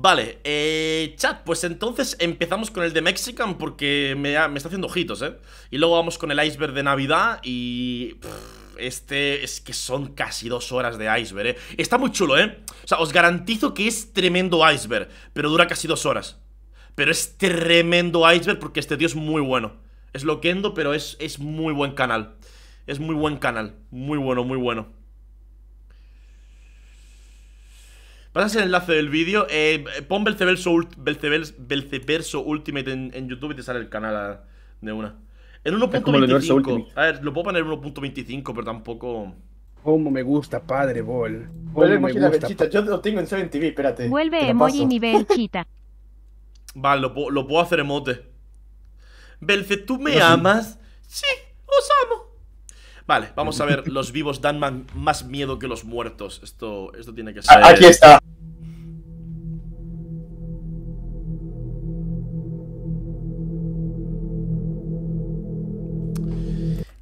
Vale, eh, chat, pues entonces empezamos con el de Mexican porque me, está haciendo ojitos, ¿eh? Y luego vamos con el iceberg de Navidad y... este es que son casi dos horas de iceberg, ¿eh? Está muy chulo, ¿eh? O sea, os garantizo que es tremendo iceberg, pero dura casi dos horas. Pero es tremendo iceberg porque este tío es muy bueno. Es loquendo, pero es muy buen canal. Es muy buen canal. Muy bueno, muy bueno. Pasas el enlace del vídeo. Eh, pon Belceverso, Ultimate en, YouTube y te sale el canal eh, de una. En 1.25. A ver, lo puedo poner en 1.25, pero tampoco. Como me gusta, padre Bol? Vuelve emoji gusta Yo lo tengo en 7 TV, espérate. Vuelve emoji nivel belchita. vale, lo, lo, puedo hacer emote. Belce, ¿tú me amas? Sí. sí, os amo. Vale, vamos a ver. Los vivos dan más miedo que los muertos. Esto, esto tiene que ser. Aquí está.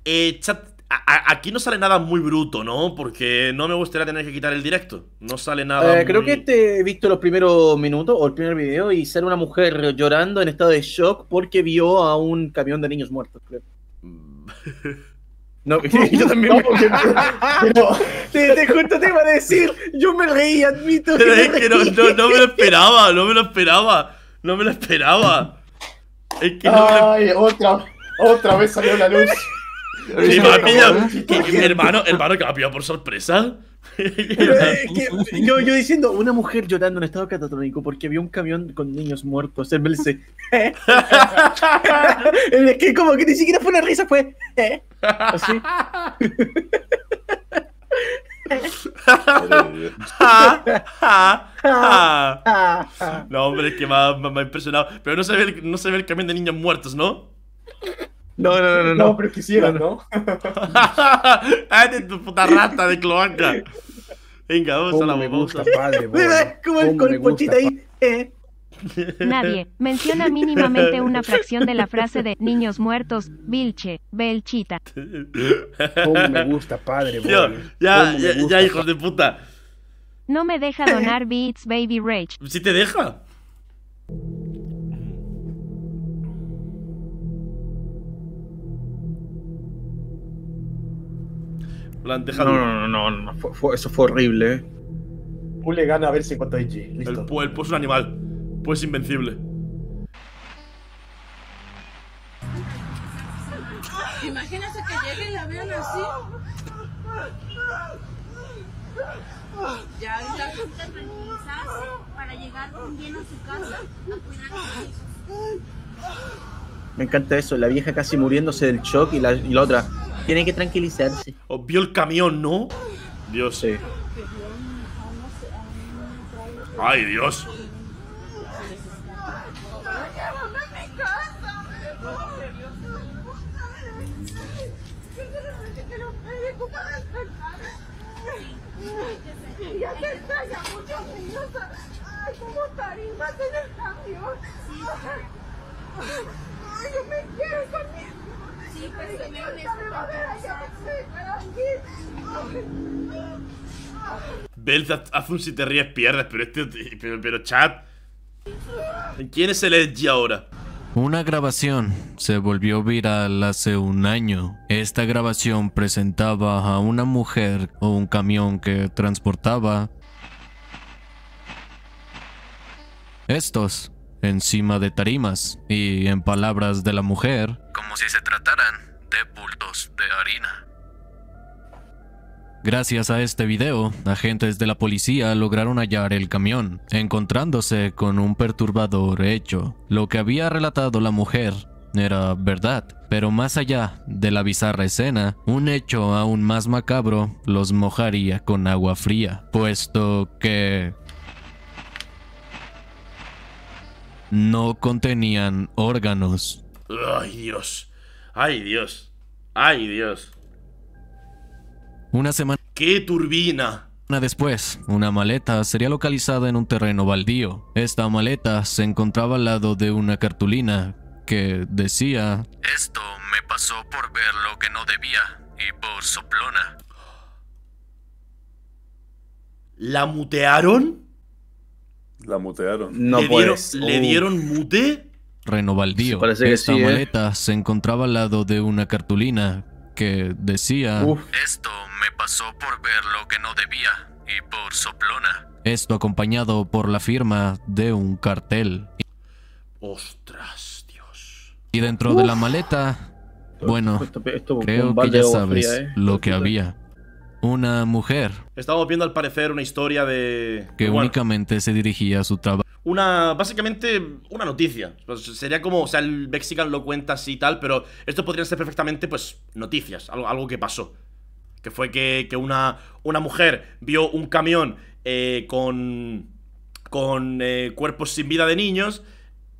Eh, chat, aquí no sale nada muy bruto, ¿no? Porque no me gustaría tener que quitar el directo. No sale nada. Eh, creo que te he visto los primeros minutos o el primer video y ser una mujer llorando en estado de shock porque vio a un camión de niños muertos, creo. No, yo también pero, te, te, justo te iba a decir, yo me reí, admito. Pero es que no, no, me lo esperaba, no me lo esperaba, no me lo esperaba. Es que Ay, otra, otra vez salió la luz. Mi hermano, hermano que me ha pillado por sorpresa. yo, diciendo, una mujer llorando en estado catatónico porque vio un camión con niños muertos. El dice. el que como que ni siquiera fue una risa, fue. ¿eh? Así. no, hombre, es que me ha, impresionado. Pero no se ve el, no se ve el camión de niños muertos, ¿no? No, no, no, no. No, pero quisieran, ¿no? de tu puta rata de cloaca! Venga, vamos a la boca, ¿Cómo es Mira, como el colpochita ahí. Nadie menciona mínimamente una fracción de la frase de niños muertos, Vilche, Belchita. ¿Cómo me gusta, padre? ya, ya, de puta. No me deja donar Beats Baby Rage. ¿Sí te deja? No, no, no, no, eso fue horrible. Pule eh. gana a ver si encuentra El, el es un animal. Pues invencible. Imagínate que llegue y la vean así. Ya ahorita tranquilizarse para llegar bien a su casa a cuidar Me encanta eso, la vieja casi muriéndose del shock y la, otra. Tiene que tranquilizarse. Os vio el camión, ¿no? Dios. Sí. Ay, Dios. ya te extraña mucho niños. Ay, como tarimas en el camión. Ay, yo me quiero conmigo! Sí, pues señor, me va a ver Belt, haz un si te ríes pierdes, pero este, pero, pero chat. ¿Quién es el Edgy ahora? Una grabación se volvió viral hace un año. Esta grabación presentaba a una mujer o un camión que transportaba estos encima de tarimas y en palabras de la mujer, como si se trataran de bultos de harina. Gracias a este video, agentes de la policía lograron hallar el camión, encontrándose con un perturbador hecho. Lo que había relatado la mujer era verdad. Pero más allá de la bizarra escena, un hecho aún más macabro los mojaría con agua fría, puesto que... No contenían órganos. ¡Ay Dios! ¡Ay Dios! ¡Ay Dios! Una semana... ¡Qué turbina! después, una maleta sería localizada en un terreno baldío. Esta maleta se encontraba al lado de una cartulina que decía... Esto me pasó por ver lo que no debía y por soplona. ¿La mutearon? La mutearon. ¿Le, dieron, mute? Renovaldío. Parece que Esta ¿eh? maleta se encontraba al lado de una cartulina que decía... Esto pasó por ver lo que no debía y por soplona. Esto acompañado por la firma de un cartel. Ostras, Dios. Y dentro de la maleta, bueno, creo que ya sabes ¿eh? lo que había. Una mujer. Estamos viendo al parecer una historia de... Que únicamente se dirigía a su trabajo una. Básicamente, una noticia. Pues, sería como. O sea, el Mexican lo cuenta así y tal, pero esto podría ser perfectamente, pues, noticias. Algo, algo que pasó que fue que, una, una, mujer vio un camión eh, con, con eh, cuerpos sin vida de niños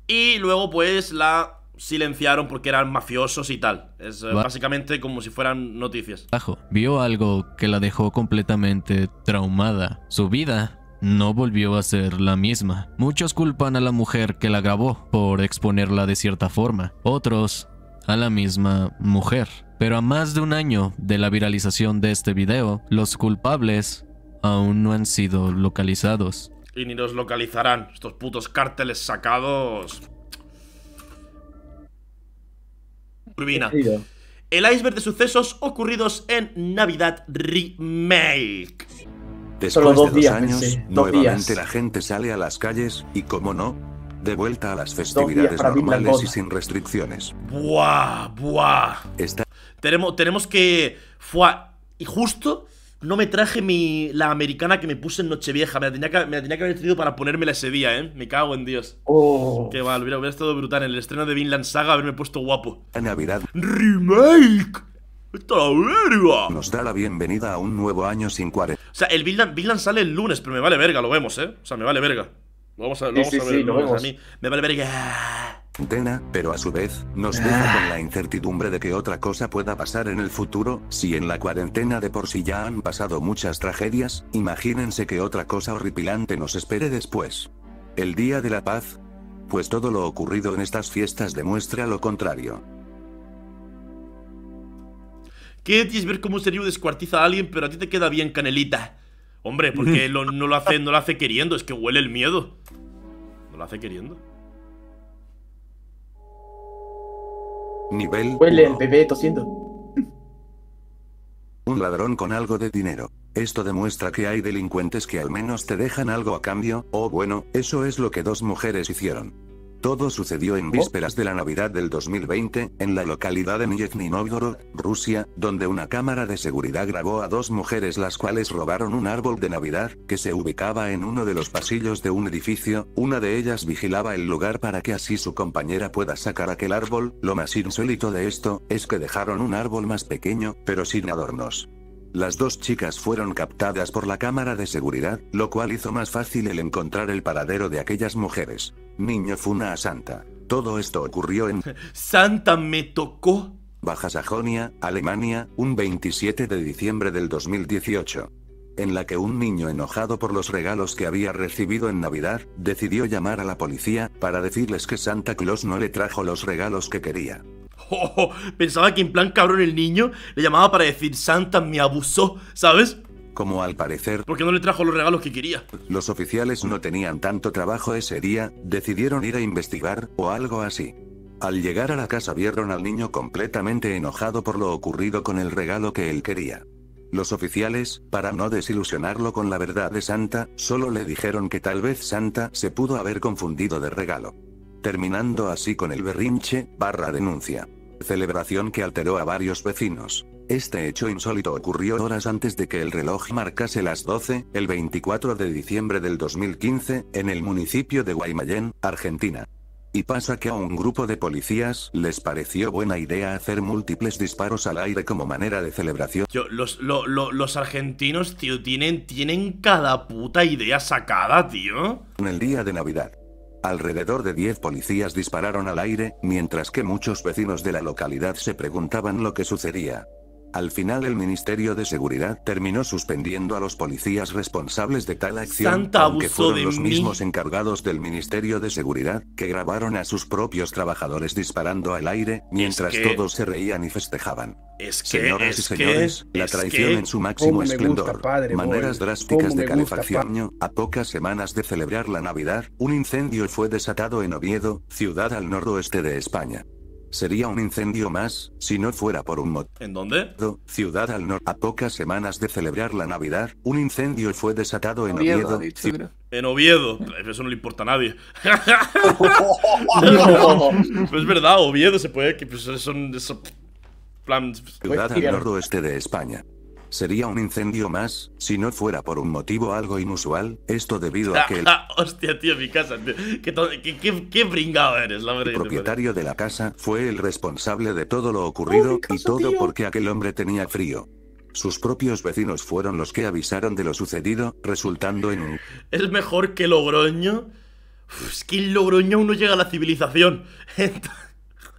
y luego pues la silenciaron porque eran mafiosos y tal. Es eh, básicamente como si fueran noticias. Bajo, vio algo que la dejó completamente traumada. Su vida no volvió a ser la misma. Muchos culpan a la mujer que la grabó por exponerla de cierta forma, otros a la misma mujer. Pero a más de un año de la viralización de este video, los culpables aún no han sido localizados. Y ni los localizarán, estos putos cárteles sacados... Turbina. El iceberg de sucesos ocurridos en Navidad Remake. Después de dos años, nuevamente la gente sale a las calles, y como no, de vuelta a las festividades normales y sin restricciones. Buah, buah. Tenemos, que... Fue, y justo no me traje mi, la americana que me puse en Nochevieja. Me la, tenía que, me tenía que haber tenido para ponérmela ese día, ¿eh? Me cago en Dios. Oh. Qué mal, hubiera, estado brutal en el estreno de Vinland Saga haberme puesto guapo. en Navidad. ¡Remake! esta verga! Nos da la bienvenida a un nuevo año sin cuarenta. O sea, el Vinland, sale el lunes, pero me vale verga, lo vemos, ¿eh? O sea, me vale verga. Lo vamos a, vamos ver a mí. Me vale verga pero a su vez, nos deja con la ah. incertidumbre de que otra cosa pueda pasar en el futuro, si en la cuarentena de por sí ya han pasado muchas tragedias, imagínense que otra cosa horripilante nos espere después. El Día de la Paz. Pues todo lo ocurrido en estas fiestas demuestra lo contrario. ¿Qué Quieres ver cómo serio descuartiza a alguien, pero a ti te queda bien, Canelita. Hombre, porque no, lo hace, no lo hace queriendo, es que huele el miedo. No lo hace queriendo. Nivel. Huele el bebé tosiendo. Un ladrón con algo de dinero. Esto demuestra que hay delincuentes que al menos te dejan algo a cambio, o oh, bueno, eso es lo que dos mujeres hicieron. Todo sucedió en oh. vísperas de la Navidad del 2020, en la localidad de Nizhny Novgorod, Rusia, donde una cámara de seguridad grabó a dos mujeres las cuales robaron un árbol de Navidad, que se ubicaba en uno de los pasillos de un edificio, una de ellas vigilaba el lugar para que así su compañera pueda sacar aquel árbol, lo más insólito de esto, es que dejaron un árbol más pequeño, pero sin adornos. Las dos chicas fueron captadas por la cámara de seguridad, lo cual hizo más fácil el encontrar el paradero de aquellas mujeres. Niño Funa a Santa. Todo esto ocurrió en... Santa me tocó. Baja Sajonia, Alemania, un 27 de diciembre del 2018 en la que un niño enojado por los regalos que había recibido en Navidad, decidió llamar a la policía, para decirles que Santa Claus no le trajo los regalos que quería. Pensaba que en plan cabrón el niño le llamaba para decir Santa me abusó, ¿sabes? Como al parecer... Porque no le trajo los regalos que quería. Los oficiales no tenían tanto trabajo ese día, decidieron ir a investigar, o algo así. Al llegar a la casa vieron al niño completamente enojado por lo ocurrido con el regalo que él quería. Los oficiales, para no desilusionarlo con la verdad de Santa, solo le dijeron que tal vez Santa se pudo haber confundido de regalo. Terminando así con el berrinche, barra denuncia. Celebración que alteró a varios vecinos. Este hecho insólito ocurrió horas antes de que el reloj marcase las 12, el 24 de diciembre del 2015, en el municipio de Guaymallén, Argentina. Y pasa que a un grupo de policías les pareció buena idea hacer múltiples disparos al aire como manera de celebración. los, los argentinos, tío, tienen, tienen cada puta idea sacada, tío. En el día de Navidad. Alrededor de 10 policías dispararon al aire, mientras que muchos vecinos de la localidad se preguntaban lo que sucedía. Al final el Ministerio de Seguridad terminó suspendiendo a los policías responsables de tal acción, aunque fueron los mismos encargados del Ministerio de Seguridad que grabaron a sus propios trabajadores disparando al aire mientras todos se reían y festejaban. Es y señores, la traición en su máximo esplendor, maneras drásticas de calefacción, a pocas semanas de celebrar la Navidad, un incendio fue desatado en Oviedo, ciudad al noroeste de España. Sería un incendio más, si no fuera por un mod. ¿En dónde? Ciudad al norte. A pocas semanas de celebrar la Navidad, un incendio fue desatado en Oviedo. en Oviedo. Eso no le importa a nadie. es verdad, Oviedo se puede... Que, pues, plan... Ciudad pues, al noroeste de España. Sería un incendio más, si no fuera por un motivo algo inusual, esto debido a ah, que el... Ah, hostia, tío, mi casa, ¿Qué, bringado eres, la El propietario de la casa fue el responsable de todo lo ocurrido y todo porque aquel hombre tenía frío. Sus propios vecinos fueron los que avisaron de lo sucedido, resultando en un... ¿Es mejor que Logroño? es que en Logroño uno llega a la civilización.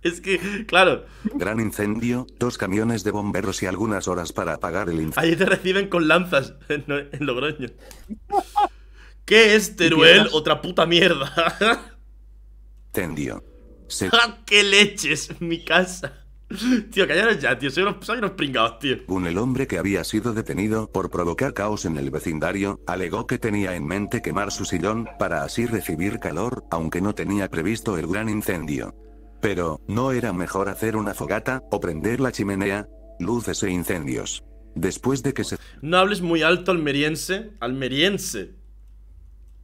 Es que, claro. Gran incendio, dos camiones de bomberos y algunas horas para apagar el incendio. Allí te reciben con lanzas en, Logroño. ¿Qué es Teruel? Otra puta mierda. Tendió. ¡Ah, ¡Qué leches! Mi casa. Tío, callaros ya, tío. Soy unos, pringados, tío. Según el hombre que había sido detenido por provocar caos en el vecindario, alegó que tenía en mente quemar su sillón para así recibir calor, aunque no tenía previsto el gran incendio. Pero, ¿no era mejor hacer una fogata, o prender la chimenea? Luces e incendios. Después de que se... No hables muy alto, almeriense. Almeriense.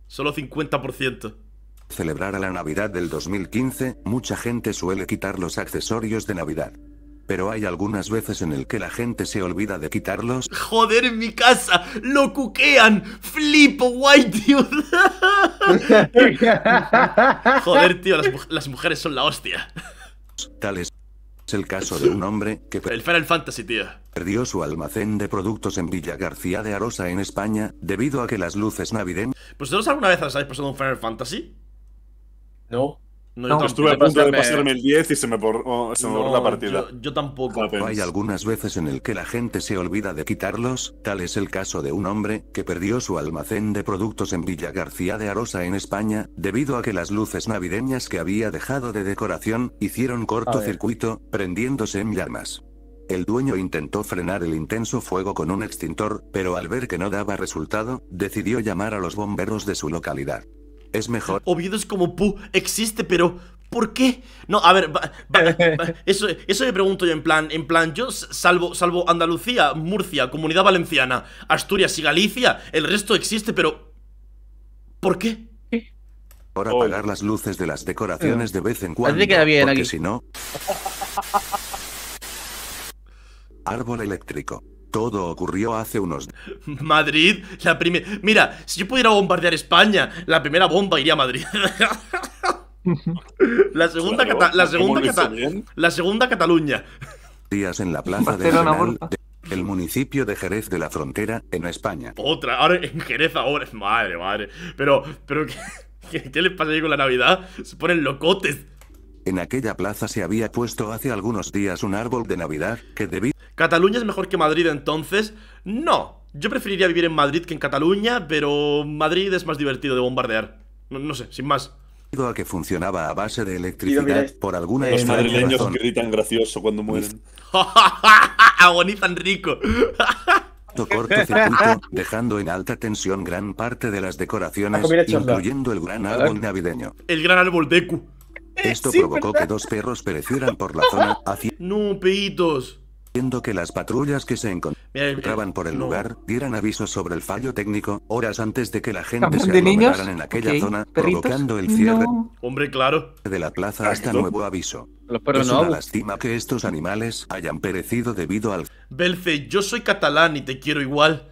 Solo 50%. Celebrar a la Navidad del 2015, mucha gente suele quitar los accesorios de Navidad. Pero hay algunas veces en el que la gente se olvida de quitarlos. Joder, mi casa, lo cuquean, flipo, white tío. Joder, tío, las, mujeres son la hostia. Tal es el caso de un hombre que... El Final Fantasy, tío. Perdió su almacén de productos en Villa García de Arosa, en España, debido a que las luces navideñas... ¿Pues todos alguna vez os habéis pasado un Final Fantasy? No estuve a punto de pasarme el 10 y se me borró, oh, la partida. Yo, tampoco. Hay algunas veces en el que la gente se olvida de quitarlos, tal es el caso de un hombre que perdió su almacén de productos en Villa García de Arosa en España, debido a que las luces navideñas que había dejado de decoración, hicieron cortocircuito, prendiéndose en llamas. El dueño intentó frenar el intenso fuego con un extintor, pero al ver que no daba resultado, decidió llamar a los bomberos de su localidad es mejor. Oviedo es como Pu, existe, pero ¿Por qué? No, a ver, eso, eso me pregunto yo en plan, en plan, yo salvo, salvo Andalucía, Murcia, Comunidad Valenciana, Asturias y Galicia, el resto existe, pero ¿por qué? Por oh. apagar las luces de las decoraciones de vez en cuando. Queda bien porque si no. Árbol eléctrico. Todo ocurrió hace unos... Madrid, la primera... Mira, si yo pudiera bombardear España, la primera bomba iría a Madrid. la segunda, la, segunda la segunda Cataluña. Días en la plaza de, el municipio de Jerez de la Frontera, en España. Otra, ahora en Jerez ahora, madre, madre. Pero, pero, ¿qué, les pasa ahí con la Navidad? Se ponen locotes. En aquella plaza se había puesto hace algunos días un árbol de Navidad que debía... ¿Cataluña es mejor que Madrid entonces? No. Yo preferiría vivir en Madrid que en Cataluña, pero Madrid es más divertido de bombardear. No, no sé, sin más. A que funcionaba a base de electricidad por alguna Los madrileños razón. gritan gracioso cuando mueren. Agonizan rico. circuito, dejando en alta tensión gran parte de las decoraciones, ah, incluyendo el gran árbol navideño. El gran árbol Deku. Esto provocó que dos perros perecieran por la zona. No, peitos que las patrullas que se encontraban por el lugar dieran aviso sobre el fallo técnico horas antes de que la gente se aglomerara en aquella zona, provocando el cierre Hombre, claro. de la plaza hasta nuevo aviso. Pero no. una lástima que estos animales hayan perecido debido al... Belfe, yo soy catalán y te quiero igual.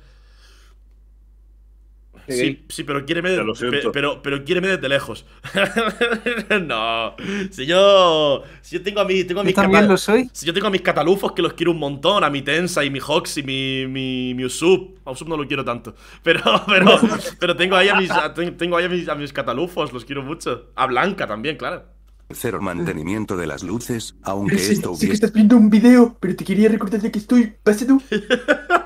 Sí, sí, pero quiéreme de, pero, pero, desde lejos. no. Si yo. Si yo tengo a mi, Tengo a también lo soy? Si yo tengo a mis catalufos que los quiero un montón, a mi Tensa y mi Hox y mi, mi, mi Usup. A Usup no lo quiero tanto. Pero, pero, pero tengo ahí a mis. tengo a mis, a mis catalufos, los quiero mucho. A Blanca también, claro. Cero mantenimiento de las luces, aunque esto sí, que estás viendo un video, pero te quería recordar de que estoy tú?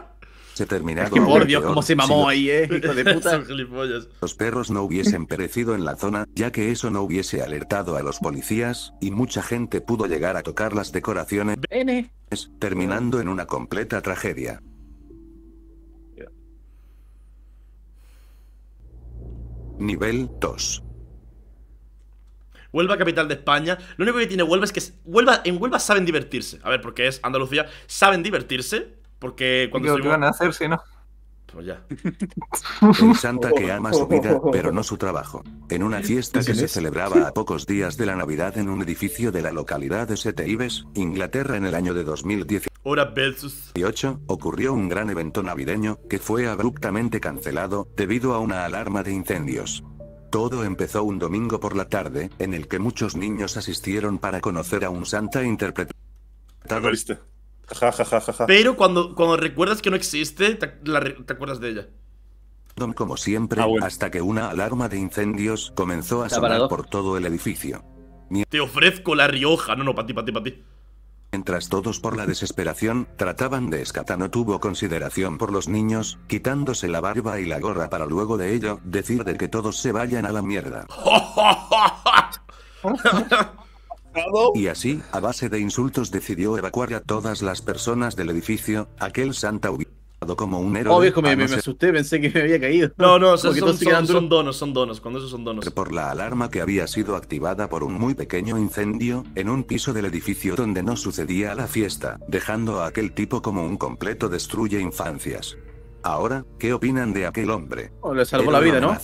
Se Es que por Dios, cómo se mamó ahí, eh. Hijo de puta. los perros no hubiesen perecido en la zona, ya que eso no hubiese alertado a los policías, y mucha gente pudo llegar a tocar las decoraciones. es Terminando en una completa tragedia. Nivel 2. Huelva, capital de España. Lo único que tiene Huelva es que Huelva, en Huelva saben divertirse. A ver, porque es Andalucía, saben divertirse. Porque cuando a hacer si no? Pues ya. El santa que ama su vida, pero no su trabajo. En una fiesta que se celebraba a pocos días de la Navidad en un edificio de la localidad de St. Ives, Inglaterra en el año de 2018. ocurrió un gran evento navideño, que fue abruptamente cancelado, debido a una alarma de incendios. Todo empezó un domingo por la tarde, en el que muchos niños asistieron para conocer a un santa interpretado Ja, Pero cuando, cuando recuerdas que no existe, te, acuerdas de ella. Como siempre, ah, hasta que una alarma de incendios comenzó a sonar por todo el edificio. Te ofrezco la Rioja. No, no, para ti, para ti, para ti. Mientras todos por la desesperación trataban de escapar, no tuvo consideración por los niños, quitándose la barba y la gorra para luego de ello decir de que todos se vayan a la mierda. Y así, a base de insultos decidió evacuar a todas las personas del edificio, aquel santa ubicado como un héroe. Oh viejo, me, me, asusté, pensé que me había caído. No, no, son, son, donos, son donos, cuando esos son donos. Por la alarma que había sido activada por un muy pequeño incendio, en un piso del edificio donde no sucedía la fiesta, dejando a aquel tipo como un completo destruye infancias. Ahora, ¿qué opinan de aquel hombre? Oh, le salvó la vida, ¿no?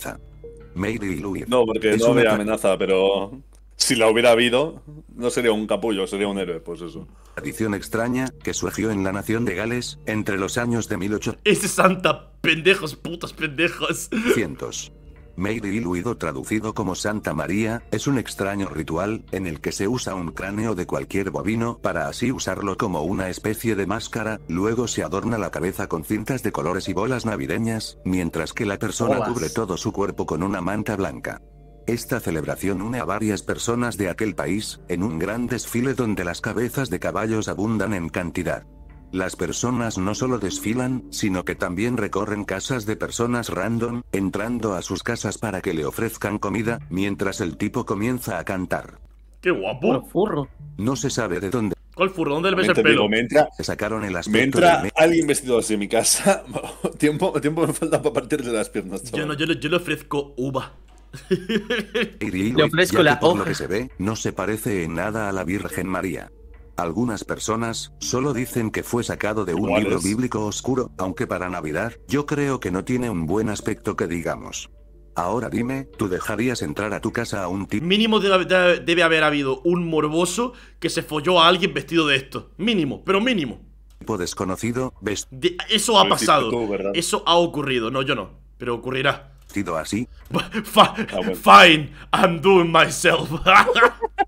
No, porque es no una amenaza, pero si la hubiera habido, no sería un capullo, sería un héroe, pues eso. Tradición extraña que surgió en la nación de Gales entre los años de 1800. Ese Santa, pendejos, putos pendejos. Cientos. Mary Luido traducido como Santa María, es un extraño ritual, en el que se usa un cráneo de cualquier bovino para así usarlo como una especie de máscara, luego se adorna la cabeza con cintas de colores y bolas navideñas, mientras que la persona cubre todo su cuerpo con una manta blanca. Esta celebración une a varias personas de aquel país, en un gran desfile donde las cabezas de caballos abundan en cantidad. Las personas no solo desfilan, sino que también recorren casas de personas random, entrando a sus casas para que le ofrezcan comida, mientras el tipo comienza a cantar. ¡Qué guapo! furro. No se sabe de dónde. ¿Cuál furro? ¿Dónde ves el pelo? me entra, sacaron el aspecto alguien vestido así en mi casa. tiempo, tiempo me falta para partirle las piernas. yo le ofrezco uva. Le ofrezco la Lo que se ve, no se parece en nada a la Virgen María. Algunas personas solo dicen que fue sacado de un libro bíblico oscuro, aunque para Navidad, yo creo que no tiene un buen aspecto que digamos. Ahora dime, ¿tú dejarías entrar a tu casa a un tipo? Mínimo debe haber habido un morboso que se folló a alguien vestido de esto. Mínimo, pero mínimo. Tipo desconocido, ves. eso ha pasado. eso ha ocurrido. No, yo no. Pero ocurrirá así? Ah, fine, I'm doing myself.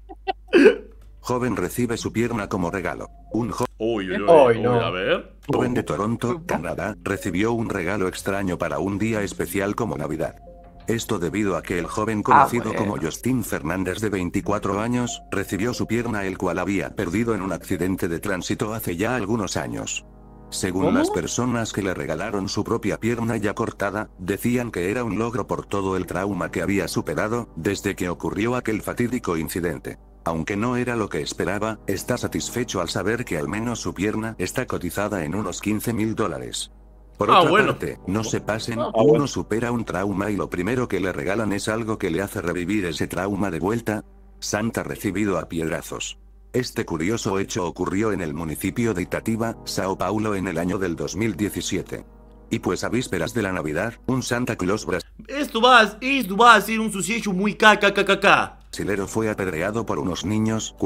Joven recibe su pierna como regalo. Un joven. de Toronto, Canadá, recibió un regalo extraño para un día especial como Navidad. Esto debido a que el joven ah, conocido como Justin Fernández de 24 años, recibió su pierna el cual había perdido en un accidente de tránsito hace ya algunos años. Según las personas que le regalaron su propia pierna ya cortada, decían que era un logro por todo el trauma que había superado, desde que ocurrió aquel fatídico incidente. Aunque no era lo que esperaba, está satisfecho al saber que al menos su pierna está cotizada en unos 15 mil dólares. Por ah, otra parte, no se pasen, ah, uno supera un trauma y lo primero que le regalan es algo que le hace revivir ese trauma de vuelta. Santa recibido a piedrazos. Este curioso hecho ocurrió en el municipio de Itatiba, Sao Paulo en el año del 2017. Y pues a vísperas de la Navidad, un Santa Claus Esto va, esto va a ser un suceso muy caca. Silero fue apedreado por unos niños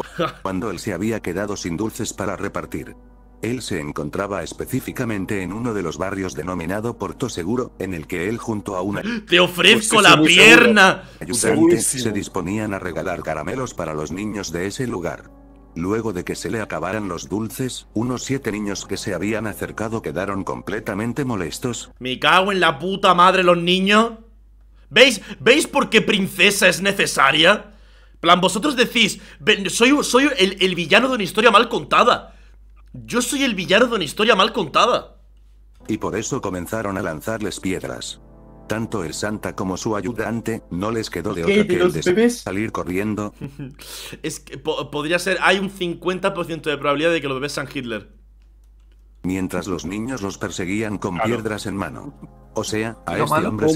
cuando él se había quedado sin dulces para repartir. Él se encontraba específicamente en uno de los barrios denominado Porto Seguro, en el que él junto a una... ¡Te ofrezco pues la pierna! Ayudantes se disponían a regalar caramelos para los niños de ese lugar. Luego de que se le acabaran los dulces, unos siete niños que se habían acercado quedaron completamente molestos. Me cago en la puta madre los niños. ¿Veis? ¿Veis por qué princesa es necesaria? plan, vosotros decís, soy, soy el, el villano de una historia mal contada. Yo soy el villano de una historia mal contada. Y por eso comenzaron a lanzarles piedras. Tanto el Santa como su ayudante, no les quedó de otra que salir corriendo. es que podría ser, hay un 50% de probabilidad de que los bebés sean Hitler. Mientras los niños los perseguían con piedras en mano. O sea, a este hombre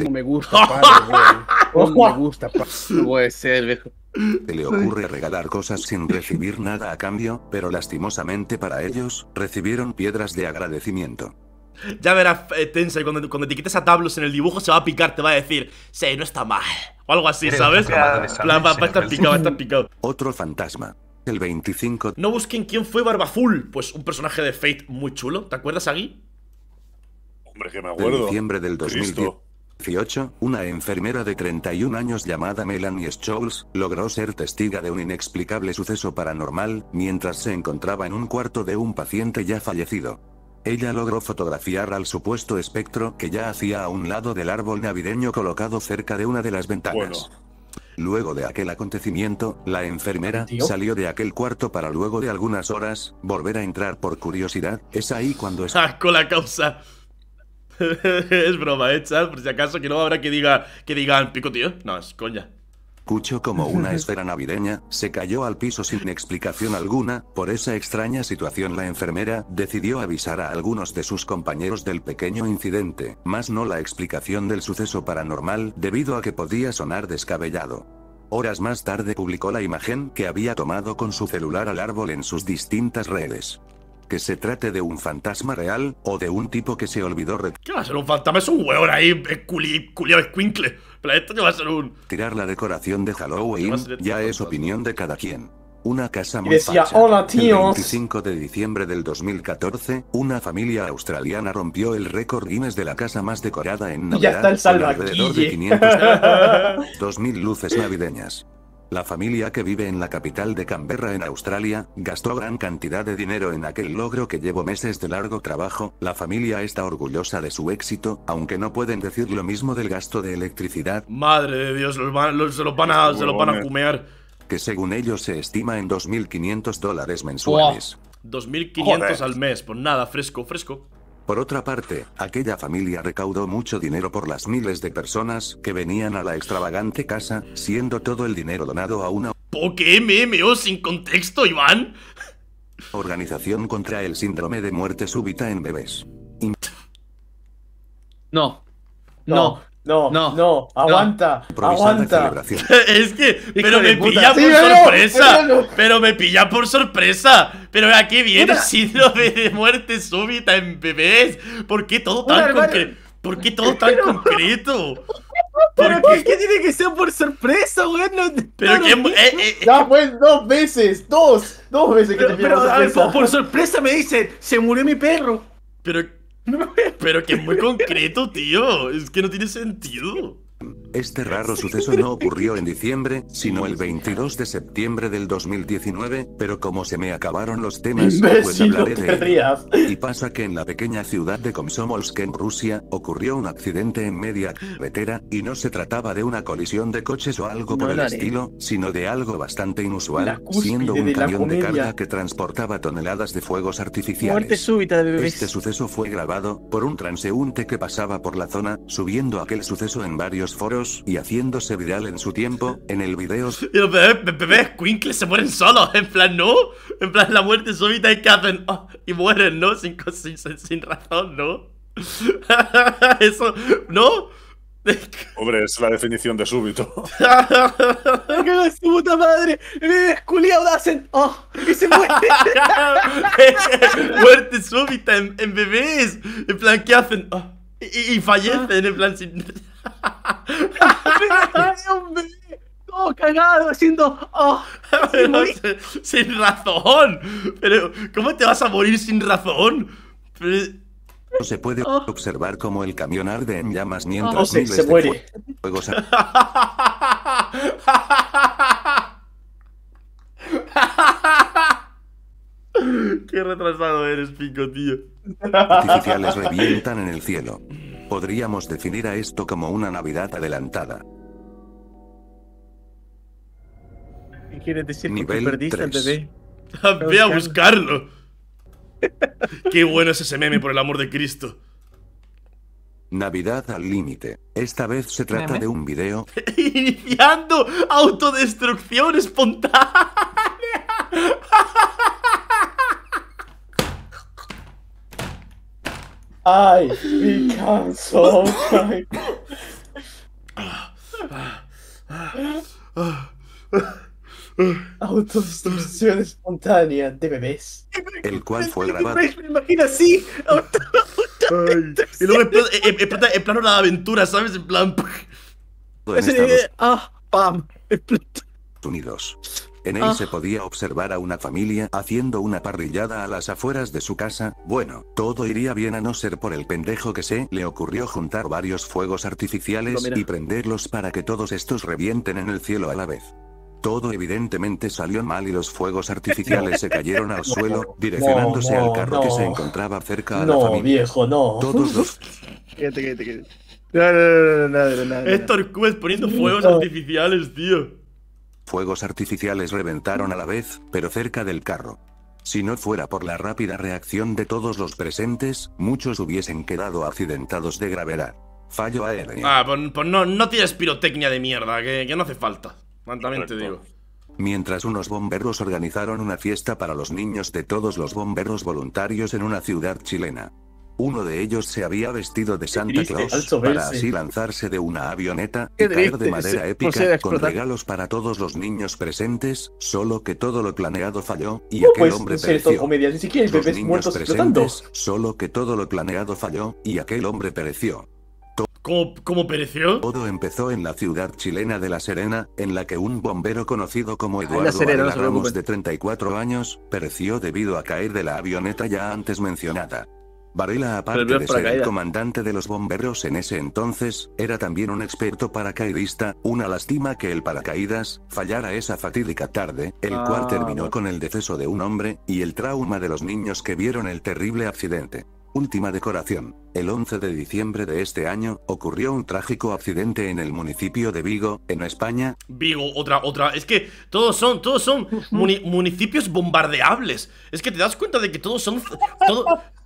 Se le ocurre regalar cosas sin recibir nada a cambio, pero lastimosamente para ellos, recibieron piedras de agradecimiento. Ya verás, eh, cuando, cuando te quites a Tablos en el dibujo se va a picar, te va a decir, sí, no está mal. O algo así, ¿sabes? picado, picado. Otro fantasma. El 25. No busquen quién fue Barbazul. Pues un personaje de Fate muy chulo. ¿Te acuerdas, Agui? Hombre, que me acuerdo. En diciembre del 2018, una enfermera de 31 años llamada Melanie Scholes logró ser testiga de un inexplicable suceso paranormal mientras se encontraba en un cuarto de un paciente ya fallecido. Ella logró fotografiar al supuesto espectro que ya hacía a un lado del árbol navideño colocado cerca de una de las ventanas. Luego de aquel acontecimiento, la enfermera salió de aquel cuarto para luego de algunas horas volver a entrar por curiosidad. Es ahí cuando es. Ah, la causa! es broma, ¿eh, Por si acaso, que no habrá que diga que digan pico, tío. No, es coña. Cucho como una esfera navideña, se cayó al piso sin explicación alguna, por esa extraña situación la enfermera decidió avisar a algunos de sus compañeros del pequeño incidente, más no la explicación del suceso paranormal debido a que podía sonar descabellado. Horas más tarde publicó la imagen que había tomado con su celular al árbol en sus distintas redes que se trate de un fantasma real o de un tipo que se olvidó re ¿Qué va a ser un fantasma? Es un huevón ahí, es culi, Pero esto que va a ser un... Tirar la decoración de Halloween este ya es opinión de cada quien. Una casa muy decía, Hola, El 25 de diciembre del 2014, una familia australiana rompió el récord Guinness de la casa más decorada en Navidad. Y ya el alrededor de 500 2000 luces navideñas. La familia que vive en la capital de Canberra en Australia, gastó gran cantidad de dinero en aquel logro que llevó meses de largo trabajo, la familia está orgullosa de su éxito, aunque no pueden decir lo mismo del gasto de electricidad. Madre de Dios, se lo van a, se Que según ellos se estima en 2.500 dólares mensuales. 2.500 al mes, pues nada, fresco, fresco. Por otra parte, aquella familia recaudó mucho dinero por las miles de personas que venían a la extravagante casa, siendo todo el dinero donado a una... ¿Por MMO sin contexto, Iván? Organización contra el síndrome de muerte súbita en bebés. No. No. No, no, no, aguanta, aguanta. es que, pero me pilla por sorpresa. Pero, me pilla por sorpresa. Pero aquí viene sido de muerte súbita en bebés. ¿Por qué todo tan concreto? ¿Por qué todo tan pero... concreto? ¿Pero qué? tiene que ser por sorpresa, güey? pero que, eh, eh. ya fue dos veces, dos, dos veces que te pero, por, por sorpresa me dice se murió mi perro. Pero Pero que es muy concreto, tío. Es que no tiene sentido. Este raro suceso no ocurrió en diciembre, sino el 22 de septiembre del 2019, pero como se me acabaron los temas, pues hablaré de Y pasa que en la pequeña ciudad de Komsomolsk en Rusia, ocurrió un accidente en media carretera, y no se trataba de una colisión de coches o algo por el estilo, sino de algo bastante inusual, siendo un camión de carga que transportaba toneladas de fuegos artificiales. este suceso fue grabado por un transeúnte que pasaba por la zona, subiendo aquel suceso en varios foros y haciéndose viral en su tiempo, en el video. Y los bebés, bebés Quinkles se mueren solos, en plan, no. En plan, la muerte súbita ¿Y que hacen. Oh, y mueren, ¿no? Sin, razón, ¿no? Eso, ¿no? Hombre, es la definición de súbito. ¿Qué es puta madre! ¡Me culiao hacen! ¡Oh! ¡Y se muere! ¡Muerte súbita en, en, bebés! En plan, ¿qué hacen? ¡Oh! Y, fallece ah. en el plan sin. ¡Hombre! ¡Oh, cagado! Haciendo. ¡Oh! sin, razón. Pero, ¿cómo te vas a morir sin razón? Pero... Se puede oh. observar como el camión arde en llamas mientras oh. se, se muere. Qué retrasado eres, Pico, tío artificiales revientan en el cielo. Podríamos definir a esto como una Navidad adelantada. ¿Qué decir Nivel que perdiste ah, Ve a buscarlo. Qué bueno es ese meme, por el amor de Cristo. Navidad al límite. Esta vez se trata de un video. Iniciando autodestrucción espontánea. I become so kind. Autodestrucción espontánea de bebés. El cual fue grabado. Me imagino así. Auto, y luego explota en plano la aventura, ¿sabes? En plan. ah, pam. Unidos. En él se podía observar a una familia haciendo una parrillada a las afueras de su casa. Bueno, todo iría bien a no ser por el pendejo que se le ocurrió juntar varios fuegos artificiales y prenderlos para que todos estos revienten en el cielo a la vez. Todo evidentemente salió mal y los fuegos artificiales se cayeron al suelo, direccionándose al carro que se encontraba cerca a la familia. viejo, no. Todos No, no, poniendo fuegos artificiales, tío fuegos artificiales reventaron a la vez, pero cerca del carro. Si no fuera por la rápida reacción de todos los presentes, muchos hubiesen quedado accidentados de gravedad. Fallo aéreo. Ah, pues, pues no, no tienes pirotecnia de mierda, que, no hace falta. digo. Mientras unos bomberos organizaron una fiesta para los niños de todos los bomberos voluntarios en una ciudad chilena. Uno de ellos se había vestido de Santa Claus para así lanzarse de una avioneta y caer de manera épica con regalos para todos los niños presentes, solo que todo lo planeado falló y aquel pues, hombre pereció. solo que todo lo planeado falló y aquel hombre pereció. ¿Cómo, pereció? Todo empezó en la ciudad chilena de La Serena, en la que un bombero conocido como Eduardo Ramos de 34 años, pereció debido a caer de la avioneta ya antes mencionada. Varela, aparte de ser el comandante de los bomberos en ese entonces, era también un experto paracaidista, una lástima que el paracaídas fallara esa fatídica tarde, el cual ah, terminó con el deceso de un hombre, y el trauma de los niños que vieron el terrible accidente. Última decoración. El 11 de diciembre de este año, ocurrió un trágico accidente en el municipio de Vigo, en España. Vigo, otra, otra. Es que todos son, todos son municipios bombardeables. Es que te das cuenta de que todos son...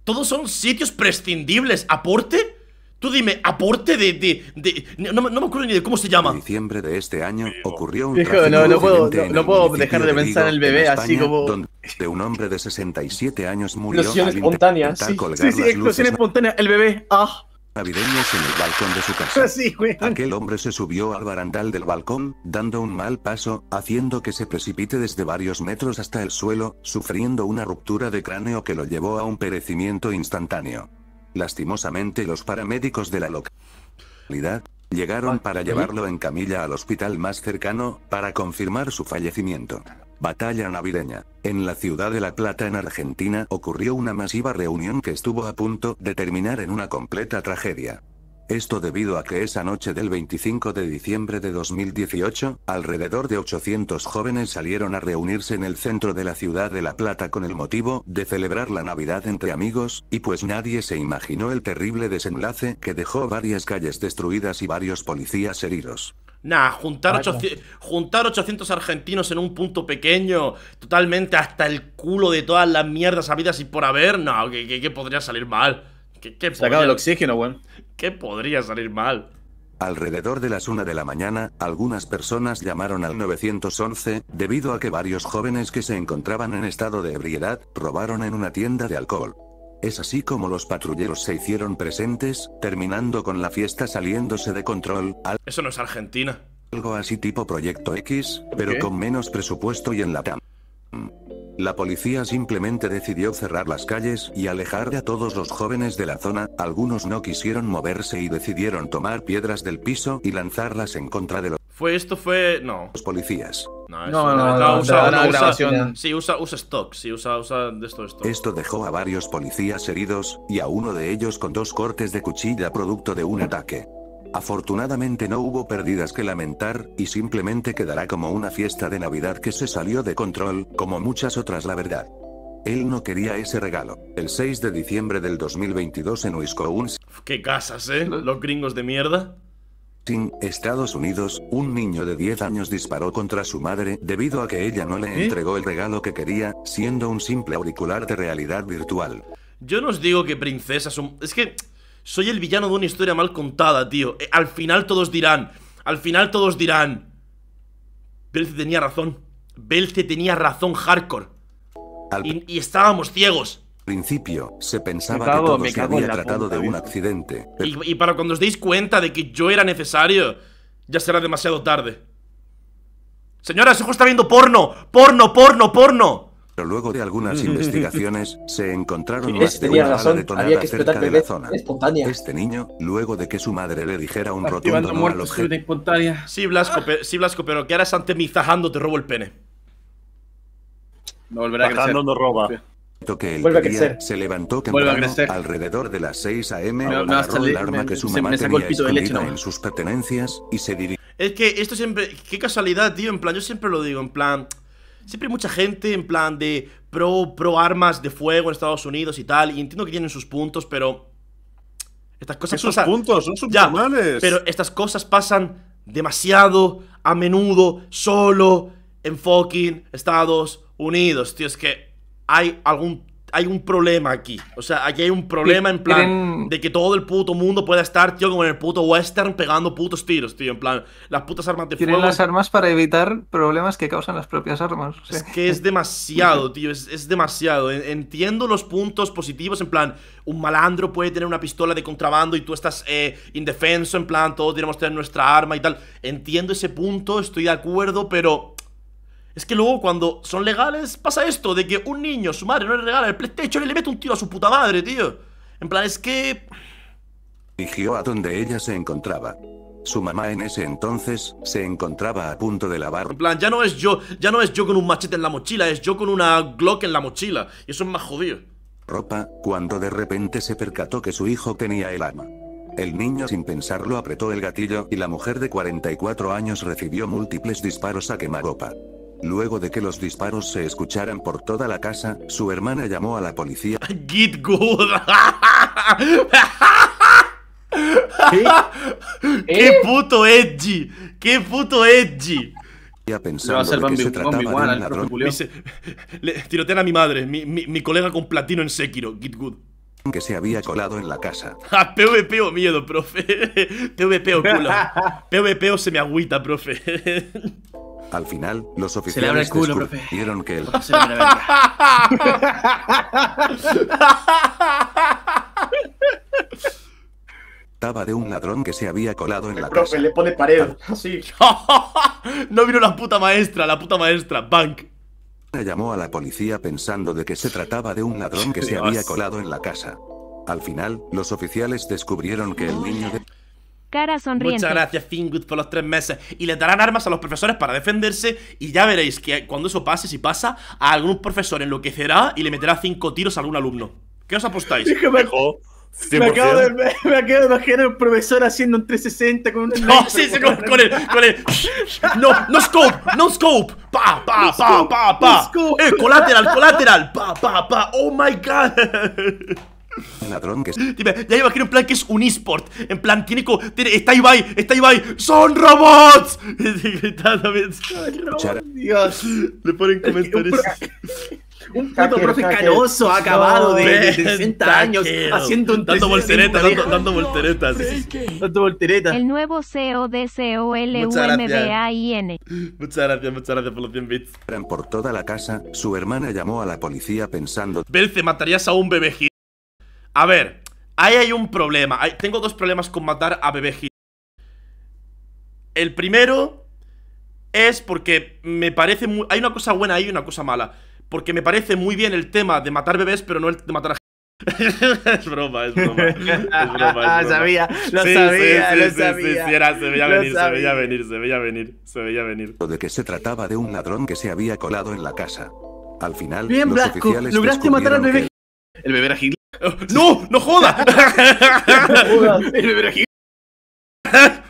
Todos son sitios prescindibles. ¿Aporte? Tú dime, aporte de... de, de no, no, me acuerdo ni de cómo se llama. En diciembre de este año ocurrió un Hijo, no, no puedo, no, puedo dejar de, pensar en el bebé así como... de este un hombre de 67 años murió... Explosión espontánea, sí. Sí, sí, explosión espontánea. El bebé, ah... Navideños en el balcón de su casa. Aquel hombre se subió al barandal del balcón, dando un mal paso, haciendo que se precipite desde varios metros hasta el suelo, sufriendo una ruptura de cráneo que lo llevó a un perecimiento instantáneo. Lastimosamente los paramédicos de la localidad llegaron ah, para llevarlo en camilla al hospital más cercano, para confirmar su fallecimiento. Batalla navideña. En la ciudad de La Plata en Argentina ocurrió una masiva reunión que estuvo a punto de terminar en una completa tragedia. Esto debido a que esa noche del 25 de diciembre de 2018, alrededor de 800 jóvenes salieron a reunirse en el centro de la ciudad de La Plata con el motivo de celebrar la Navidad entre amigos, y pues nadie se imaginó el terrible desenlace que dejó varias calles destruidas y varios policías heridos. Nah, juntar, 800, juntar argentinos en un punto pequeño, totalmente hasta el culo de todas las mierdas habidas y por haber, no, que, podría salir mal. ¿Qué, Se el oxígeno, weón. ¿Qué podría salir mal? Alrededor de las 1 de la mañana, algunas personas llamaron al 911, debido a que varios jóvenes que se encontraban en estado de ebriedad, robaron en una tienda de alcohol. Es así como los patrulleros se hicieron presentes, terminando con la fiesta saliéndose de control. Eso no es Argentina. Algo así tipo Proyecto X, pero con menos presupuesto y en la TAM. La policía simplemente decidió cerrar las calles y alejar a todos los jóvenes de la zona, algunos no quisieron moverse y decidieron tomar piedras del piso y lanzarlas en contra de los... Fue esto, fue... no. Los policías. No, no, no, usa, grabación. sí, usa, usa stock, sí, usa, usa de esto, esto. Esto dejó a varios policías heridos, y a uno de ellos con dos cortes de cuchilla producto de un ataque. Afortunadamente no hubo pérdidas que lamentar, y simplemente quedará como una fiesta de Navidad que se salió de control, como muchas otras la verdad. Él no quería ese regalo. El 6 de diciembre del 2022 en Wisconsin. Qué casas, ¿eh? Los gringos de mierda. Estados Unidos, un niño de 10 años disparó contra su madre debido a que ella no le ¿Eh? entregó el regalo que quería, siendo un simple auricular de realidad virtual. Yo no os digo que princesas son... Es que soy el villano de una historia mal contada, tío. Eh, al final todos dirán, al final todos dirán... Belce tenía razón. Belce tenía razón hardcore. y estábamos ciegos principio, se pensaba que todo se había tratado de un accidente. Y, para cuando os deis cuenta de que yo era necesario, ya será demasiado tarde. Señora, se está viendo porno, porno, porno, porno. Pero luego de algunas investigaciones, se encontraron más este de una zona. Espontánea. Este niño, luego de que su madre le dijera un rotundo no espontánea. Sí, Blasco, pero, sí, Blasco, pero que harás ante mi zajando te robo el pene. No volverá a crecer. roba que Vuelve a se levantó que Vuelve alrededor de las 6 a.m. el arma que su en sus pertenencias y se Es que esto siempre, qué casualidad, tío, en plan, yo siempre lo digo, en plan, siempre hay mucha gente en plan de pro, pro armas de fuego en Estados Unidos y tal, y entiendo que tienen sus puntos, pero estas cosas puntos son subnormales. Pero estas cosas pasan demasiado a menudo solo en fucking Estados Unidos, tío, es que hay algún hay un problema aquí. O sea, aquí hay un problema en plan de que todo el puto mundo pueda estar, tío, como en el puto western pegando putos tiros, tío. En plan, las putas armas de fuego. Tienen las armas para evitar problemas que causan las propias armas. Es que es demasiado, tío. Es, demasiado. Entiendo los puntos positivos. En plan, un malandro puede tener una pistola de contrabando y tú estás eh, indefenso. En plan, todos tenemos tener nuestra arma y tal. Entiendo ese punto, estoy de acuerdo, pero es que luego cuando son legales pasa esto de que un niño, su madre, no le regala el PlayStation y le mete un tiro a su puta madre, tío. En plan, es que... Dirigió a donde ella se encontraba. Su mamá en ese entonces se encontraba a punto de lavar. En plan, ya no es yo, ya no es yo con un machete en la mochila, es yo con una Glock en la mochila. Y eso es más jodido. Ropa, cuando de repente se percató que su hijo tenía el arma El niño sin pensarlo apretó el gatillo y la mujer de 44 años recibió múltiples disparos a ropa Luego de que los disparos se escucharan por toda la casa, su hermana llamó a la policía. Get good. ¿Qué? ¿Eh? puto edgy! ¡Qué puto edgy! Ya pensando que se trataba de un ladrón. tirotean a mi madre, mi, mi colega con platino en Sekiro, Git Good que se había colado en la casa. PvP o miedo, profe. PvP o culo. PvP o se me agüita, profe. Al final, los oficiales se descubrieron que él... Estaba de un ladrón que se había colado en la profe, casa. le pone pared, Sí. no vino la puta maestra, la puta maestra. Bank llamó a la policía pensando de que se trataba de un ladrón que se había colado en la casa. Al final, los oficiales descubrieron que el niño de... Cara sonriente. Muchas gracias, Fingood, por los tres meses. Y le darán armas a los profesores para defenderse. Y ya veréis que cuando eso pase, si pasa, a algún profesor enloquecerá y le meterá cinco tiros a algún alumno. ¿Qué os apostáis? mejor. Me acabo, de, me, me acabo profesor haciendo un 360 con un. No, sí, con, con, el. Con no, no scope, no scope. Pa, pa, pa, pa, pa, no Eh, colateral, colateral. Pa, pa, pa. Oh my god. Ladrón que es. Dime, ya me imagino en plan que es un esport. En plan, tiene Tiene, está Ibai, está Ibai. ¡Son robots! Gritando, Dios. Le ponen comentarios. Un puto profe ha acabado de, 60 años, haciendo un Dando volteretas, dando, volteretas. Dando volteretas. El nuevo CEO de COLUMBAIN. Muchas gracias, muchas gracias por los 100 bits. Por toda la casa, su hermana llamó a la policía pensando... Belce, matarías a un bebé A ver, ahí hay un problema. tengo dos problemas con matar a bebé El primero es porque me parece muy... Hay una cosa buena ahí y una cosa mala porque me parece muy bien el tema de matar bebés, pero no el de matar a es broma, es broma. Es broma, es ah, sabía, lo sabía, lo sabía. se veía venir, se veía venir, se veía venir, se veía venir. de que se trataba de un ladrón que se había colado en la casa. Al final, Bien, los Blasco, oficiales lograste matar al bebé. Que... ¿El bebé era Hitler? ¡No! ¡No joda! ¡El bebé era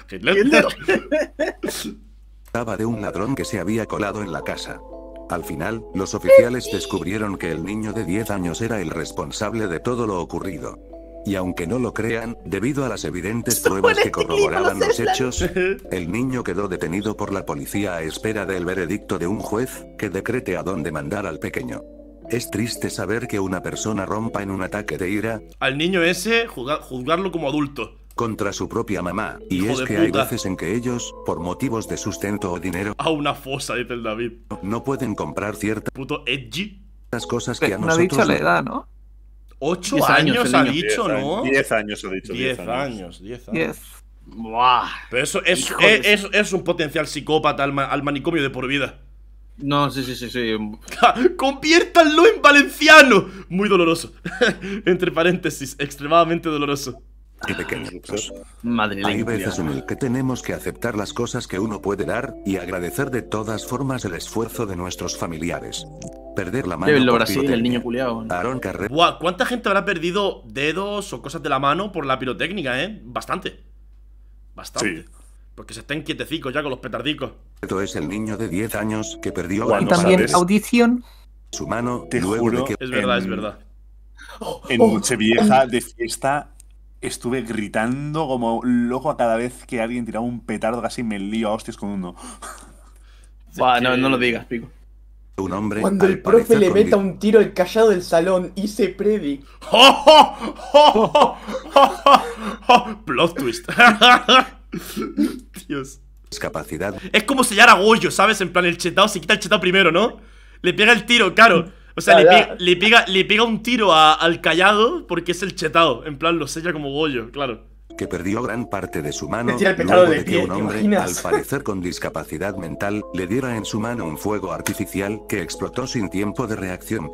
Hitler! Hitler. Trataba de un ladrón que se había colado en la casa. Al final, los oficiales descubrieron que el niño de 10 años era el responsable de todo lo ocurrido. Y aunque no lo crean, debido a las evidentes pruebas que corroboraban los hechos, el niño quedó detenido por la policía a espera del veredicto de un juez, que decrete a dónde mandar al pequeño. Es triste saber que una persona rompa en un ataque de ira. Al niño ese, juzgarlo como adulto contra su propia mamá, y es que hay veces en que ellos, por motivos de sustento o dinero, a una fosa, dice el David, no pueden comprar ciertas Puto edgy. cosas que a nosotros... dicho la edad, ¿no? Ocho años, ha dicho, ¿no? Diez años ha dicho. Diez, años, diez años. Diez. Buah. Pero eso es, un potencial psicópata al, manicomio de por vida. No, sí, sí, sí, sí. Conviértanlo en valenciano. Muy doloroso. Entre paréntesis, extremadamente doloroso y pequeños. Hay que tenemos que aceptar las cosas que uno puede dar, y agradecer de todas formas el esfuerzo de nuestros familiares. Perder la mano. por el niño culeado. Eh. Aaron Carrera. ¿Cuánta gente habrá perdido dedos o cosas de la mano por la pirotécnica, eh? Bastante. Bastante. Sí. Porque se estén quietecicos ya con los petardicos. Esto es el niño de 10 años que perdió Y también audición. Su mano, te juro. que... Es verdad, es verdad. En oh, oh. Nochevieja de fiesta estuve gritando como loco a cada vez que alguien tiraba un petardo, casi me lío a hostias con uno. no, lo digas, pico. Un hombre. Cuando el profe le meta un tiro al callado del salón y se predi. Plot twist. Dios. Discapacidad. Es como sellar a Goyo, ¿sabes? En plan, el chetado se quita el chetado primero, ¿no? Le pega el tiro, claro. O sea, le, Pega, le, un tiro al callado porque es el chetado. En plan, lo sella como bollo, claro. Que perdió gran parte de su mano luego de, un hombre, al parecer con discapacidad mental, le diera en su mano un fuego artificial que explotó sin tiempo de reacción.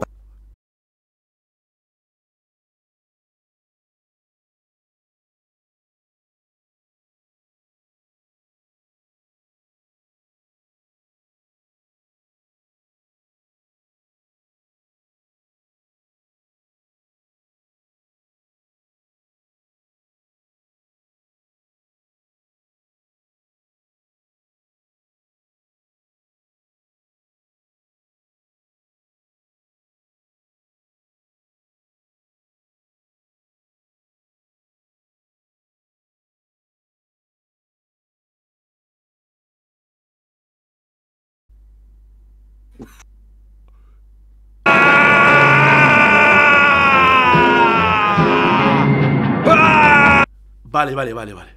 Vale, vale, vale, vale.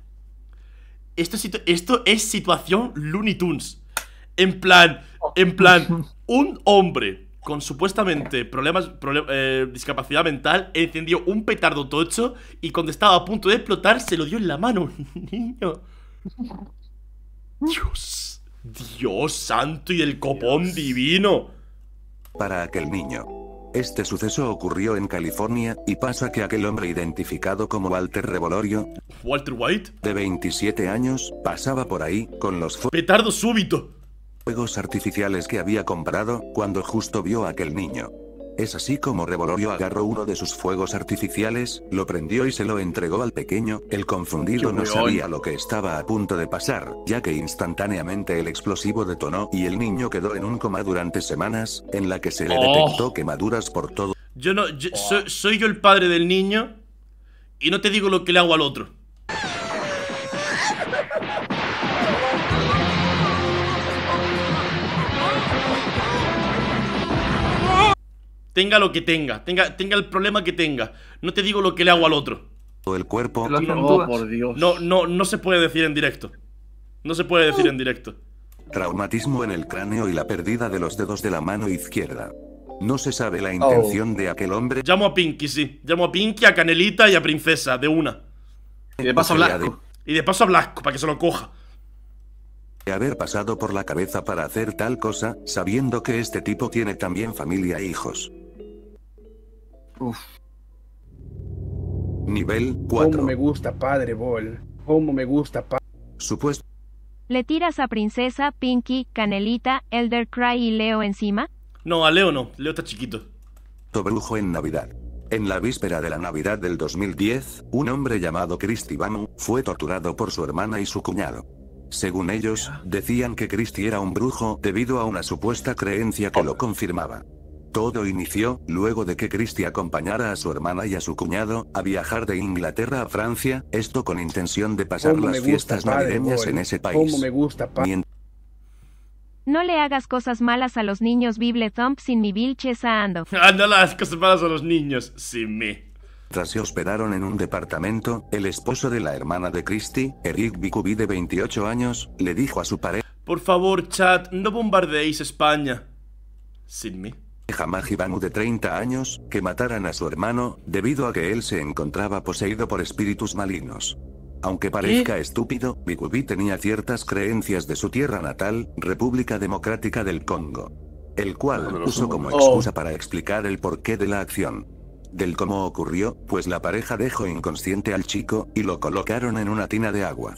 Esto es, esto es situación Looney Tunes. En plan, en plan, un hombre con supuestamente problemas, eh, discapacidad mental encendió un petardo tocho y cuando estaba a punto de explotar se lo dio en la mano. Niño. Dios. Dios santo y el copón divino. Para aquel niño. Este suceso ocurrió en California, y pasa que aquel hombre identificado como Walter Revolorio, Walter White, de 27 años, pasaba por ahí, con los petardo súbito fuegos artificiales que había comprado, cuando justo vio a aquel niño. Es así como Revolorio agarró uno de sus fuegos artificiales, lo prendió y se lo entregó al pequeño, el confundido no sabía lo que estaba a punto de pasar, ya que instantáneamente el explosivo detonó y el niño quedó en un coma durante semanas, en la que se le oh. detectó quemaduras por todo. Yo no, soy yo el padre del niño y no te digo lo que le hago al otro. Tenga lo que tenga, tenga, el problema que tenga. No te digo lo que le hago al otro. El cuerpo. Oh, no, no, no se puede decir en directo. No se puede decir en directo. Traumatismo en el cráneo y la pérdida de los dedos de la mano izquierda. No se sabe la intención de aquel hombre. Llamo a Pinky, sí. Llamo a Pinky, a Canelita y a Princesa, de una. Y de paso a Blasco. Y de paso a Blasco, para que se lo coja. De haber pasado por la cabeza para hacer tal cosa, sabiendo que este tipo tiene también familia e hijos. Nivel 4. me gusta Padre Ball. Cómo me gusta Supuesto. ¿Le tiras a Princesa, Pinky, Canelita, Elder Cry y Leo encima? No, a Leo no. Leo está chiquito. Brujo en Navidad. En la víspera de la Navidad del 2010, un hombre llamado Christy Bamu fue torturado por su hermana y su cuñado. Según ellos, decían que Christy era un brujo debido a una supuesta creencia que lo confirmaba. Todo inició, luego de que Christie acompañara a su hermana y a su cuñado, a viajar de Inglaterra a Francia, esto con intención de pasar las fiestas navideñas en ese país. me gusta, no le hagas cosas malas a los niños, Bible Thump, sin mi Vilches a Ando. Ah, no cosas malas a los niños, sin mí. Tras se hospedaron en un departamento, el esposo de la hermana de Christie, Eric Bicubi de 28 años, le dijo a su pareja... Por favor, chat, no bombardeéis España. Sin mí. Jamajibanu de 30 años, que mataran a su hermano, debido a que él se encontraba poseído por espíritus malignos. Aunque parezca ¿Eh? estúpido, Bikubi tenía ciertas creencias de su tierra natal, República Democrática del Congo. El cual usó como excusa para explicar el porqué de la acción. Del cómo ocurrió, pues la pareja dejó inconsciente al chico, y lo colocaron en una tina de agua.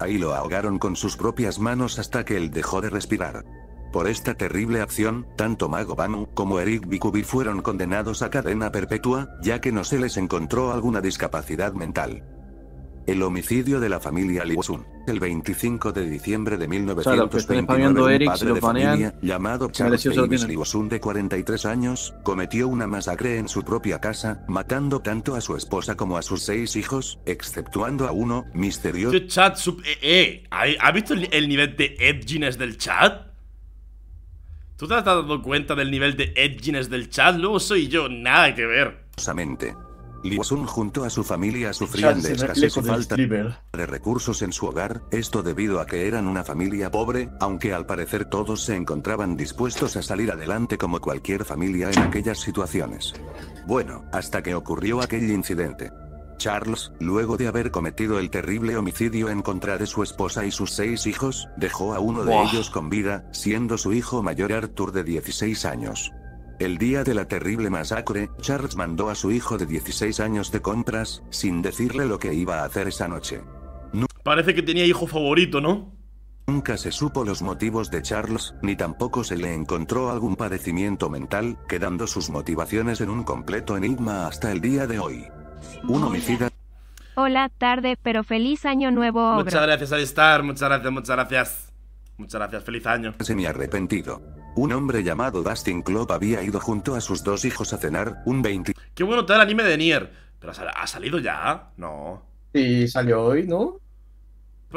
Ahí lo ahogaron con sus propias manos hasta que él dejó de respirar. Por esta terrible acción, tanto Mago Banu como Eric Bikubi fueron condenados a cadena perpetua, ya que no se les encontró alguna discapacidad mental. El homicidio de la familia Liwosun. El 25 de diciembre de 1929, padre de familia llamado Charles Davis de 43 años, cometió una masacre en su propia casa, matando tanto a su esposa como a sus seis hijos, exceptuando a uno, misterioso... Eh, eh, ¿Ha visto el nivel de edginess del chat? ¿Tú te has dado cuenta del nivel de edginess del chat? Luego soy yo, nada que ver. Liusun junto a su familia sufrían de escasez falta de recursos en su hogar, esto debido a que eran una familia pobre, aunque al parecer todos se encontraban dispuestos a salir adelante como cualquier familia en aquellas situaciones. Bueno, hasta que ocurrió aquel incidente. Charles, luego de haber cometido el terrible homicidio en contra de su esposa y sus seis hijos, dejó a uno de ellos con vida, siendo su hijo mayor Arthur de 16 años. El día de la terrible masacre, Charles mandó a su hijo de 16 años de compras, sin decirle lo que iba a hacer esa noche. Parece que tenía hijo favorito, ¿no? Nunca se supo los motivos de Charles, ni tampoco se le encontró algún padecimiento mental, quedando sus motivaciones en un completo enigma hasta el día de hoy. Un homicida. Hola, tarde, pero feliz año nuevo. Muchas gracias, Alistar. Muchas gracias, muchas gracias. Muchas gracias, feliz año. Se me ha arrepentido. Un hombre llamado Dustin Club había ido junto a sus dos hijos a cenar un 20. Qué bueno está el anime de Nier. Pero ha salido ya, no. Sí, salió hoy, ¿no?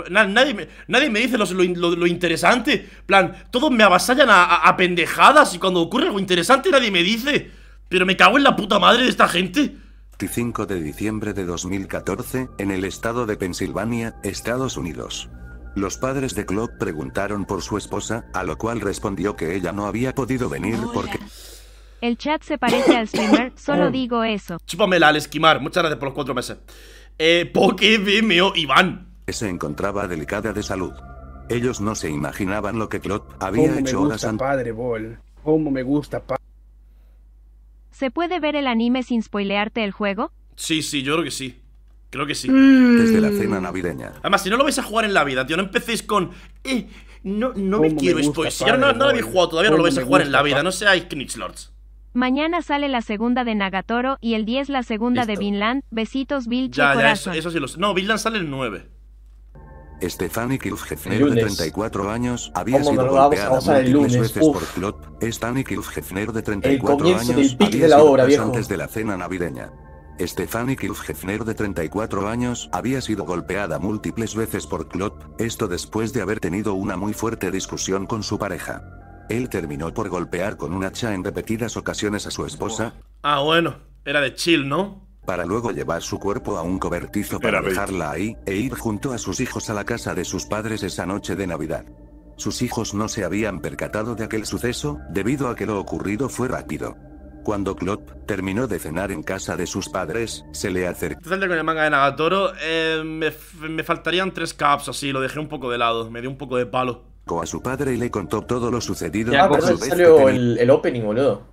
nadie, me, nadie me dice lo, lo, interesante. plan, todos me avasallan a, a pendejadas y cuando ocurre algo interesante nadie me dice. Pero me cago en la puta madre de esta gente. 25 de diciembre de 2014, en el estado de Pensilvania, Estados Unidos. Los padres de Klopp preguntaron por su esposa, a lo cual respondió que ella no había podido venir porque... El chat se parece al streamer, solo digo eso. Chúpamela al esquimar, muchas gracias por los cuatro meses. Eh, Poki, Vimeo, Iván. Se encontraba delicada de salud. Ellos no se imaginaban lo que Klopp había hecho me gusta, Padre bol? ¿Cómo me gusta, padre? ¿Se puede ver el anime sin spoilearte el juego? Sí, sí, yo creo que sí. Creo que sí. Mm. Desde la cena navideña. Además, si no lo vais a jugar en la vida, tío, no empecéis con. Eh, no, no me quiero spoilear. Si no, no lo habéis jugado todavía, no lo vais a jugar en la vida. No seáis lords. Mañana sale la segunda de Nagatoro y el 10 la segunda de Vinland. Besitos, Bill, Ya, ya, eso, eso sí lo sé. No, Vinland sale el 9. Stephanie Kilfgefner, de 34 años, había sido golpeada múltiples veces por Klopp. Kilfgefner, de 34 años, había la sido antes de la cena navideña. Stephanie Kilfgefner de 34 años había sido golpeada múltiples veces por Klopp, esto después de haber tenido una muy fuerte discusión con su pareja. Él terminó por golpear con un hacha en repetidas ocasiones a su esposa. Ah, bueno, era de chill, ¿no? para luego llevar su cuerpo a un cobertizo para dejarla ahí, e ir junto a sus hijos a la casa de sus padres esa noche de Navidad. Sus hijos no se habían percatado de aquel suceso, debido a que lo ocurrido fue rápido. Cuando Klopp terminó de cenar en casa de sus padres, se le acercó. con el manga de Nagatoro, eh, me, me, faltarían tres caps así, lo dejé un poco de lado, me dio un poco de palo. A su padre y le contó todo lo sucedido. Ya, salió el, el, opening, boludo.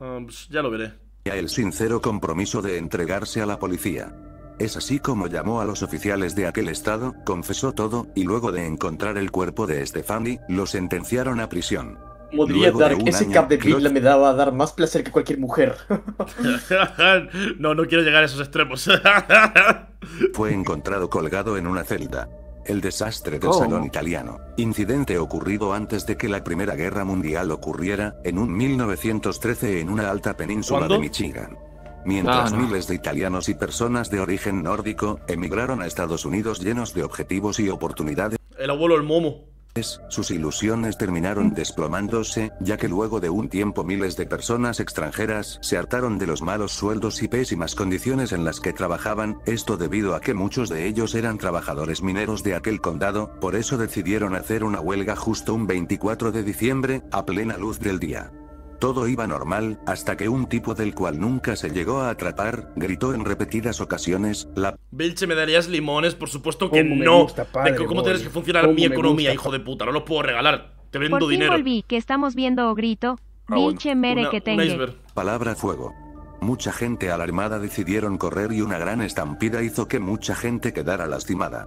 Ah, pues, ya lo veré el sincero compromiso de entregarse a la policía. Es así como llamó a los oficiales de aquel estado, confesó todo, y luego de encontrar el cuerpo de Stephanie lo sentenciaron a prisión. ese de me daba a dar más placer que cualquier mujer. no, no quiero llegar a esos extremos. fue encontrado colgado en una celda. El desastre del Salón Italiano. Incidente ocurrido antes de que la Primera Guerra Mundial ocurriera, en un 1913 en una alta península de Michigan. Mientras ah, miles de italianos y personas de origen nórdico emigraron a Estados Unidos llenos de objetivos y oportunidades. El abuelo el momo sus ilusiones terminaron desplomándose, ya que luego de un tiempo miles de personas extranjeras se hartaron de los malos sueldos y pésimas condiciones en las que trabajaban, esto debido a que muchos de ellos eran trabajadores mineros de aquel condado, por eso decidieron hacer una huelga justo un 24 de diciembre, a plena luz del día. Todo iba normal, hasta que un tipo del cual nunca se llegó a atrapar, gritó en repetidas ocasiones, la... Vilche, ¿me darías limones? Por supuesto que no. ¿Cómo tienes que funcionar mi economía, hijo de puta? No los puedo regalar. Te vendo Por dinero. volví, que estamos viendo o grito. Ah, Vilche mere que tenga. Palabra fuego. Mucha gente alarmada decidieron correr y una gran estampida hizo que mucha gente quedara lastimada.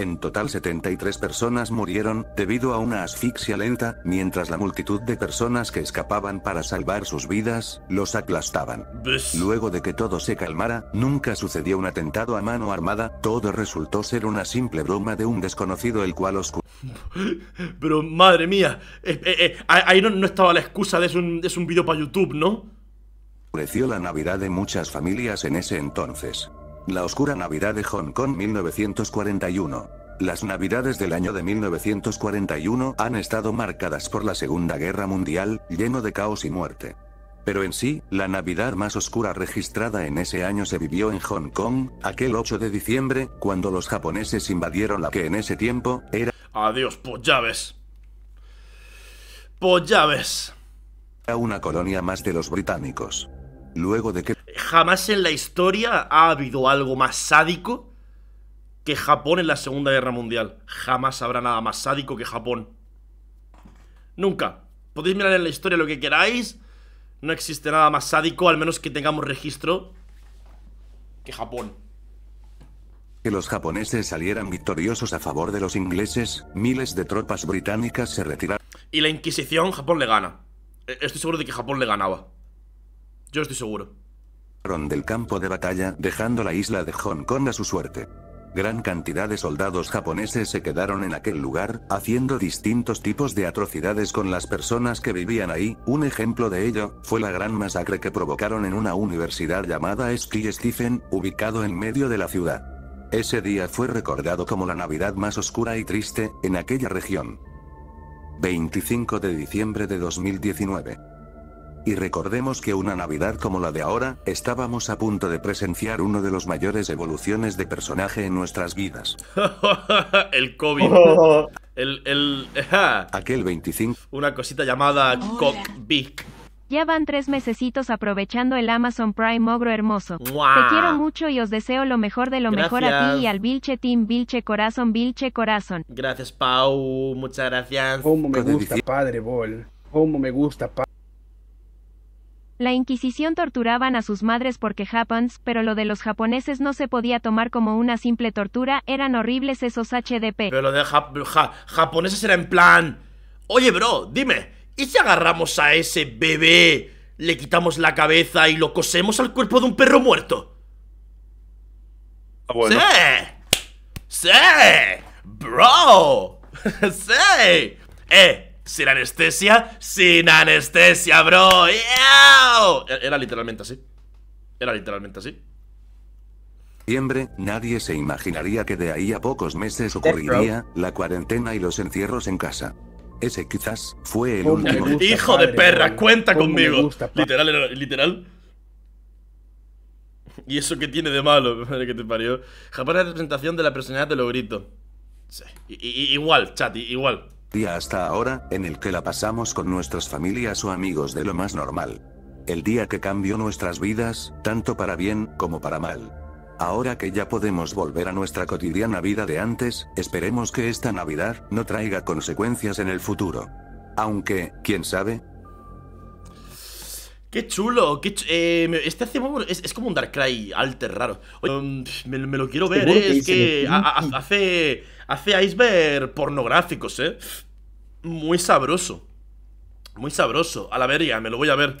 En total 73 personas murieron, debido a una asfixia lenta, mientras la multitud de personas que escapaban para salvar sus vidas, los aplastaban. Luego de que todo se calmara, nunca sucedió un atentado a mano armada, todo resultó ser una simple broma de un desconocido el cual oscuro. Pero madre mía, eh, eh, eh, ahí no, estaba la excusa de es un, es un vídeo para YouTube, ¿no? Creció la Navidad de muchas familias en ese entonces. La oscura Navidad de Hong Kong 1941. Las Navidades del año de 1941 han estado marcadas por la Segunda Guerra Mundial, lleno de caos y muerte. Pero en sí, la Navidad más oscura registrada en ese año se vivió en Hong Kong, aquel 8 de diciembre, cuando los japoneses invadieron la que en ese tiempo era... Adiós, pues ya ves. Pues Una colonia más de los británicos. Luego de que jamás en la historia ha habido algo más sádico que Japón en la Segunda Guerra Mundial. Jamás habrá nada más sádico que Japón. Nunca. Podéis mirar en la historia lo que queráis. No existe nada más sádico, al menos que tengamos registro, que Japón. Que los japoneses salieran victoriosos a favor de los ingleses, miles de tropas británicas se retiraron. Y la Inquisición, Japón le gana. E-, estoy seguro de que Japón le ganaba. Yo estoy seguro del campo de batalla dejando la isla de Hong Kong a su suerte. Gran cantidad de soldados japoneses se quedaron en aquel lugar, haciendo distintos tipos de atrocidades con las personas que vivían ahí, un ejemplo de ello, fue la gran masacre que provocaron en una universidad llamada Ski Stephen, ubicado en medio de la ciudad. Ese día fue recordado como la Navidad más oscura y triste, en aquella región. 25 de diciembre de 2019 y recordemos que una Navidad como la de ahora, estábamos a punto de presenciar uno de los mayores evoluciones de personaje en nuestras vidas. el COVID. el, el... Aquel 25. Una cosita llamada Cockbeak. Ya van tres mesecitos aprovechando el Amazon Prime Ogro Hermoso. Te quiero mucho y os deseo lo mejor de lo mejor a ti y al Vilche Team Vilche Corazón Vilche Corazón. Gracias, Pau. Muchas gracias. Como me gusta, Padre Bol. Cómo me gusta, Padre. La Inquisición torturaban a sus madres porque Japans, pero lo de los japoneses no se podía tomar como una simple tortura, eran horribles esos HDP. Pero lo de japoneses era en plan... Oye, bro, dime, ¿y si agarramos a ese bebé, le quitamos la cabeza y lo cosemos al cuerpo de un perro muerto? Ah, ¡Sí! ¡Sí! ¡Bro! ¡Sí! ¡Eh! sin anestesia, sin anestesia, bro. E-, era literalmente así. Era literalmente así. Nadie se imaginaría que de ahí a pocos meses ocurriría la cuarentena y los encierros en casa. Ese quizás fue el último. Hijo de perra, cuenta conmigo. literal, literal. ¿Y eso qué tiene de malo? que te parió. Japón es la representación de la personalidad de lo grito. Sí. igual, chat, igual día hasta ahora, en el que la pasamos con nuestras familias o amigos de lo más normal. El día que cambió nuestras vidas, tanto para bien como para mal. Ahora que ya podemos volver a nuestra cotidiana vida de antes, esperemos que esta Navidad no traiga consecuencias en el futuro. Aunque, quién sabe, Qué chulo, qué ch eh, este hace es, es, como un Darkrai alter raro. Mm, me, lo quiero este ver, eh, es que hace hace iceberg pornográficos, eh. Muy sabroso. Muy sabroso. A la verga, me lo voy a ver.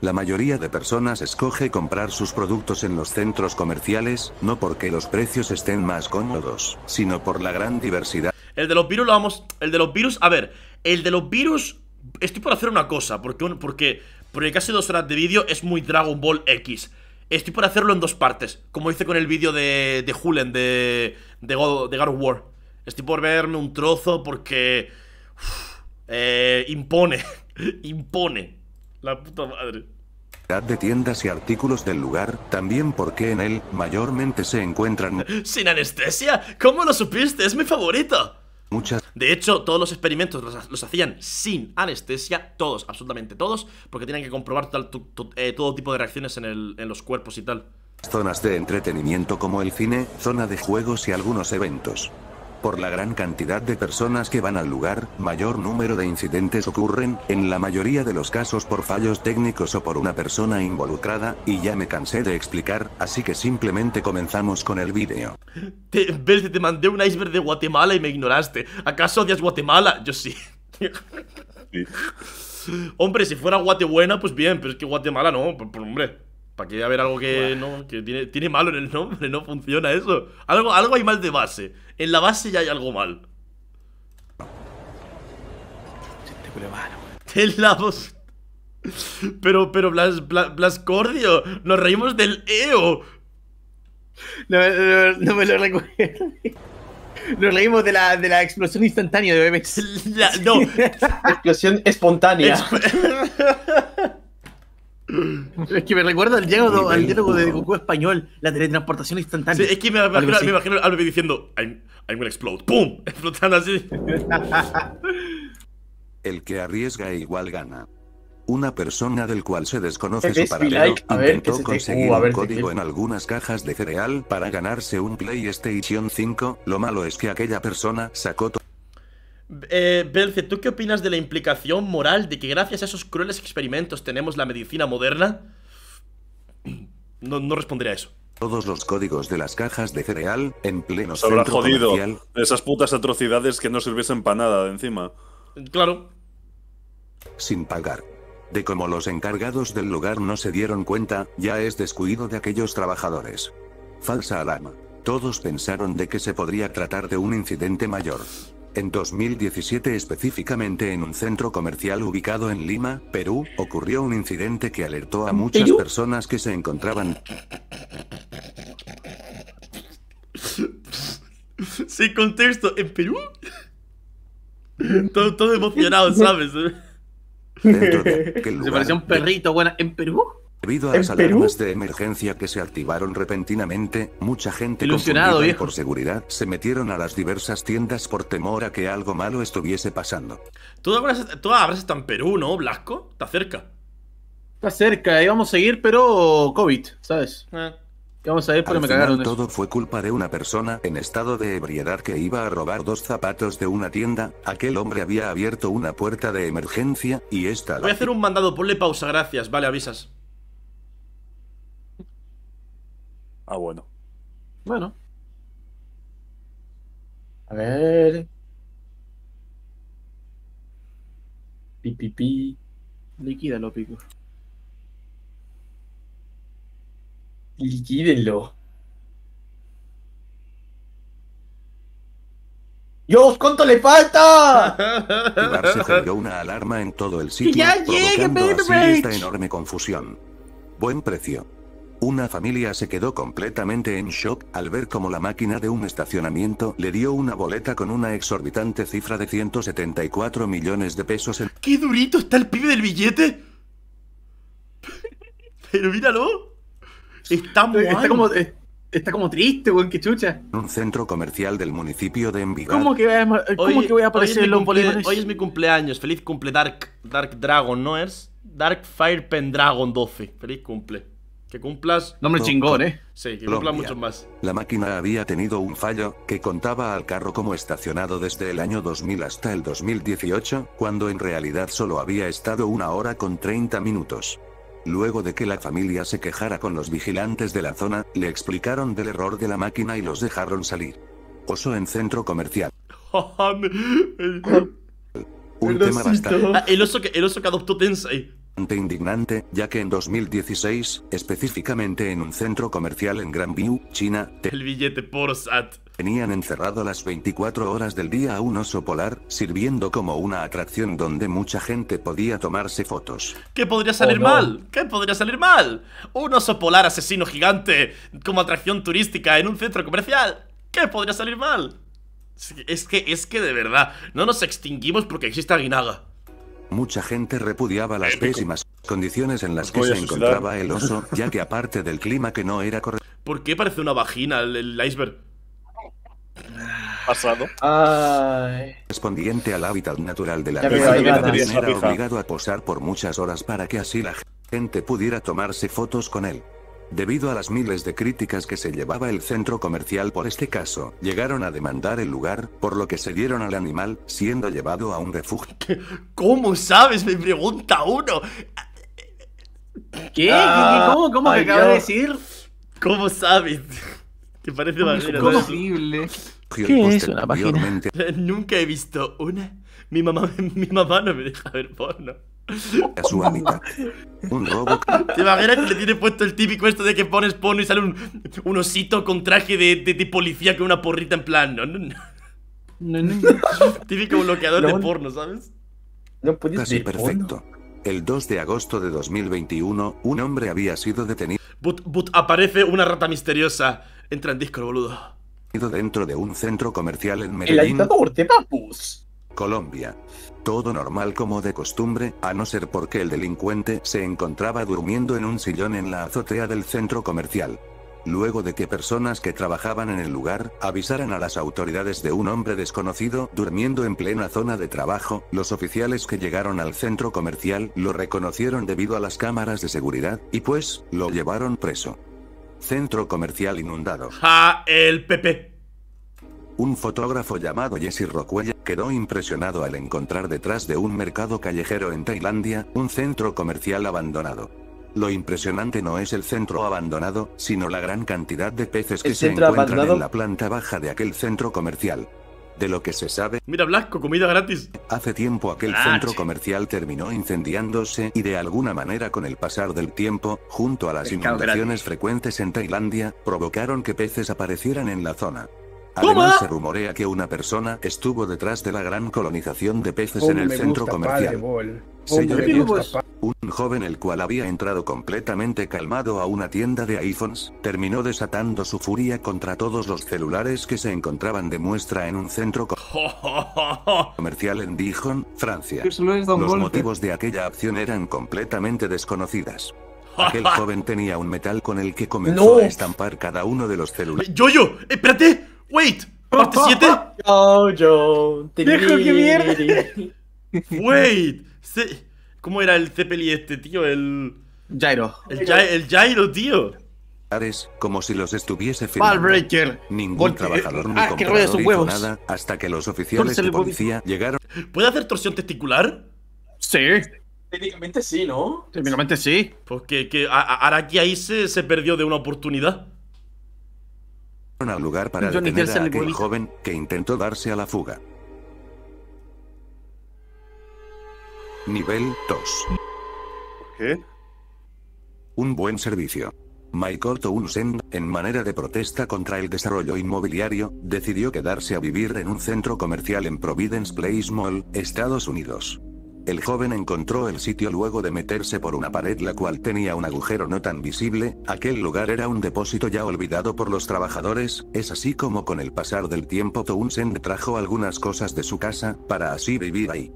La mayoría de personas escoge comprar sus productos en los centros comerciales, no porque los precios estén más cómodos, sino por la gran diversidad. El de los virus lo vamos, el de los virus, a ver, el de los virus estoy por hacer una cosa, porque porque porque casi dos horas de vídeo es muy Dragon Ball X. Estoy por hacerlo en dos partes, como hice con el vídeo de, de Hulen, de, de, God, of War. Estoy por verme un trozo porque... Eh, impone, impone. La puta madre de tiendas y artículos del lugar, también porque en él mayormente se encuentran... ¿Sin anestesia? ¿Cómo lo supiste? Es mi favorito. De hecho, todos los experimentos los, hacían sin anestesia, todos, absolutamente todos, porque tenían que comprobar eh, todo tipo de reacciones en, en los cuerpos y tal. Zonas de entretenimiento como el cine, zona de juegos y algunos eventos. Por la gran cantidad de personas que van al lugar, mayor número de incidentes ocurren, en la mayoría de los casos por fallos técnicos o por una persona involucrada, y ya me cansé de explicar, así que simplemente comenzamos con el vídeo. Te, te mandé un iceberg de Guatemala y me ignoraste. ¿Acaso odias Guatemala? Yo sí. Hombre, si fuera Guatebuena, pues bien, pero es que Guatemala no, por hombre. ¿Para qué haber algo que no que tiene, malo en el nombre? No funciona eso. Algo, algo hay mal de base. En la base ya hay algo mal. Te la voz... Pero, pero, Blas, Blascordio, nos reímos del EO. No, me lo recuerdo. Nos reímos de la, explosión instantánea de bebés. no. explosión espontánea. Es que me recuerda al diálogo, diálogo de Goku español, la teletransportación instantánea. Sí, es que me, imagino, me diciendo, I'm, will explode, ¡pum! Explotando así. El que arriesga e igual gana. Una persona del cual se desconoce su paradero intentó conseguir uh, un código en algunas cajas de cereal para ganarse un PlayStation 5. Lo malo es que aquella persona sacó todo. Eh, Belce, ¿tú qué opinas de la implicación moral de que gracias a esos crueles experimentos tenemos la medicina moderna? No, no a eso. Todos los códigos de las cajas de cereal en pleno Se jodido esas putas atrocidades que no sirviesen para nada de encima. Claro. Sin pagar. De como los encargados del lugar no se dieron cuenta, ya es descuido de aquellos trabajadores. Falsa alarma. Todos pensaron de que se podría tratar de un incidente mayor. En 2017 específicamente en un centro comercial ubicado en Lima, Perú, ocurrió un incidente que alertó a muchas personas que se encontraban... Sin contexto, ¿en Perú? Todo, emocionado, ¿sabes? Se parecía un perrito, bueno, ¿en Perú? Debido a las Perú? alarmas de emergencia que se activaron repentinamente, mucha gente Ilusionado, confundida por seguridad se metieron a las diversas tiendas por temor a que algo malo estuviese pasando. Tú ahora estás en Perú, ¿no, Blasco? Está cerca. Está cerca, íbamos a seguir, pero COVID, ¿sabes? Ah. Vamos a ir pero me cagaron. todo fue culpa de una persona en estado de ebriedad que iba a robar dos zapatos de una tienda. Aquel hombre había abierto una puerta de emergencia y esta. Voy a hacer un mandado, ponle pausa, gracias. Vale, avisas. Ah, bueno. Bueno. A ver. Pi, pi, pi. Liquídalo, pico. Liquídenlo. ¡Dios, cuánto le falta! Pilar se generó una alarma en todo el sitio, ya llegue, provocando así esta enorme confusión. Buen precio. Una familia se quedó completamente en shock al ver cómo la máquina de un estacionamiento le dio una boleta con una exorbitante cifra de 174 millones de pesos en... ¡Qué durito está el pibe del billete! Pero míralo. Está muy eh, como, triste, weón, que chucha. Un centro comercial del municipio de Envigado. ¿Cómo que, voy a aparecer en Hoy es mi cumpleaños. Feliz cumple Dark, Dragon, ¿no es? Dark Fire Pendragon 12. Feliz cumple. Que cumplas. Nombre chingón, ¿eh? Sí, que más. La máquina había tenido un fallo que contaba al carro como estacionado desde el año 2000 hasta el 2018, cuando en realidad solo había estado una hora con 30 minutos. Luego de que la familia se quejara con los vigilantes de la zona, le explicaron del error de la máquina y los dejaron salir. Oso en centro comercial. Ah, el oso que, el oso que adoptó Tensei indignante, ya que en 2016, específicamente en un centro comercial en Grandview, China, el billete por Tenían encerrado las 24 horas del día a un oso polar, sirviendo como una atracción donde mucha gente podía tomarse fotos. ¿Qué podría salir oh, mal? ¿Qué podría salir mal? Un oso polar asesino gigante como atracción turística en un centro comercial. ¿Qué podría salir mal? Es que, es que de verdad, no nos extinguimos porque existe Aguinaga. Mucha gente repudiaba las pésimas condiciones en las que se encontraba el oso, ya que aparte del clima que no era correcto. ¿Por qué parece una vagina el, iceberg? Pasado. Respondiente al hábitat natural de la vida. era obligado a posar por muchas horas para que así la gente pudiera tomarse fotos con él. Debido a las miles de críticas que se llevaba el centro comercial por este caso, llegaron a demandar el lugar, por lo que se dieron al animal, siendo llevado a un refugio. ¿Cómo sabes? Me pregunta uno. ¿Qué? Ah, ¿Cómo? ¿Cómo Me acaba de decir? ¿Cómo sabes? ¿Te parece horrible. ¿Qué es una página? Nunca he visto una. Mi mamá, mi mamá no me deja ver porno a su hábitat. Un robo. ¿Te imaginas que le tiene puesto el típico esto de que pones porno y sale un, osito con traje de, de, policía con una porrita en plan? No, no, no. Típico bloqueador de porno, ¿sabes? Pues Casi perfecto. El 2 de agosto de 2021, un hombre había sido detenido. But, but aparece una rata misteriosa. Entra en Discord, boludo. Dentro de un centro comercial en Medellín. Colombia. Todo normal como de costumbre, a no ser porque el delincuente se encontraba durmiendo en un sillón en la azotea del centro comercial. Luego de que personas que trabajaban en el lugar avisaran a las autoridades de un hombre desconocido durmiendo en plena zona de trabajo, los oficiales que llegaron al centro comercial lo reconocieron debido a las cámaras de seguridad, y pues, lo llevaron preso. Centro comercial inundado. ¡Ja! El Pepe. Un fotógrafo llamado Jesse Rockwell quedó impresionado al encontrar detrás de un mercado callejero en Tailandia, un centro comercial abandonado. Lo impresionante no es el centro abandonado, sino la gran cantidad de peces que se encuentran en la planta baja de aquel centro comercial. De lo que se sabe. Mira, Blasco, comida gratis. Hace tiempo aquel ah, centro comercial terminó incendiándose y de alguna manera, con el pasar del tiempo, junto a las inundaciones frecuentes en Tailandia, provocaron que peces aparecieran en la zona. Además se rumorea que una persona estuvo detrás de la gran colonización de peces en el centro comercial. un joven el cual había entrado completamente calmado a una tienda de iPhones, terminó desatando su furia contra todos los celulares que se encontraban de muestra en un centro comercial en Dijon, Francia. Los motivos de aquella acción eran completamente desconocidas. Aquel joven tenía un metal con el que comenzó a estampar cada uno de los celulares. ¡Yoyo! -yo, ¡Espérate! Wait, ah, parte 7. Ah, ah. Jojo. Viejo, qué mierda. Wait. ¿Cómo era el CPLI este, tío? El. Gyro. El, gy el Gyro, tío. Como si los estuviese firmando. Ningún trabajador ni ah, comprador hizo nada hasta que los oficiales de policía llegaron. ¿Puede hacer torsión testicular? Sí. Técnicamente sí, ¿no? Técnicamente sí. Porque que Araki ahí se, se perdió de una oportunidad al lugar para detener a aquel joven que intentó darse a la fuga. Nivel 2. ¿Qué? Un buen servicio. Michael Townsend en manera de protesta contra el desarrollo inmobiliario, decidió quedarse a vivir en un centro comercial en Providence Place Mall, Estados Unidos. El joven encontró el sitio luego de meterse por una pared la cual tenía un agujero no tan visible, aquel lugar era un depósito ya olvidado por los trabajadores, es así como con el pasar del tiempo Townsend trajo algunas cosas de su casa, para así vivir ahí.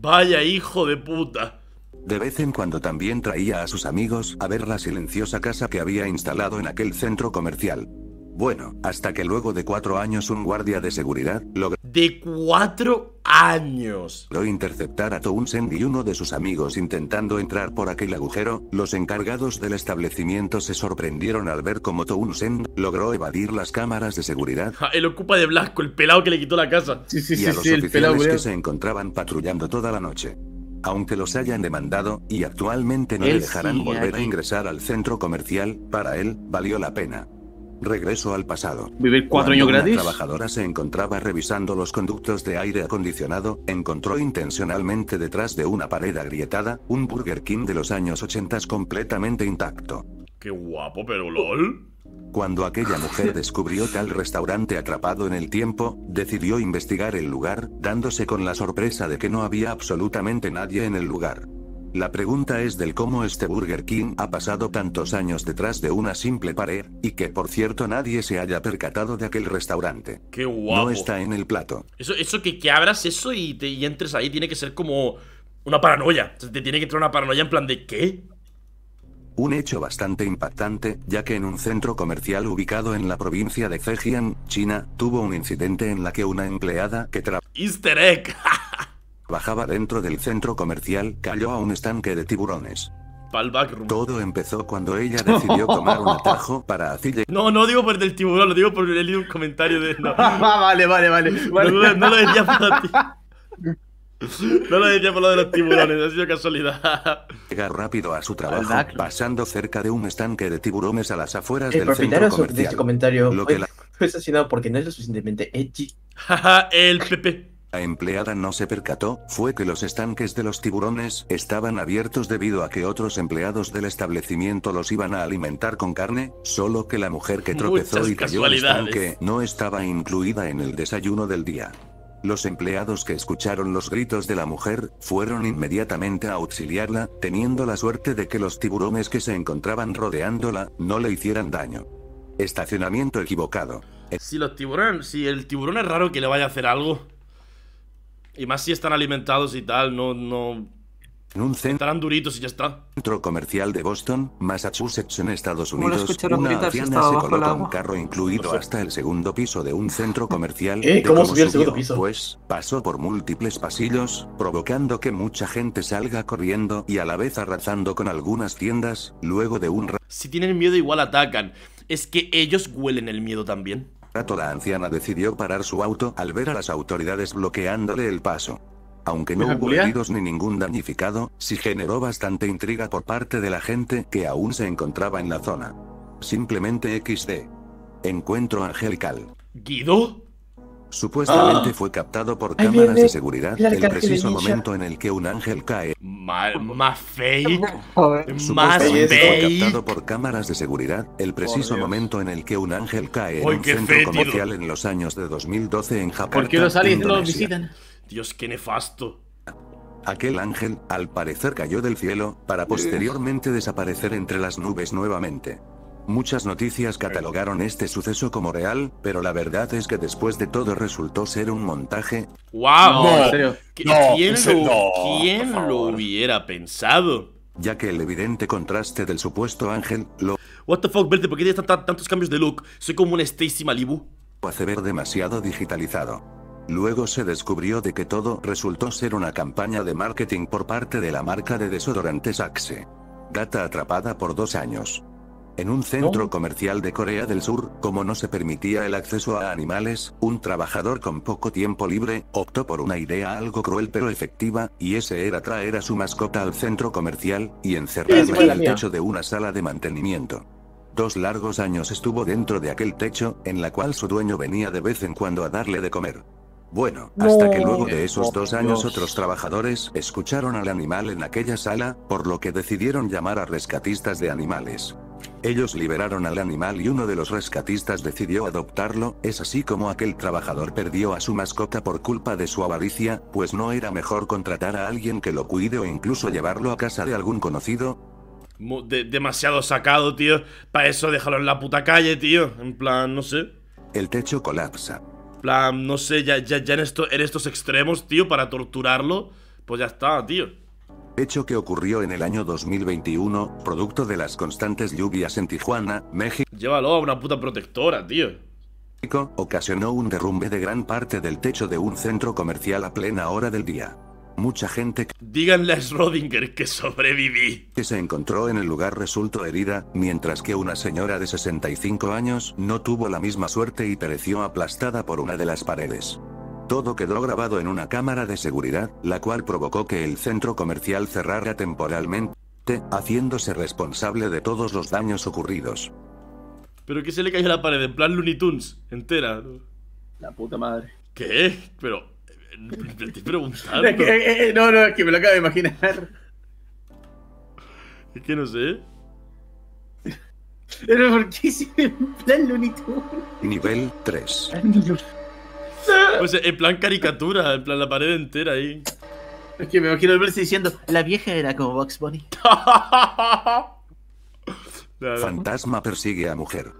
Vaya hijo de puta. De vez en cuando también traía a sus amigos a ver la silenciosa casa que había instalado en aquel centro comercial. Bueno, hasta que luego de cuatro años un guardia de seguridad logró... ¡De cuatro años! Logró interceptar a Townsend y uno de sus amigos intentando entrar por aquel agujero. Los encargados del establecimiento se sorprendieron al ver cómo Townsend logró evadir las cámaras de seguridad. El ocupa de Blasco, el pelado que le quitó la casa. Sí, sí, y a los oficiales que se encontraban patrullando toda la noche aunque los hayan demandado, y actualmente no le dejarán volver a ingresar al centro comercial, para él, valió la pena. Regreso al pasado. Vivir cuatro años gratis. La trabajadora se encontraba revisando los conductos de aire acondicionado, encontró intencionalmente detrás de una pared agrietada un Burger King de los años 80 completamente intacto. Qué guapo, pero lol. Cuando aquella mujer descubrió tal restaurante atrapado en el tiempo, decidió investigar el lugar, dándose con la sorpresa de que no había absolutamente nadie en el lugar. La pregunta es del cómo este Burger King ha pasado tantos años detrás de una simple pared, y que por cierto nadie se haya percatado de aquel restaurante. ¡Qué guapo! No está en el plato. Eso, eso que, abras eso y, te, entres ahí tiene que ser como una paranoia. Te tiene que entrar una paranoia en plan de ¿qué? Un hecho bastante impactante, ya que en un centro comercial ubicado en la provincia de Zhejiang, China, tuvo un incidente en la que una empleada que tra... ¡Easter egg! bajaba dentro del centro comercial, cayó a un estanque de tiburones. Todo empezó cuando ella decidió tomar un atajo para así No, no digo por el tiburón, lo digo porque el un comentario de... No. Ah, vale, vale, vale. No, lo decía para ti. No lo decía por lo de los tiburones, ha sido casualidad. Llegar rápido a su trabajo, pasando cerca de un estanque de tiburones a las afueras del centro comercial. de este comentario lo fue asesinado porque no es lo suficientemente edgy. el Pepe. La empleada no se percató, fue que los estanques de los tiburones estaban abiertos debido a que otros empleados del establecimiento los iban a alimentar con carne, solo que la mujer que tropezó y cayó al estanque no estaba incluida en el desayuno del día. Los empleados que escucharon los gritos de la mujer, fueron inmediatamente a auxiliarla, teniendo la suerte de que los tiburones que se encontraban rodeándola, no le hicieran daño. Estacionamiento equivocado. Si los si el tiburón es raro que le vaya a hacer algo. Y más si están alimentados y tal, no, no. En un centro. Estarán duritos y ya está. Centro comercial de Boston, Massachusetts, en Estados Unidos. Una anciana se coloca un carro incluido hasta el segundo piso de un centro comercial. ¿Eh? ¿Cómo, subió segundo piso? Pues, pasó por múltiples pasillos, provocando que mucha gente salga corriendo y a la vez arrasando con algunas tiendas, luego de un... Si tienen miedo igual atacan. ¿Es que ellos huelen el miedo también? rato la anciana decidió parar su auto al ver a las autoridades bloqueándole el paso. Aunque no hubo heridos ni ningún damnificado, sí generó bastante intriga por parte de la gente que aún se encontraba en la zona. Simplemente XD. Encuentro angelical. ¿Guido? Supuestamente ah. fue captado por cámaras de seguridad el preciso momento en el que un ángel cae. Mal, más fake. fue captado por cámaras de seguridad el preciso momento en el que un ángel cae en un centro comercial en los años de 2012 en Japón. ¿Por qué los aliens visitan? Dios, qué nefasto. Aquel ángel, al parecer, cayó del cielo, para posteriormente desaparecer entre las nubes nuevamente. Muchas noticias catalogaron este suceso como real, pero la verdad es que después de todo resultó ser un montaje. ¡Wow! No, ¿Quién, lo, hubiera pensado? Ya que el evidente contraste del supuesto ángel lo. ¿What the fuck, Verte? ¿Por qué tienes tantos cambios de look? Soy como un Stacy Malibu. Hace ver demasiado digitalizado. Luego se descubrió de que todo resultó ser una campaña de marketing por parte de la marca de desodorantes Axe. Gata atrapada por dos años. En un centro comercial de Corea del Sur, como no se permitía el acceso a animales, un trabajador con poco tiempo libre, optó por una idea algo cruel pero efectiva, y ese era traer a su mascota al centro comercial, y encerrarla en el techo de una sala de mantenimiento. Dos largos años estuvo dentro de aquel techo, en la cual su dueño venía de vez en cuando a darle de comer. Bueno, hasta que luego de esos dos años otros trabajadores escucharon al animal en aquella sala, por lo que decidieron llamar a rescatistas de animales. Ellos liberaron al animal y uno de los rescatistas decidió adoptarlo, es así como aquel trabajador perdió a su mascota por culpa de su avaricia, pues no era mejor contratar a alguien que lo cuide o incluso llevarlo a casa de algún conocido. demasiado sacado, tío. Para eso déjalo en la puta calle, tío. En plan, no sé. El techo colapsa. plan, no sé, ya, ya, ya en estos extremos, tío, para torturarlo, pues ya está, tío hecho que ocurrió en el año 2021, producto de las constantes lluvias en Tijuana, México. Llévalo a una puta protectora, tío. Ocasionó un derrumbe de gran parte del techo de un centro comercial a plena hora del día. Mucha gente Díganle a Schrodinger que sobreviví. Que se encontró en el lugar resultó herida, mientras que una señora de 65 años no tuvo la misma suerte y pereció aplastada por una de las paredes. Todo quedó grabado en una cámara de seguridad, la cual provocó que el centro comercial cerrara temporalmente, haciéndose responsable de todos los daños ocurridos. ¿Pero qué se le cayó a la pared? En plan Looney Tunes, entera. La puta madre. ¿Qué? Pero... Me eh, estoy preguntando. Eh, eh, no, no, es que me lo acabo de imaginar. Es que no sé. Pero ¿por qué en plan Looney Tunes? Nivel 3. Pues en plan caricatura, en plan la pared entera ahí. Es que me imagino el verse diciendo, la vieja era como Box Bunny. Fantasma persigue a mujer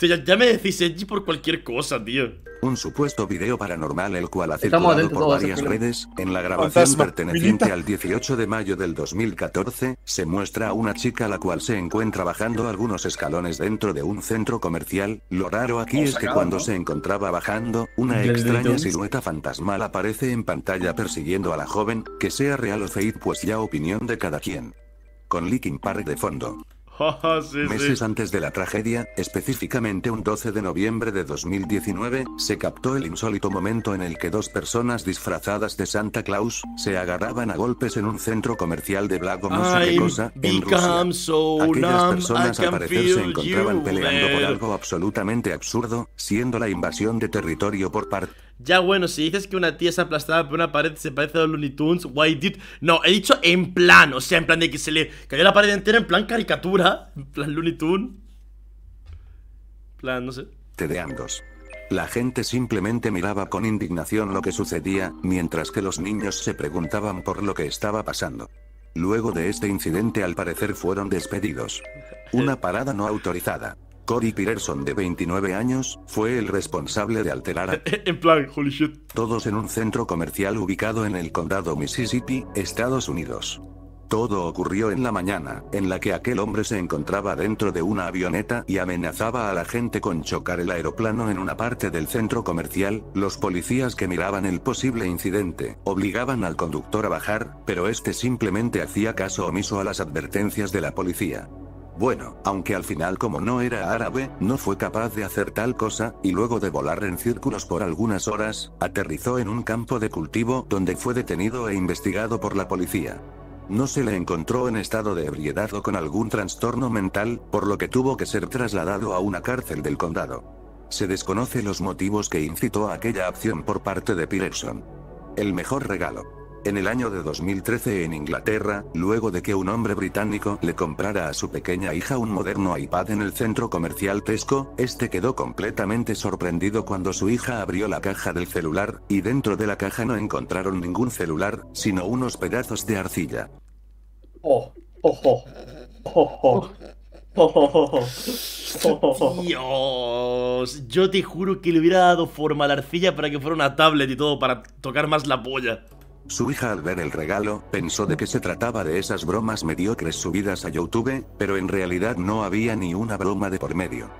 ya, me decís Edgy por cualquier cosa, tío. Un supuesto video paranormal el cual ha circulado por varias redes, en la grabación perteneciente al 18 de mayo del 2014, se muestra a una chica la cual se encuentra bajando algunos escalones dentro de un centro comercial, lo raro aquí es que cuando se encontraba bajando, una extraña silueta fantasmal aparece en pantalla persiguiendo a la joven, que sea real o fake pues ya opinión de cada quien. Con Licking Park de fondo. Ah, Meses antes de la tragedia, específicamente un 12 de noviembre de 2019, se captó el insólito momento en el que dos personas disfrazadas de Santa Claus se agarraban a golpes en un centro comercial de Blago no sé cosa, en Rusia. Aquellas personas al parecer se encontraban peleando por algo absolutamente absurdo, siendo la invasión de territorio por parte ya bueno, si dices que una tía se aplastada por una pared se parece a los Looney Tunes, why did... No, he dicho en plan, o sea, en plan de que se le cayó la pared entera, en plan caricatura, en plan Looney Tunes. plan, no sé. ambos. La gente simplemente miraba con indignación lo que sucedía, mientras que los niños se preguntaban por lo que estaba pasando. Luego de este incidente al parecer fueron despedidos. Una parada no autorizada. Cory Peterson de 29 años, fue el responsable de alterar a... Todos en un centro comercial ubicado en el condado Mississippi, Estados Unidos. Todo ocurrió en la mañana, en la que aquel hombre se encontraba dentro de una avioneta y amenazaba a la gente con chocar el aeroplano en una parte del centro comercial. Los policías que miraban el posible incidente, obligaban al conductor a bajar, pero este simplemente hacía caso omiso a las advertencias de la policía. Bueno, aunque al final como no era árabe, no fue capaz de hacer tal cosa, y luego de volar en círculos por algunas horas, aterrizó en un campo de cultivo donde fue detenido e investigado por la policía. No se le encontró en estado de ebriedad o con algún trastorno mental, por lo que tuvo que ser trasladado a una cárcel del condado. Se desconoce los motivos que incitó a aquella acción por parte de Peterson. El mejor regalo en el año de 2013 en Inglaterra, luego de que un hombre británico le comprara a su pequeña hija un moderno iPad en el centro comercial Tesco, este quedó completamente sorprendido cuando su hija abrió la caja del celular, y dentro de la caja no encontraron ningún celular, sino unos pedazos de arcilla. Oh, oh, oh, oh, oh, Dios, yo te juro que le hubiera dado forma a la arcilla para que fuera una tablet y todo, para tocar más la polla. Su hija al ver el regalo, pensó de que se trataba de esas bromas mediocres subidas a YouTube, pero en realidad no había ni una broma de por medio.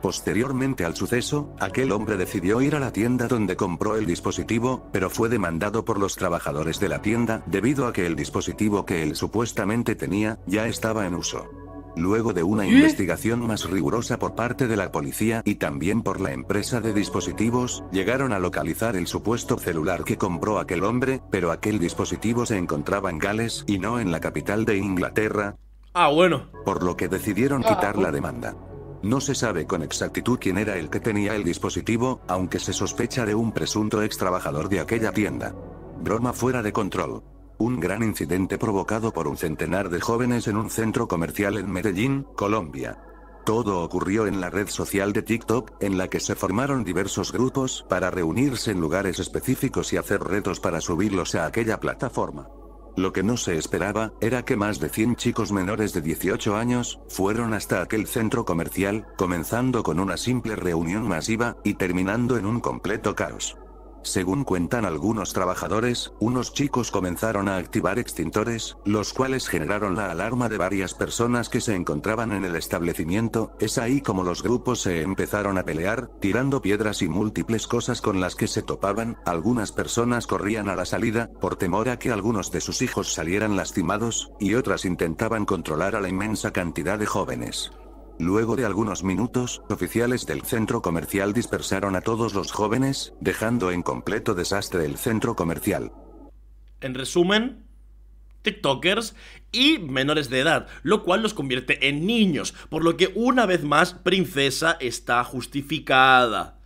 Posteriormente al suceso, aquel hombre decidió ir a la tienda donde compró el dispositivo, pero fue demandado por los trabajadores de la tienda debido a que el dispositivo que él supuestamente tenía, ya estaba en uso. Luego de una ¿Eh? investigación más rigurosa por parte de la policía y también por la empresa de dispositivos, llegaron a localizar el supuesto celular que compró aquel hombre, pero aquel dispositivo se encontraba en Gales y no en la capital de Inglaterra. Ah, bueno. Por lo que decidieron ah, quitar la demanda. No se sabe con exactitud quién era el que tenía el dispositivo, aunque se sospecha de un presunto ex trabajador de aquella tienda. Broma fuera de control. Un gran incidente provocado por un centenar de jóvenes en un centro comercial en Medellín, Colombia. Todo ocurrió en la red social de TikTok, en la que se formaron diversos grupos para reunirse en lugares específicos y hacer retos para subirlos a aquella plataforma. Lo que no se esperaba, era que más de 100 chicos menores de 18 años, fueron hasta aquel centro comercial, comenzando con una simple reunión masiva, y terminando en un completo caos. Según cuentan algunos trabajadores, unos chicos comenzaron a activar extintores, los cuales generaron la alarma de varias personas que se encontraban en el establecimiento, es ahí como los grupos se empezaron a pelear, tirando piedras y múltiples cosas con las que se topaban, algunas personas corrían a la salida, por temor a que algunos de sus hijos salieran lastimados, y otras intentaban controlar a la inmensa cantidad de jóvenes. Luego de algunos minutos, oficiales del centro comercial dispersaron a todos los jóvenes, dejando en completo desastre el centro comercial. En resumen, TikTokers y menores de edad, lo cual los convierte en niños, por lo que una vez más Princesa está justificada.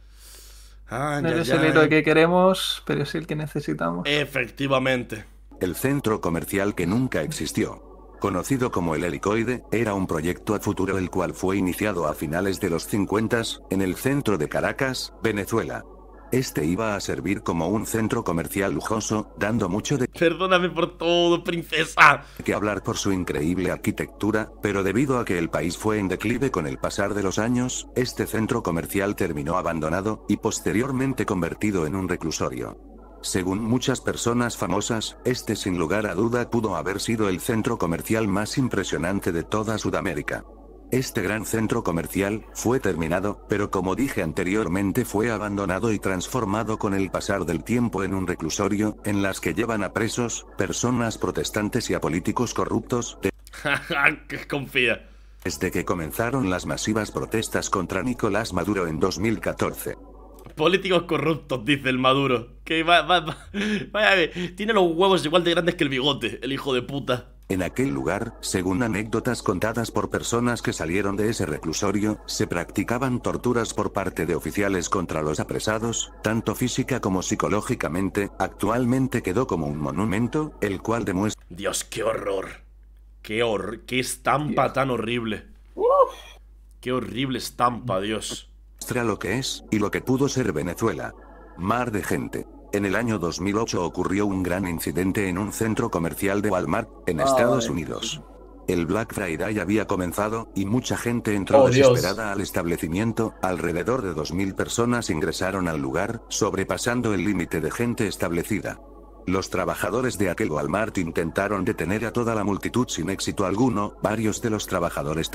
Ah, no es el eh. que queremos, pero es el que necesitamos. Efectivamente. El centro comercial que nunca existió conocido como el helicoide, era un proyecto a futuro el cual fue iniciado a finales de los 50, en el centro de Caracas, Venezuela. Este iba a servir como un centro comercial lujoso, dando mucho de... Perdóname por todo, princesa. Que hablar por su increíble arquitectura, pero debido a que el país fue en declive con el pasar de los años, este centro comercial terminó abandonado, y posteriormente convertido en un reclusorio. Según muchas personas famosas, este sin lugar a duda pudo haber sido el centro comercial más impresionante de toda Sudamérica. Este gran centro comercial, fue terminado, pero como dije anteriormente fue abandonado y transformado con el pasar del tiempo en un reclusorio, en las que llevan a presos, personas protestantes y a políticos corruptos de... Confía. Desde que comenzaron las masivas protestas contra Nicolás Maduro en 2014 políticos corruptos, dice el Maduro. Que va, vaya, tiene los huevos igual de grandes que el bigote, el hijo de puta. En aquel lugar, según anécdotas contadas por personas que salieron de ese reclusorio, se practicaban torturas por parte de oficiales contra los apresados, tanto física como psicológicamente, actualmente quedó como un monumento, el cual demuestra... Dios, qué horror. Qué horror, qué estampa tan horrible. Uf. Qué horrible estampa, Dios muestra lo que es, y lo que pudo ser Venezuela. Mar de gente. En el año 2008 ocurrió un gran incidente en un centro comercial de Walmart, en ah, Estados Unidos. El Black Friday había comenzado, y mucha gente entró oh, desesperada al establecimiento, alrededor de 2.000 personas ingresaron al lugar, sobrepasando el límite de gente establecida. Los trabajadores de aquel Walmart intentaron detener a toda la multitud sin éxito alguno, varios de los trabajadores...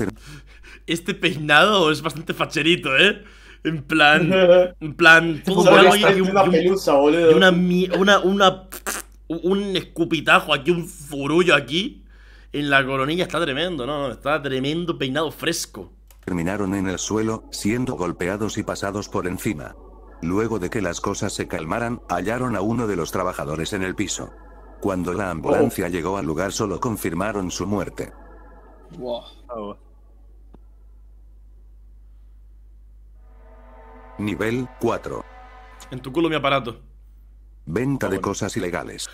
Este peinado es bastante facherito, ¿eh? En plan... En plan... Este todo y, un, una pelusa, boludo. una, una, Un escupitajo aquí, un furullo aquí. En la coronilla está tremendo, no, está tremendo peinado fresco. Terminaron en el suelo, siendo golpeados y pasados por encima. Luego de que las cosas se calmaran, hallaron a uno de los trabajadores en el piso. Cuando la ambulancia llegó al lugar solo confirmaron su muerte. Nivel 4. En tu culo mi aparato. Venta de cosas ilegales.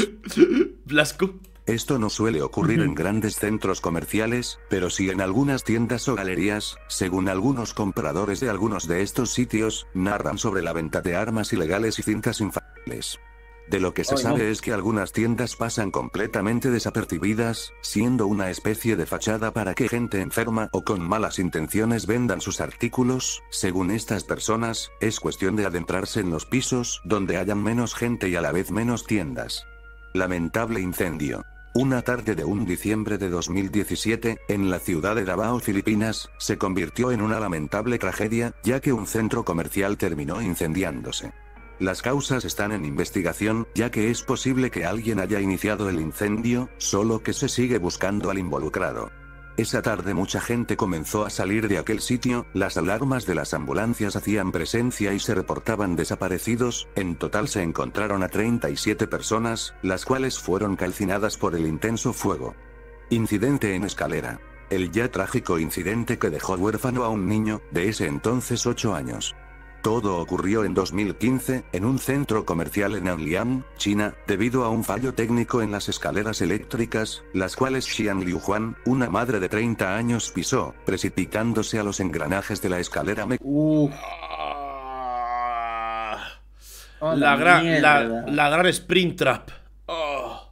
Blasco. Esto no suele ocurrir en grandes centros comerciales, pero sí en algunas tiendas o galerías, según algunos compradores de algunos de estos sitios, narran sobre la venta de armas ilegales y cintas infantiles. De lo que se sabe es que algunas tiendas pasan completamente desapercibidas, siendo una especie de fachada para que gente enferma o con malas intenciones vendan sus artículos. Según estas personas, es cuestión de adentrarse en los pisos donde hayan menos gente y a la vez menos tiendas. Lamentable incendio. Una tarde de un diciembre de 2017, en la ciudad de Davao, Filipinas, se convirtió en una lamentable tragedia, ya que un centro comercial terminó incendiándose. Las causas están en investigación, ya que es posible que alguien haya iniciado el incendio, solo que se sigue buscando al involucrado. Esa tarde mucha gente comenzó a salir de aquel sitio, las alarmas de las ambulancias hacían presencia y se reportaban desaparecidos, en total se encontraron a 37 personas, las cuales fueron calcinadas por el intenso fuego. Incidente en escalera. El ya trágico incidente que dejó huérfano a un niño, de ese entonces 8 años. Todo ocurrió en 2015, en un centro comercial en Anliang, China, debido a un fallo técnico en las escaleras eléctricas, las cuales Xian Liu Juan, una madre de 30 años pisó, precipitándose a los engranajes de la escalera me la, gran, la, gran sprint trap. Ah,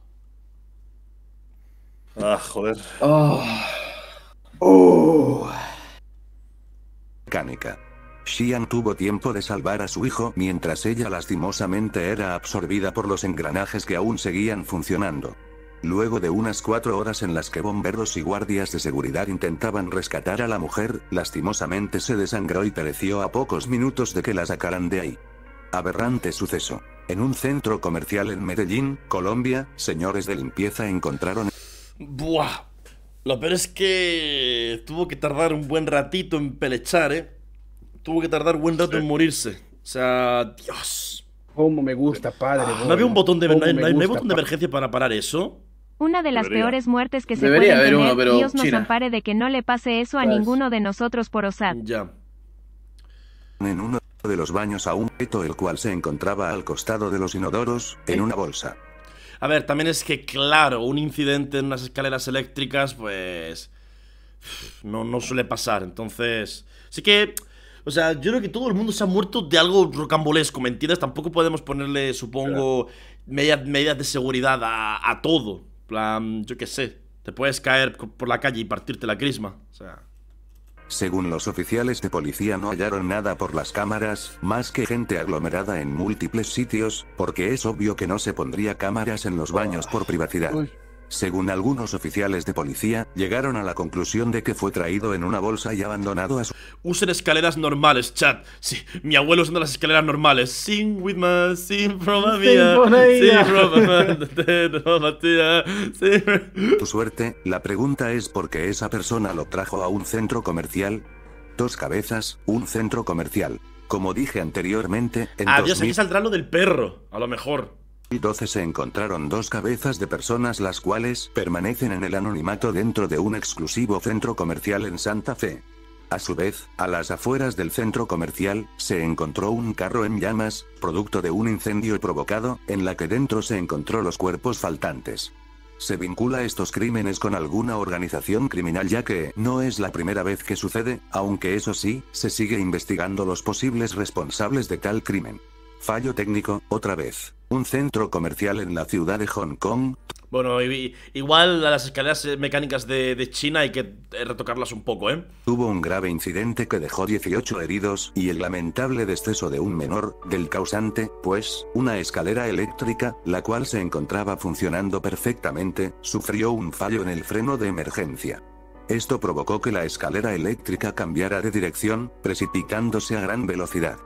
ah joder. Ah. Oh. Mecánica. Xian tuvo tiempo de salvar a su hijo mientras ella lastimosamente era absorbida por los engranajes que aún seguían funcionando. Luego de unas cuatro horas en las que bomberos y guardias de seguridad intentaban rescatar a la mujer, lastimosamente se desangró y pereció a pocos minutos de que la sacaran de ahí. Aberrante suceso. En un centro comercial en Medellín, Colombia, señores de limpieza encontraron... Buah. Lo peor es que tuvo que tardar un buen ratito en pelechar, ¿eh? tuvo que tardar buen rato en morirse. O sea, Dios. ¿Cómo me gusta, padre? Ah, no había un botón de, hay, botón de emergencia para parar eso. Una de las peores muertes que se puede pueden tener, Dios nos ampare de que no le pase eso a pues. ninguno de nosotros por osar. Ya. En uno de los baños a un peto el cual se encontraba al costado de los inodoros, en una bolsa. A ver, también es que, claro, un incidente en unas escaleras eléctricas, pues... No, no suele pasar, entonces... Sí que o sea, yo creo que todo el mundo se ha muerto de algo rocambolesco, mentiras entiendes? Tampoco podemos ponerle, supongo, medidas, de seguridad a, a todo. plan, yo qué sé. Te puedes caer por la calle y partirte la crisma. Según los oficiales de policía no hallaron nada por las cámaras, más que gente aglomerada en múltiples sitios, porque es obvio que no se pondría cámaras en los baños por privacidad. Según algunos oficiales de policía, llegaron a la conclusión de que fue traído en una bolsa y abandonado a su... Usen escaleras normales, chat. Sí, mi abuelo usando las escaleras normales. Sin with sin Sing from a mía. Sing from a Tu suerte, la pregunta es por qué esa persona lo trajo a un centro comercial. Dos cabezas, un centro comercial. Como dije anteriormente, en Adiós, aquí saldrá lo del perro, a lo mejor y 12 se encontraron dos cabezas de personas las cuales permanecen en el anonimato dentro de un exclusivo centro comercial en Santa Fe. A su vez, a las afueras del centro comercial, se encontró un carro en llamas, producto de un incendio provocado, en la que dentro se encontró los cuerpos faltantes. Se vincula estos crímenes con alguna organización criminal ya que no es la primera vez que sucede, aunque eso sí, se sigue investigando los posibles responsables de tal crimen. Fallo técnico, otra vez. Un centro comercial en la ciudad de Hong Kong. Bueno, igual a las escaleras mecánicas de, China hay que eh, retocarlas un poco, ¿eh? Tuvo un grave incidente que dejó 18 heridos y el lamentable deceso de un menor, del causante, pues, una escalera eléctrica, la cual se encontraba funcionando perfectamente, sufrió un fallo en el freno de emergencia. Esto provocó que la escalera eléctrica cambiara de dirección, precipitándose a gran velocidad.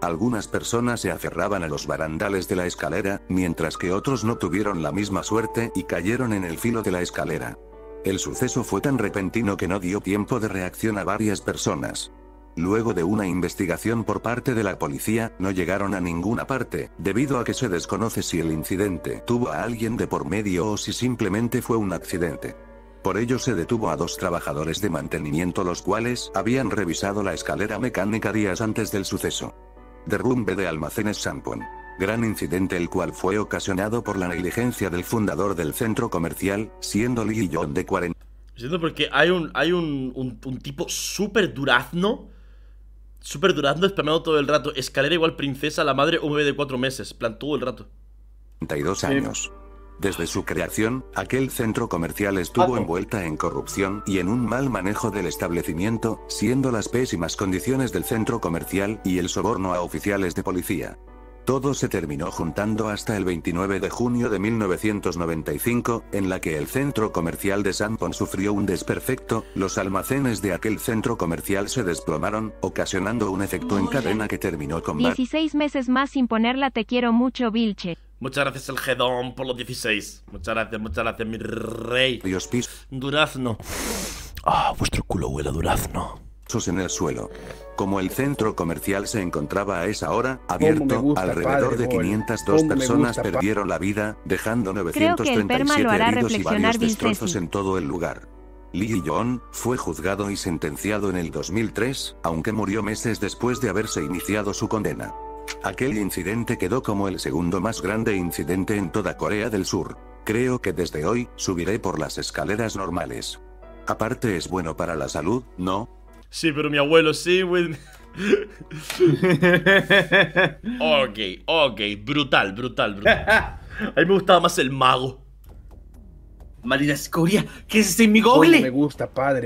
Algunas personas se aferraban a los barandales de la escalera, mientras que otros no tuvieron la misma suerte y cayeron en el filo de la escalera. El suceso fue tan repentino que no dio tiempo de reacción a varias personas. Luego de una investigación por parte de la policía, no llegaron a ninguna parte, debido a que se desconoce si el incidente tuvo a alguien de por medio o si simplemente fue un accidente. Por ello se detuvo a dos trabajadores de mantenimiento los cuales habían revisado la escalera mecánica días antes del suceso derrumbe de almacenes Sampon. Gran incidente el cual fue ocasionado por la negligencia del fundador del centro comercial, siendo Lee John de 40. siento porque hay un, hay un, un, tipo súper durazno, súper durazno spameado todo el rato, escalera igual princesa, la madre bebé de cuatro meses, plan todo el rato. 32 años. Desde su creación, aquel centro comercial estuvo envuelta en corrupción y en un mal manejo del establecimiento, siendo las pésimas condiciones del centro comercial y el soborno a oficiales de policía. Todo se terminó juntando hasta el 29 de junio de 1995, en la que el centro comercial de Sampon sufrió un desperfecto, los almacenes de aquel centro comercial se desplomaron, ocasionando un efecto en cadena que terminó con... 16 meses más sin ponerla Te quiero mucho Vilche. Muchas gracias, el Gedón, por los 16. Muchas gracias, muchas gracias, mi rey. Dios pis. Durazno. Ah, vuestro culo huele a durazno. En el suelo. Como el centro comercial se encontraba a esa hora, abierto, alrededor de 502 personas perdieron la vida, dejando 937 heridos y varios destrozos en todo el lugar. Lee John fue juzgado y sentenciado en el 2003, aunque murió meses después de haberse iniciado su condena. Aquel incidente quedó como el segundo más grande incidente en toda Corea del Sur. Creo que desde hoy, subiré por las escaleras normales. Aparte es bueno para la salud, ¿no? Sí, pero mi abuelo sí, güey ok, ok, brutal, brutal, brutal. A mí me gustaba más el mago. Marina Escoria, ¿qué es ese mi goble? ¿Cómo me gusta, padre.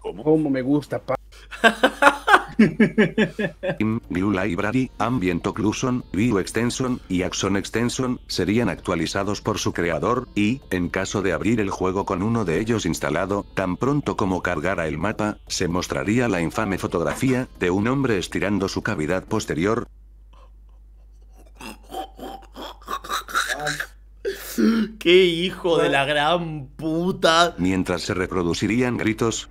¿Cómo? ¿Cómo me gusta, padre? Blue Library, Ambient Occlusion, View Extension y Axon Extension serían actualizados por su creador, y, en caso de abrir el juego con uno de ellos instalado, tan pronto como cargara el mapa, se mostraría la infame fotografía de un hombre estirando su cavidad posterior. ¡Qué hijo de la gran puta! Mientras se reproducirían gritos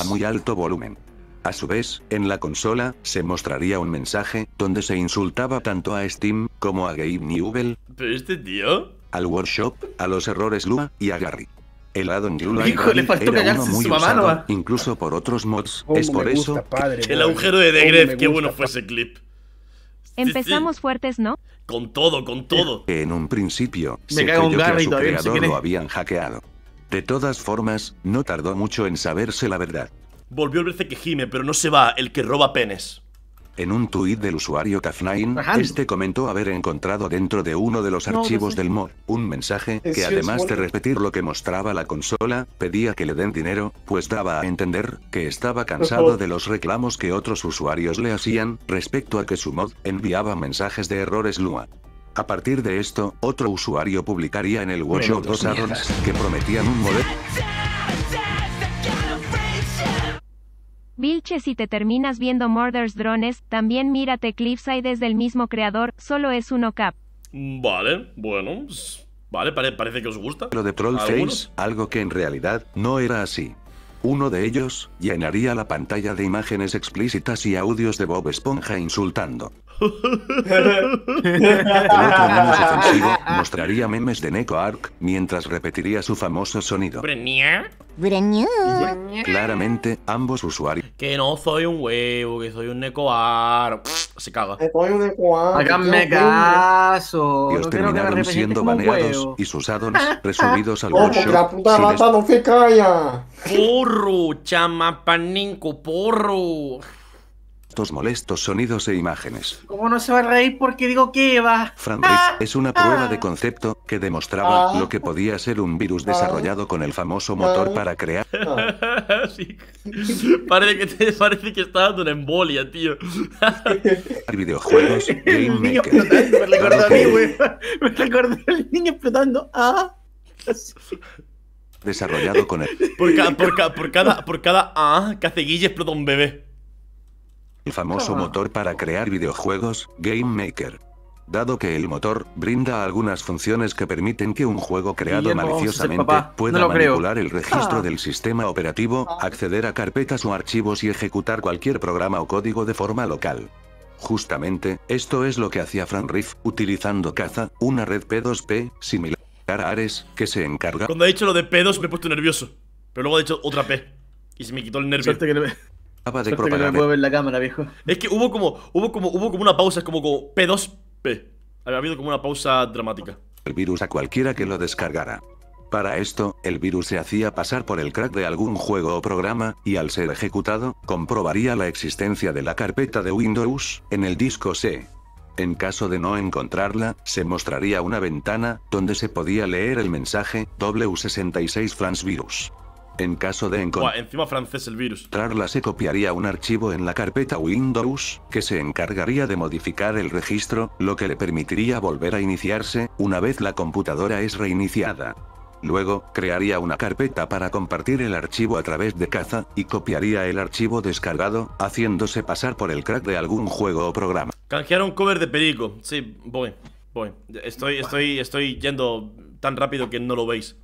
a muy alto volumen. A su vez, en la consola, se mostraría un mensaje, donde se insultaba tanto a Steam, como a Gabe Newell. ¿Pero este tío? Al workshop, a los errores Lua, y a Gary. El addon Lua Hijo, muy incluso por otros mods. es por eso... el agujero de Degref, qué bueno fue ese clip. Empezamos fuertes, ¿no? Con todo, con todo. En un principio, se que su creador lo habían hackeado. De todas formas, no tardó mucho en saberse la verdad. Volvió el verce que gime, pero no se va, el que roba penes. En un tuit del usuario Tafnain, este comentó haber encontrado dentro de uno de los archivos del mod un mensaje que además de repetir lo que mostraba la consola, pedía que le den dinero, pues daba a entender que estaba cansado de los reclamos que otros usuarios le hacían respecto a que su mod enviaba mensajes de errores Lua. A partir de esto, otro usuario publicaría en el workshop dos addons que prometían un modelo. Vilche si te terminas viendo Murders Drones, también mírate Cliffside desde el mismo creador, solo es uno cap. Vale, bueno, pues, vale, parece que os gusta. Lo de Trollface, algo que en realidad no era así. Uno de ellos, llenaría la pantalla de imágenes explícitas y audios de Bob Esponja insultando. El otro menos ofensivo, mostraría memes de Neko Ark, mientras repetiría su famoso sonido claramente, ambos usuarios. Que no soy un huevo, que soy un necoar. Se caga. Que soy un necoar. Háganme caso. Y no terminaron siendo baneados y sus addons resumidos al Ojo, que la puta no se calla. Porro, chamapaninco, porro molestos sonidos e imágenes. ¿Cómo no se va a reír porque digo que va? Ah, es una prueba de ah. concepto que demostraba ah. lo que podía ser un virus desarrollado con el famoso motor para crear. parece, que te, parece que está dando una embolia, tío. Videojuegos, Me recuerdo a mí, güey. Me recuerdo al niño explotando. Ah. Desarrollado con el. Por, por, por, cada, por cada A que hace Guille explota un bebé el famoso motor para crear videojuegos, Game Maker. Dado que el motor brinda algunas funciones que permiten que un juego creado maliciosamente pueda manipular el registro ah. del sistema operativo, acceder a carpetas o archivos y ejecutar cualquier programa o código de forma local. Justamente, esto es lo que hacía Fran Riff, utilizando Caza, una red P2P similar a Ares, que se encarga. Cuando ha dicho lo de P2 me he puesto nervioso, pero luego ha dicho otra P y se me quitó el nervio de ah, Es que hubo como, hubo como, hubo como una pausa, es como, P2P. Había habido como una pausa dramática. El virus a cualquiera que lo descargara. Para esto, el virus se hacía pasar por el crack de algún juego o programa, y al ser ejecutado, comprobaría la existencia de la carpeta de Windows, en el disco C. En caso de no encontrarla, se mostraría una ventana, donde se podía leer el mensaje, W66 Flans Virus. En caso de encontrar... francés el virus. se copiaría un archivo en la carpeta Windows, que se encargaría de modificar el registro, lo que le permitiría volver a iniciarse, una vez la computadora es reiniciada. Luego, crearía una carpeta para compartir el archivo a través de caza, y copiaría el archivo descargado, haciéndose pasar por el crack de algún juego o programa. Canjear un cover de Perico. Sí, voy, voy. Estoy, estoy, estoy yendo tan rápido que no lo veis.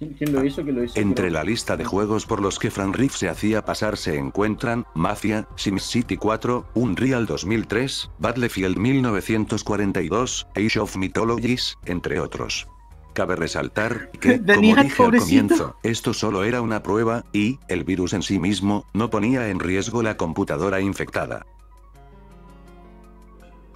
Entre la lista de juegos por los que Fran Riff se hacía pasar se encuentran Mafia, Sims City 4, Unreal 2003, Battlefield 1942, Age of Mythologies, entre otros. Cabe resaltar que, como dije al comienzo, esto solo era una prueba, y, el virus en sí mismo, no ponía en riesgo la computadora infectada.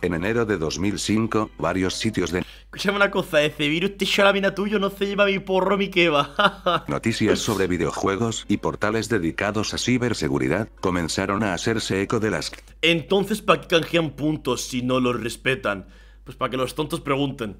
En enero de 2005, varios sitios de... Escúchame una cosa, ese virus te la mina tuyo, no se lleva mi porro mi queba. noticias sobre videojuegos y portales dedicados a ciberseguridad comenzaron a hacerse eco de las... Entonces, ¿para qué canjean puntos si no los respetan? Pues para que los tontos pregunten.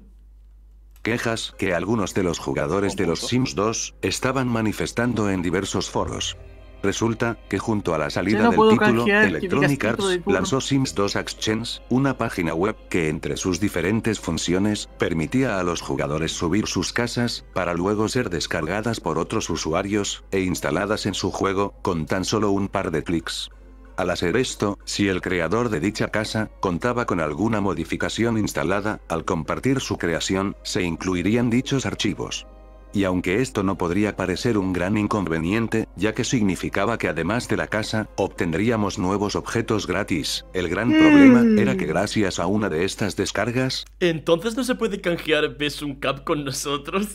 Quejas que algunos de los jugadores de los Sims 2 estaban manifestando en diversos foros. Resulta que junto a la salida del título, Electronic Arts lanzó Sims 2 Exchange, una página web que entre sus diferentes funciones permitía a los jugadores subir sus casas, para luego ser descargadas por otros usuarios e instaladas en su juego, con tan solo un par de clics. Al hacer esto, si el creador de dicha casa contaba con alguna modificación instalada, al compartir su creación, se incluirían dichos archivos. Y aunque esto no podría parecer un gran inconveniente, ya que significaba que además de la casa, obtendríamos nuevos objetos gratis, el gran problema mm. era que gracias a una de estas descargas... Entonces no se puede canjear un Cap con nosotros.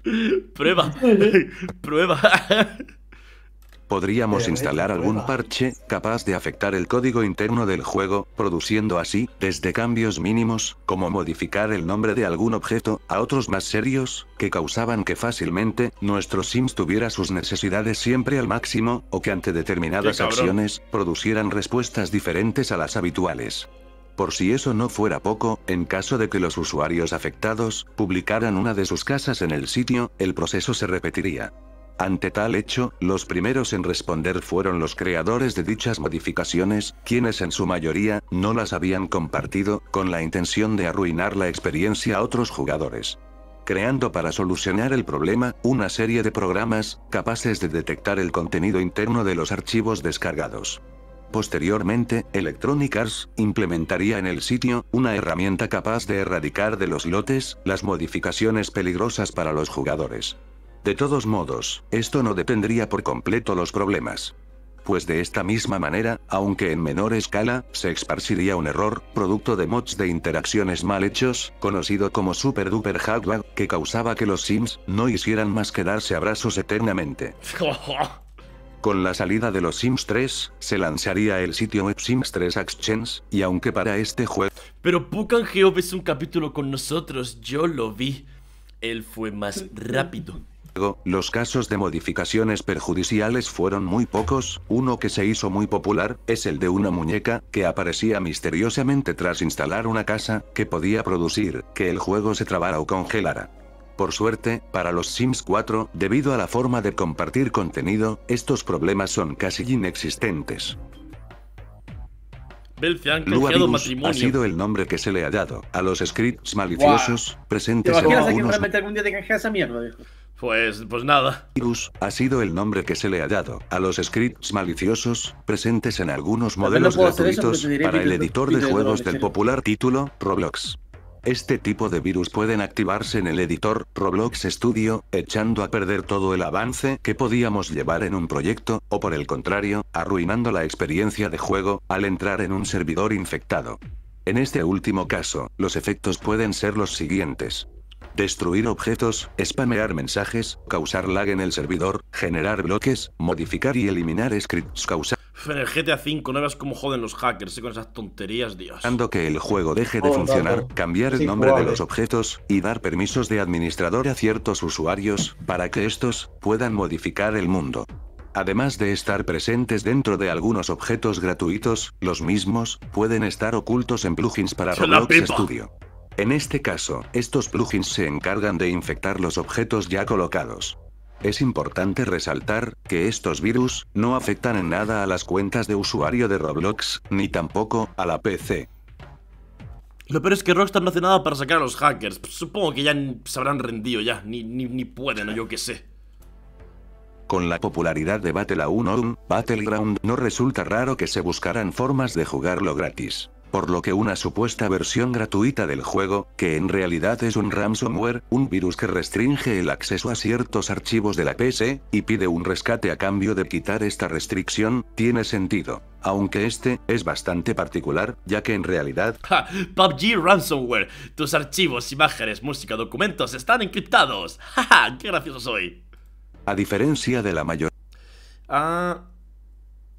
prueba, prueba. podríamos instalar algún parche, capaz de afectar el código interno del juego, produciendo así, desde cambios mínimos, como modificar el nombre de algún objeto, a otros más serios, que causaban que fácilmente, nuestro Sims tuviera sus necesidades siempre al máximo, o que ante determinadas acciones, producieran respuestas diferentes a las habituales. Por si eso no fuera poco, en caso de que los usuarios afectados publicaran una de sus casas en el sitio, el proceso se repetiría. Ante tal hecho, los primeros en responder fueron los creadores de dichas modificaciones, quienes en su mayoría, no las habían compartido, con la intención de arruinar la experiencia a otros jugadores creando para solucionar el problema, una serie de programas, capaces de detectar el contenido interno de los archivos descargados. Posteriormente, Electronic Arts implementaría en el sitio una herramienta capaz de erradicar de los lotes las modificaciones peligrosas para los jugadores. De todos modos, esto no detendría por completo los problemas. Pues de esta misma manera, aunque en menor escala, se esparciría un error, producto de mods de interacciones mal hechos, conocido como Super Duper Hardware, que causaba que los Sims no hicieran más que darse abrazos eternamente. Con la salida de los Sims 3, se lanzaría el sitio web Sims 3 Exchange, y aunque para este juego... Pero Pukan Geob es un capítulo con nosotros, yo lo vi. Él fue más rápido. Los casos de modificaciones perjudiciales fueron muy pocos, uno que se hizo muy popular, es el de una muñeca, que aparecía misteriosamente tras instalar una casa, que podía producir, que el juego se trabara o congelara. Por suerte, para los Sims 4, debido a la forma de compartir contenido, estos problemas son casi inexistentes. matrimonio ha sido el nombre que se le ha dado a los scripts maliciosos, presentes en algunos... Pues, pues nada. Virus ha sido el nombre que se le ha dado a los scripts maliciosos presentes en algunos modelos gratuitos para el editor de, juegos del popular título Roblox. Este tipo de virus pueden activarse en el editor Roblox Studio, echando a perder todo el avance que podíamos llevar en un proyecto, o por el contrario, arruinando la experiencia de juego al entrar en un servidor infectado. En este último caso, los efectos pueden ser los siguientes destruir objetos, spamear mensajes, causar lag en el servidor, generar bloques, modificar y eliminar scripts causar... En el GTA V no veas joden los hackers eh, con esas tonterías, Dios. Cuando que el juego deje de funcionar, cambiar el nombre de los objetos y dar permisos de administrador a ciertos usuarios para que estos puedan modificar el mundo. Además de estar presentes dentro de algunos objetos gratuitos, los mismos pueden estar ocultos en plugins para Roblox Studio. En este caso, estos plugins se encargan de infectar los objetos ya colocados. Es importante resaltar que estos virus no afectan en nada a las cuentas de usuario de Roblox, ni tampoco a la PC. Lo peor es que Rockstar no hace nada para sacar a los hackers. Supongo que ya se habrán rendido ya, ni, ni, pueden o yo qué sé. Con la popularidad de Battle Battle Battleground no resulta raro que se buscaran formas de jugarlo gratis por lo que una supuesta versión gratuita del juego, que en realidad es un ransomware, un virus que restringe el acceso a ciertos archivos de la PC, y pide un rescate a cambio de quitar esta restricción, tiene sentido. Aunque este es bastante particular, ya que en realidad... Ja, PUBG Ransomware. Tus archivos, imágenes, música, documentos están encriptados. ¡Ja, ja! qué gracioso soy! A diferencia de la mayor... Ah...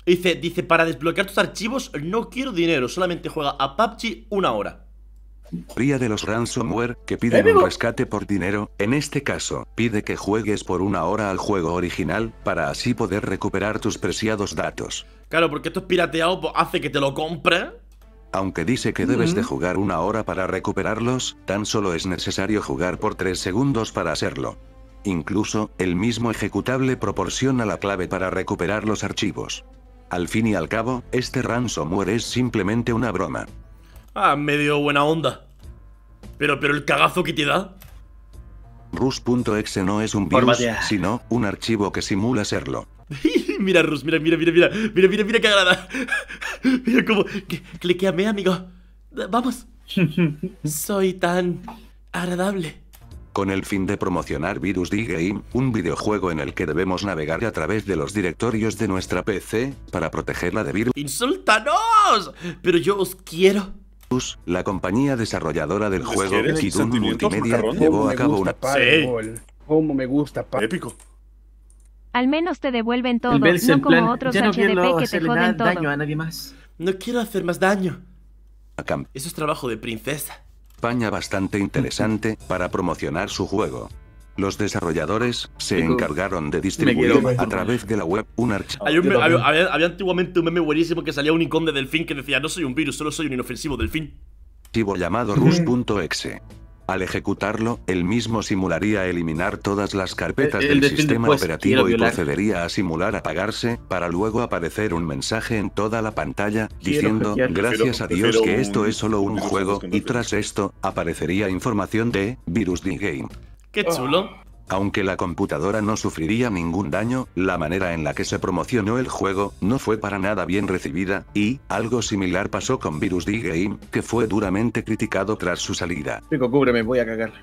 Dice, dice, para desbloquear tus archivos no quiero dinero, solamente juega a PUBG una hora. Ría de los ransomware, que piden ¿Eh, un rescate por dinero, en este caso, pide que juegues por una hora al juego original, para así poder recuperar tus preciados datos. Claro, porque esto es pirateado, pues hace que te lo compre. Aunque dice que debes de jugar una hora para recuperarlos, tan solo es necesario jugar por 3 segundos para hacerlo. Incluso, el mismo ejecutable proporciona la clave para recuperar los archivos. Al fin y al cabo, este ransomware es simplemente una broma. Ah, medio buena onda. Pero, pero el cagazo que te da. Rus.exe no es un virus, sino un archivo que simula serlo. mira, Rus, mira, mira, mira, mira, mira, mira, mira qué agrada. mira cómo cliqueame, amigo. Vamos. Soy tan agradable con el fin de promocionar Virus D-Game, un videojuego en el que debemos navegar a través de los directorios de nuestra PC, para protegerla de virus. ¡Insúltanos! Pero yo os quiero. La compañía desarrolladora del juego Kidun Multimedia llevó a cabo una... Sí. ¿Cómo me gusta, Épico. Al menos te devuelven todo, no como otros HDP que te joden todo. Daño a nadie más. No quiero hacer más daño. Eso es trabajo de princesa bastante interesante, para promocionar su juego. Los desarrolladores se encargaron de distribuir a través de la web un archivo. había, antiguamente un meme buenísimo que salía un icono de delfín que decía: No soy un virus, solo soy un inofensivo delfín. Tipo llamado rus.exe. Al ejecutarlo, él mismo simularía eliminar todas las carpetas del sistema operativo y procedería a simular apagarse, para luego aparecer un mensaje en toda la pantalla, diciendo, gracias a Dios que esto es solo un juego, y tras esto, aparecería información de Virus game ¡Qué chulo! Aunque la computadora no sufriría ningún daño, la manera en la que se promocionó el juego, no fue para nada bien recibida, y, algo similar pasó con Virus D Game, que fue duramente criticado tras su salida. cúbreme, voy a cagar.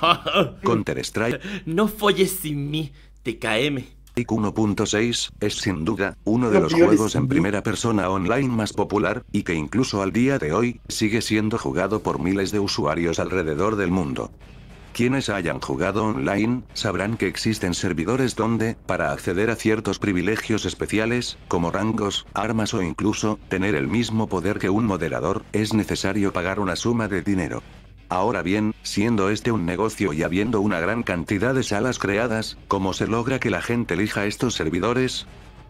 Counter Strike. No folles sin mí, TKM. 1.6 es sin duda uno de los juegos en primera persona online más popular, y que incluso al día de hoy sigue siendo jugado por miles de usuarios alrededor del mundo. Quienes hayan jugado online, sabrán que existen servidores donde, para acceder a ciertos privilegios especiales, como rangos, armas o incluso, tener el mismo poder que un moderador, es necesario pagar una suma de dinero. Ahora bien, siendo este un negocio y habiendo una gran cantidad de salas creadas, ¿cómo se logra que la gente elija estos servidores?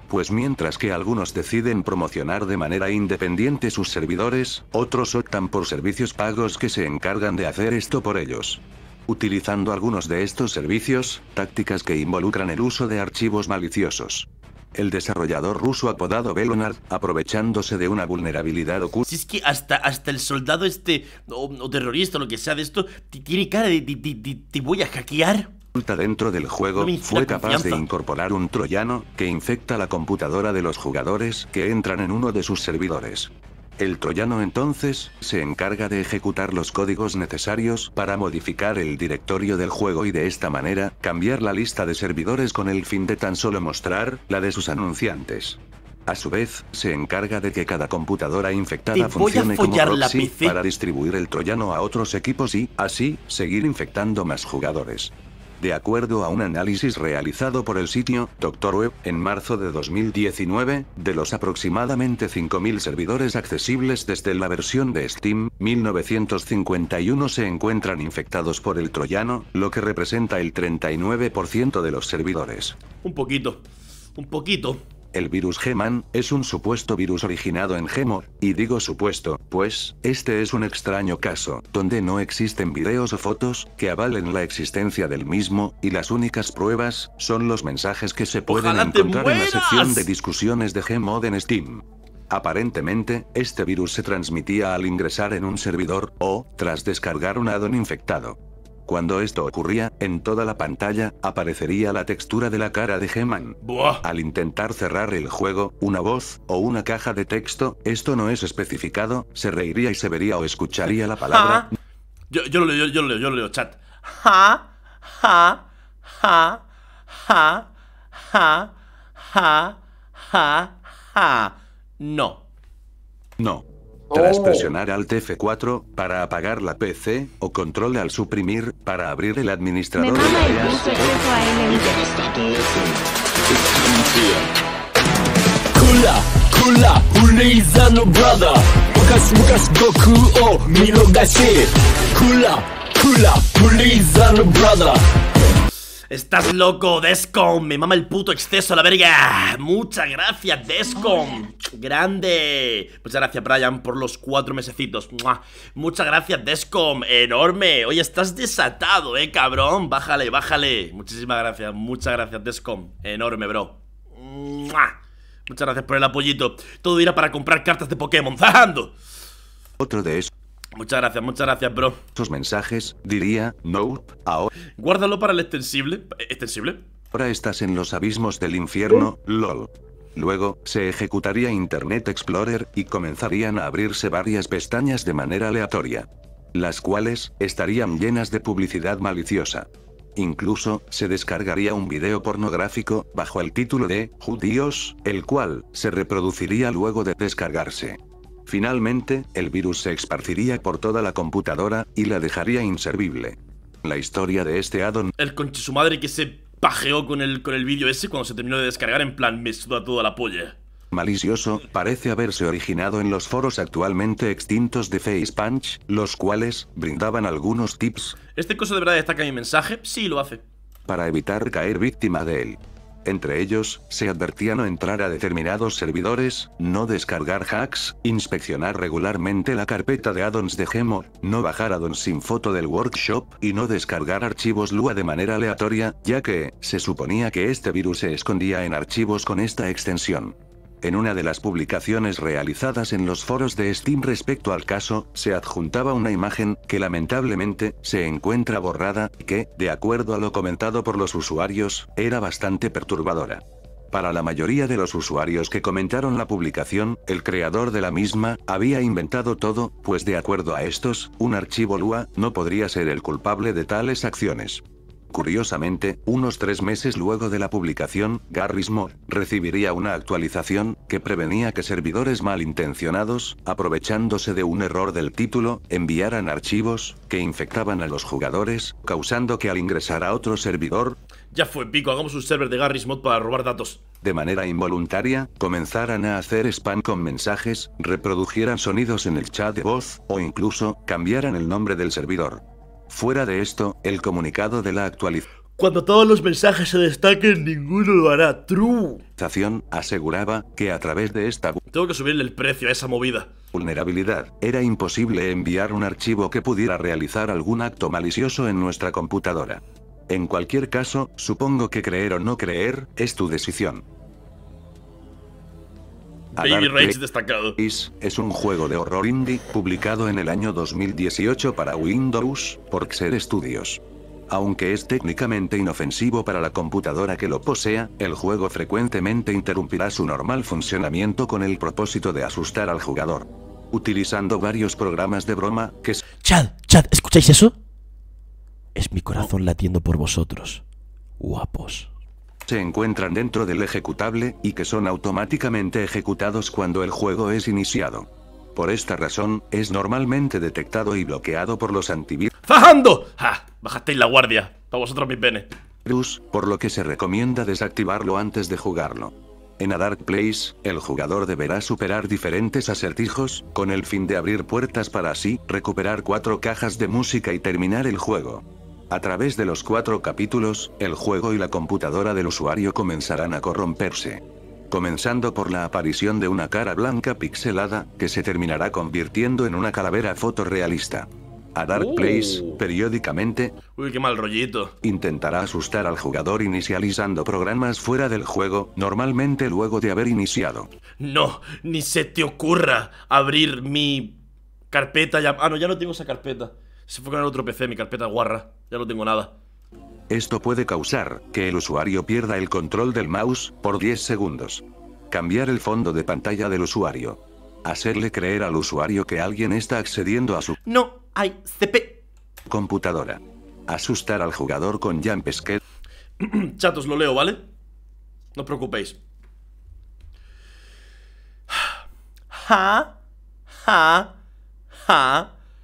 Pues mientras que algunos deciden promocionar de manera independiente sus servidores, otros optan por servicios pagos que se encargan de hacer esto por ellos utilizando algunos de estos servicios, tácticas que involucran el uso de archivos maliciosos. El desarrollador ruso apodado Belonard, aprovechándose de una vulnerabilidad oculta. Si es que hasta, hasta el soldado este, o, terrorista, lo que sea de esto, tiene cara de te voy a hackear dentro del juego, fue capaz de incorporar un troyano que infecta la computadora de los jugadores que entran en uno de sus servidores. El troyano entonces se encarga de ejecutar los códigos necesarios para modificar el directorio del juego y de esta manera cambiar la lista de servidores con el fin de tan solo mostrar la de sus anunciantes. A su vez, se encarga de que cada computadora infectada funcione como proxy para distribuir el troyano a otros equipos y, así, seguir infectando más jugadores. De acuerdo a un análisis realizado por el sitio Doctor Web en marzo de 2019, de los aproximadamente 5.000 servidores accesibles desde la versión de Steam, 1951 se encuentran infectados por el troyano, lo que representa el 39% de los servidores. Un poquito, un poquito. El virus G-Man, es un supuesto virus originado en G-Mod, y digo supuesto, pues, este es un extraño caso, donde no existen videos o fotos, que avalen la existencia del mismo, y las únicas pruebas, son los mensajes que se pueden encontrar en la sección de discusiones de G-Mod en Steam. Aparentemente, este virus se transmitía al ingresar en un servidor, o, tras descargar un addon infectado. Cuando esto ocurría, en toda la pantalla, aparecería la textura de la cara de he Al intentar cerrar el juego, una voz, o una caja de texto, esto no es especificado, se reiría y se vería o escucharía la palabra. Yo, lo leo, yo, lo leo, yo lo chat. No. No. Tras oh. presionar Alt F4 para apagar la PC o control al suprimir para abrir el administrador Me de tareas. Kula, kula, uleiza no brother. Goku o oh, Minogashi. Kula, kula, no brother. Estás loco, Descom. Me mama el puto exceso, la verga. Muchas gracias, Descom. Grande. Muchas pues gracias, Brian, por los cuatro mesecitos. Muchas gracias, Descom. Enorme. Oye, estás desatado, eh, cabrón. Bájale, bájale. Muchísimas gracias. Muchas gracias, Descom. Enorme, bro. Muchas gracias por el apoyito. Todo irá para comprar cartas de Pokémon. ¡Zajando! Otro de esos. Muchas gracias, muchas gracias, bro. Tus mensajes, diría, no. ahora. Guárdalo para el extensible. ¿Extensible? Ahora estás en los abismos del infierno, uh. lol. Luego, se ejecutaría Internet Explorer y comenzarían a abrirse varias pestañas de manera aleatoria. Las cuales, estarían llenas de publicidad maliciosa. Incluso, se descargaría un video pornográfico, bajo el título de, Judíos, el cual, se reproduciría luego de descargarse. Finalmente, el virus se esparciría por toda la computadora, y la dejaría inservible. La historia de este addon... El conche su madre que se pajeó con el, con el vídeo ese cuando se terminó de descargar en plan me suda toda la polla. Malicioso, parece haberse originado en los foros actualmente extintos de Face los cuales brindaban algunos tips. ¿Este coso de verdad destaca mi mensaje? Sí, lo hace. Para evitar caer víctima de él. Entre ellos, se advertía no entrar a determinados servidores, no descargar hacks, inspeccionar regularmente la carpeta de addons de gemo, no bajar addons sin foto del workshop y no descargar archivos Lua de manera aleatoria, ya que, se suponía que este virus se escondía en archivos con esta extensión. En una de las publicaciones realizadas en los foros de Steam respecto al caso, se adjuntaba una imagen, que lamentablemente, se encuentra borrada, y que, de acuerdo a lo comentado por los usuarios, era bastante perturbadora. Para la mayoría de los usuarios que comentaron la publicación, el creador de la misma, había inventado todo, pues de acuerdo a estos, un archivo Lua, no podría ser el culpable de tales acciones. Curiosamente, unos tres meses luego de la publicación, Garris Mod recibiría una actualización que prevenía que servidores malintencionados, aprovechándose de un error del título, enviaran archivos que infectaban a los jugadores, causando que al ingresar a otro servidor, ya fue pico, hagamos un server de Garry's Mod para robar datos. De manera involuntaria, comenzaran a hacer spam con mensajes, reprodujeran sonidos en el chat de voz, o incluso, cambiaran el nombre del servidor. Fuera de esto, el comunicado de la actualización cuando todos los mensajes se destaquen, ninguno lo hará. True. aseguraba que a través de esta. Tengo que subirle el precio a esa movida. Vulnerabilidad. Era imposible enviar un archivo que pudiera realizar algún acto malicioso en nuestra computadora. En cualquier caso, supongo que creer o no creer, es tu decisión. Rage destacado. Is, es un juego de horror indie publicado en el año 2018 para Windows por Xer Studios. Aunque es técnicamente inofensivo para la computadora que lo posea, el juego frecuentemente interrumpirá su normal funcionamiento con el propósito de asustar al jugador. Utilizando varios programas de broma que... Chad, Chad, ¿escucháis eso? Es mi corazón latiendo por vosotros. Guapos se encuentran dentro del ejecutable, y que son automáticamente ejecutados cuando el juego es iniciado. Por esta razón, es normalmente detectado y bloqueado por los antivirus. ¡Fajando! ¡Ja! Bajasteis la guardia. Para vosotros mis penes. Por lo que se recomienda desactivarlo antes de jugarlo. En A Dark Place, el jugador deberá superar diferentes acertijos, con el fin de abrir puertas para así recuperar cuatro cajas de música y terminar el juego. A través de los cuatro capítulos, el juego y la computadora del usuario comenzarán a corromperse. Comenzando por la aparición de una cara blanca pixelada, que se terminará convirtiendo en una calavera fotorrealista. A Dark uh. Place, periódicamente. Uy, qué mal rollito. Intentará asustar al jugador inicializando programas fuera del juego, normalmente luego de haber iniciado. No, ni se te ocurra abrir mi carpeta. Ya... Ah, no, ya no tengo esa carpeta. Se fue con el otro PC, mi carpeta guarra. Ya no tengo nada. Esto puede causar que el usuario pierda el control del mouse por 10 segundos. Cambiar el fondo de pantalla del usuario. Hacerle creer al usuario que alguien está accediendo a su... No, hay CP. Computadora. Asustar al jugador con jump scare. Chatos, lo leo, ¿vale? No os preocupéis. ha, ha,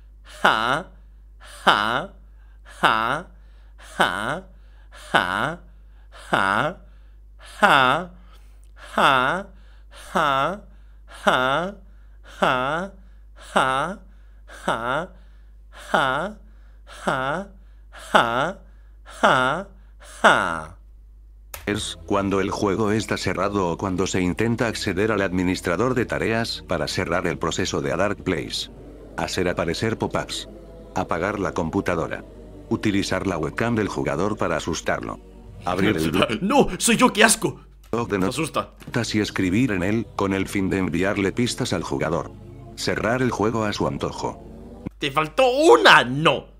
ha, HA ha, ha, ha, ha, ha, ha, ha, ha, ha, Es cuando el juego está cerrado o cuando se intenta acceder al administrador de tareas para cerrar el proceso de a Dark Place. Hacer aparecer pop-ups. Apagar la computadora. Utilizar la webcam del jugador para asustarlo. Abrir el... ¡No! ¡Soy yo! ¡Qué asco! Oh, no asusta. Y escribir en él, con el fin de enviarle pistas al jugador. Cerrar el juego a su antojo. ¡Te faltó una! ¡No!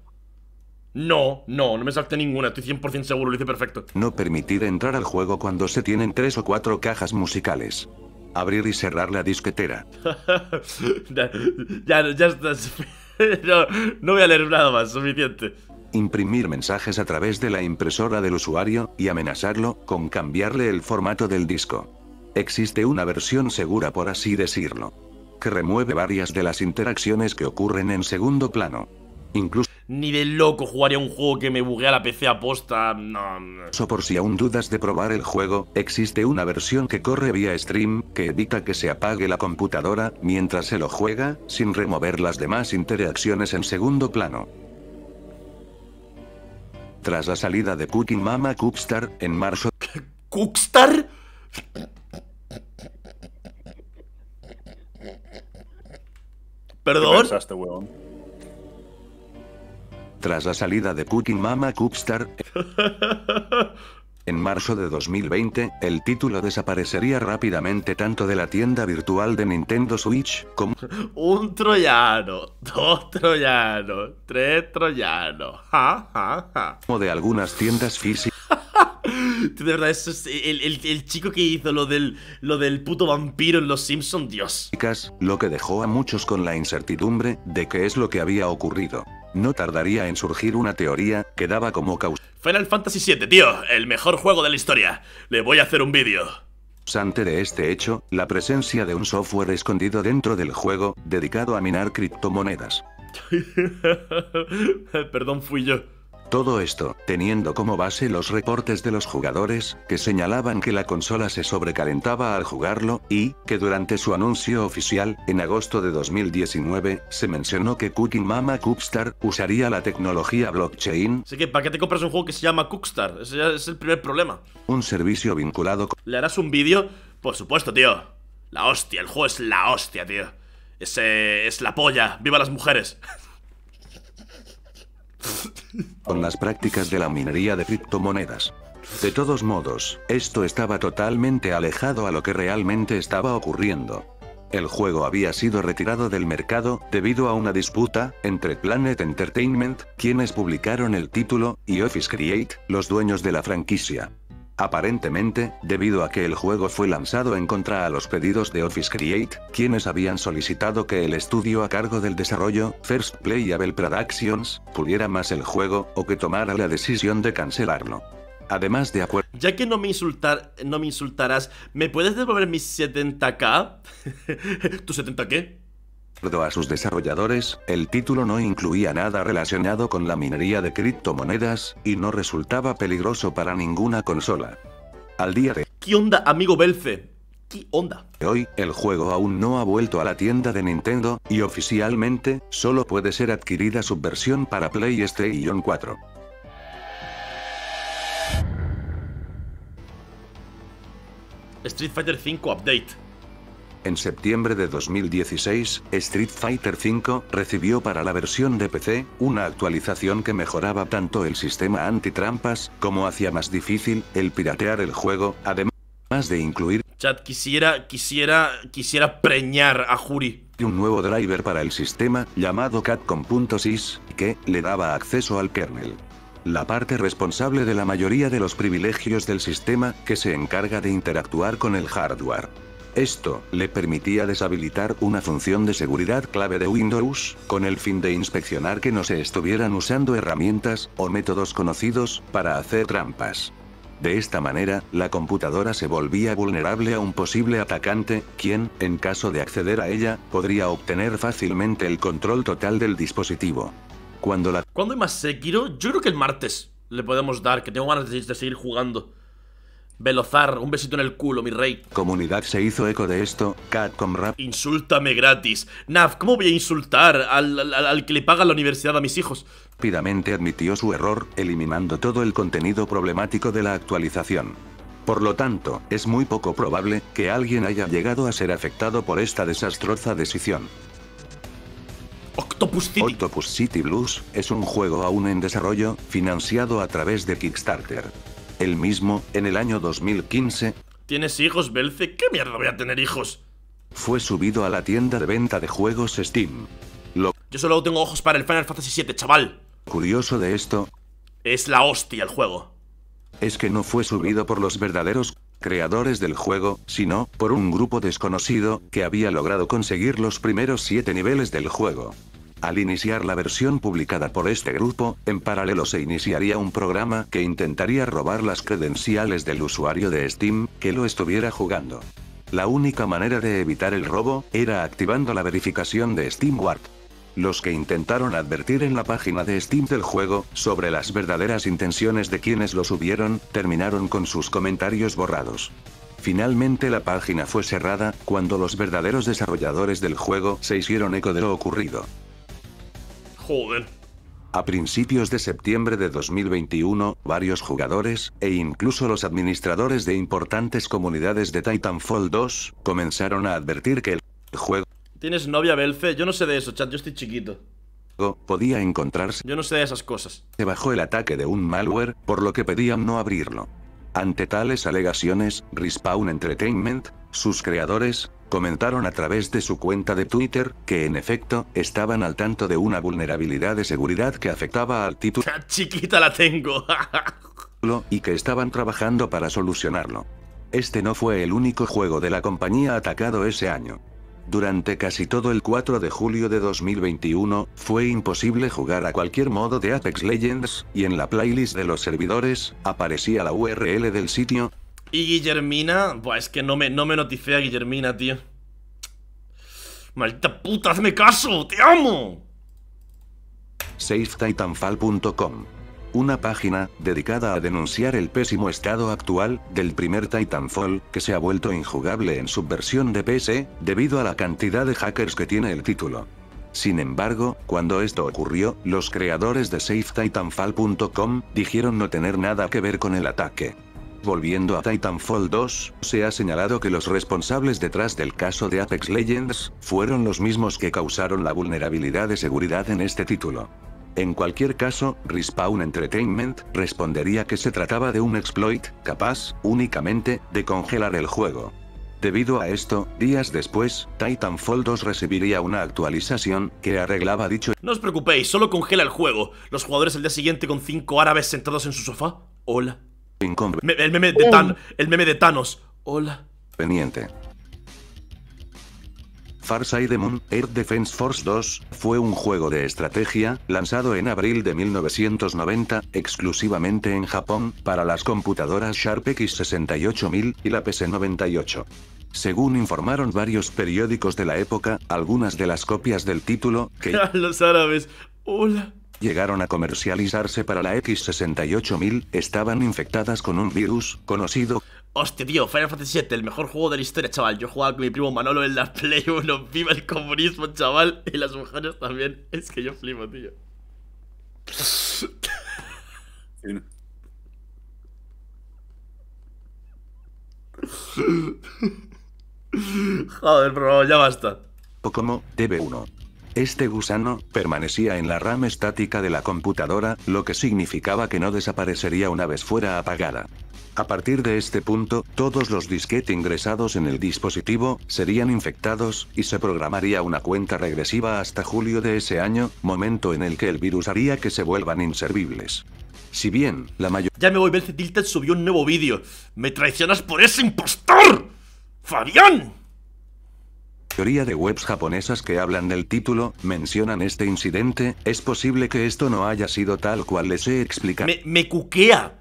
No, no, no me salte ninguna, estoy 100% seguro, lo hice perfecto. No permitir entrar al juego cuando se tienen tres o cuatro cajas musicales. Abrir y cerrar la disquetera. ya, ya, ya estás... no, voy a leer nada más, suficiente. Imprimir mensajes a través de la impresora del usuario, y amenazarlo con cambiarle el formato del disco. Existe una versión segura, por así decirlo, que remueve varias de las interacciones que ocurren en segundo plano. Incluso ni de loco jugaría un juego que me buguea la PC aposta. No, no. por si aún dudas de probar el juego, existe una versión que corre vía stream, que evita que se apague la computadora mientras se lo juega, sin remover las demás interacciones en segundo plano. Tras la salida de Cooking Mama Cookstar, en marzo... ¿Cookstar? ¿Perdón? ¿Qué pensaste, tras la salida de Cooking Mama Cupstar. En marzo de 2020, el título desaparecería rápidamente tanto de la tienda virtual de Nintendo Switch como... Un troyano, dos troyanos, tres troyanos, Como de algunas tiendas físicas. de verdad, eso es el, chico que hizo lo del, lo del puto vampiro en Los Simpson, Dios. Lo que dejó a muchos con la incertidumbre de qué es lo que había ocurrido. No tardaría en surgir una teoría que daba como causa. Final Fantasy VII, tío, el mejor juego de la historia. Le voy a hacer un vídeo. Ante de este hecho, la presencia de un software escondido dentro del juego, dedicado a minar criptomonedas. Perdón, fui yo. Todo esto, teniendo como base los reportes de los jugadores, que señalaban que la consola se sobrecalentaba al jugarlo, y, que durante su anuncio oficial, en agosto de 2019, se mencionó que Cooking Mama Cookstar usaría la tecnología blockchain. Así que, ¿para qué te compras un juego que se llama Cookstar? Ese es el primer problema. Un servicio vinculado con... ¿Le harás un vídeo? Por supuesto, tío. La hostia, el juego es la hostia, tío. Ese es la polla. ¡Viva las mujeres! con las prácticas de la minería de criptomonedas. De todos modos, esto estaba totalmente alejado a lo que realmente estaba ocurriendo. El juego había sido retirado del mercado, debido a una disputa, entre Planet Entertainment, quienes publicaron el título, y Office Create, los dueños de la franquicia. Aparentemente, debido a que el juego fue lanzado en contra a los pedidos de Office Create, quienes habían solicitado que el estudio a cargo del desarrollo, First Abel Productions, pudiera más el juego, o que tomara la decisión de cancelarlo. Además de acuerdo... Ya que no me, insultar, no me insultarás, ¿me puedes devolver mis 70k? ¿Tu 70 70k? a sus desarrolladores, el título no incluía nada relacionado con la minería de criptomonedas, y no resultaba peligroso para ninguna consola. Al día de... onda, amigo onda? Hoy, el juego aún no ha vuelto a la tienda de Nintendo, y oficialmente, solo puede ser adquirida su versión para PlayStation 4. Street Fighter 5 Update en septiembre de 2016, Street Fighter V recibió para la versión de PC una actualización que mejoraba tanto el sistema antitrampas como hacía más difícil el piratear el juego, además de incluir Chat, quisiera, quisiera, quisiera preñar a Juri. Un nuevo driver para el sistema, llamado Catcom.sys, que le daba acceso al kernel. La parte responsable de la mayoría de los privilegios del sistema, que se encarga de interactuar con el hardware. Esto, le permitía deshabilitar una función de seguridad clave de Windows, con el fin de inspeccionar que no se estuvieran usando herramientas, o métodos conocidos, para hacer trampas. De esta manera, la computadora se volvía vulnerable a un posible atacante, quien, en caso de acceder a ella, podría obtener fácilmente el control total del dispositivo. Cuando la... ¿Cuándo hay más Sekiro? Yo creo que el martes le podemos dar, que tengo ganas de seguir jugando. Velozar, un besito en el culo, mi rey. Comunidad se hizo eco de esto, Catcom Rap. Insúltame gratis. Nav, ¿cómo voy a insultar al, que le paga la universidad a mis hijos? Rápidamente admitió su error, eliminando todo el contenido problemático de la actualización. Por lo tanto, es muy poco probable que alguien haya llegado a ser afectado por esta desastrosa decisión. Octopus City. Octopus City Blues es un juego aún en desarrollo, financiado a través de Kickstarter. El mismo, en el año 2015. ¿Tienes hijos, Belce? ¿Qué mierda voy a tener hijos? Fue subido a la tienda de venta de juegos Steam. Yo solo tengo ojos para el Final Fantasy VII, chaval. Curioso de esto. Es la hostia el juego. Es que no fue subido por los verdaderos creadores del juego, sino por un grupo desconocido que había logrado conseguir los primeros siete niveles del juego. Al iniciar la versión publicada por este grupo, en paralelo se iniciaría un programa que intentaría robar las credenciales del usuario de Steam, que lo estuviera jugando. La única manera de evitar el robo, era activando la verificación de SteamWard. Los que intentaron advertir en la página de Steam del juego, sobre las verdaderas intenciones de quienes lo subieron, terminaron con sus comentarios borrados. Finalmente la página fue cerrada, cuando los verdaderos desarrolladores del juego se hicieron eco de lo ocurrido. A principios de septiembre de 2021, varios jugadores, e incluso los administradores de importantes comunidades de Titanfall 2, comenzaron a advertir que el juego... ¿Tienes novia, Belfe? Yo no sé de eso, chat, yo estoy chiquito. Podía encontrarse... Yo no sé de esas cosas. Se bajó el ataque de un malware, por lo que pedían no abrirlo. Ante tales alegaciones, Respawn Entertainment, sus creadores, comentaron a través de su cuenta de Twitter, que en efecto, estaban al tanto de una vulnerabilidad de seguridad que afectaba al título. Chiquita la tengo. y que estaban trabajando para solucionarlo. Este no fue el único juego de la compañía atacado ese año. Durante casi todo el 4 de julio de 2021, fue imposible jugar a cualquier modo de Apex Legends, y en la playlist de los servidores, aparecía la URL del sitio, y Guillermina... es que no me, no me a Guillermina, tío. Maldita puta, hazme caso, te amo. SafeTitanfall.com una página dedicada a denunciar el pésimo estado actual del primer Titanfall, que se ha vuelto injugable en su versión de PC, debido a la cantidad de hackers que tiene el título. Sin embargo, cuando esto ocurrió, los creadores de SafeTitanfall.com dijeron no tener nada que ver con el ataque. Volviendo a Titanfall 2, se ha señalado que los responsables detrás del caso de Apex Legends, fueron los mismos que causaron la vulnerabilidad de seguridad en este título. En cualquier caso, Respawn Entertainment respondería que se trataba de un exploit, capaz, únicamente, de congelar el juego. Debido a esto, días después, Titanfall 2 recibiría una actualización que arreglaba dicho... No os preocupéis, solo congela el juego. Los jugadores el día siguiente con cinco árabes sentados en su sofá. Hola, el, meme de oh. el meme Thanos. Hola. Peniente. Side Moon, Air Defense Force 2, fue un juego de estrategia, lanzado en abril de 1990, exclusivamente en Japón, para las computadoras Sharp X68000 y la PC98. Según informaron varios periódicos de la época, algunas de las copias del título, que... los árabes, hola llegaron a comercializarse para la X68000, estaban infectadas con un virus conocido. Hostia, tío, Final Fantasy VII, el mejor juego de la historia, chaval. Yo jugaba con mi primo Manolo en la Play 1. Viva el comunismo, chaval. Y las mujeres también. Es que yo flipo, tío. Joder, bro, ya basta. Pokémon TV1. Este gusano, permanecía en la RAM estática de la computadora, lo que significaba que no desaparecería una vez fuera apagada. A partir de este punto, todos los disquetes ingresados en el dispositivo, serían infectados, y se programaría una cuenta regresiva hasta julio de ese año, momento en el que el virus haría que se vuelvan inservibles. Si bien, la mayoría... Ya me voy, Belce subió un nuevo vídeo. ¡Me traicionas por ese impostor! Fabián mayoría de webs japonesas que hablan del título, mencionan este incidente, es posible que esto no haya sido tal cual les he explicado. Me, me cuquea.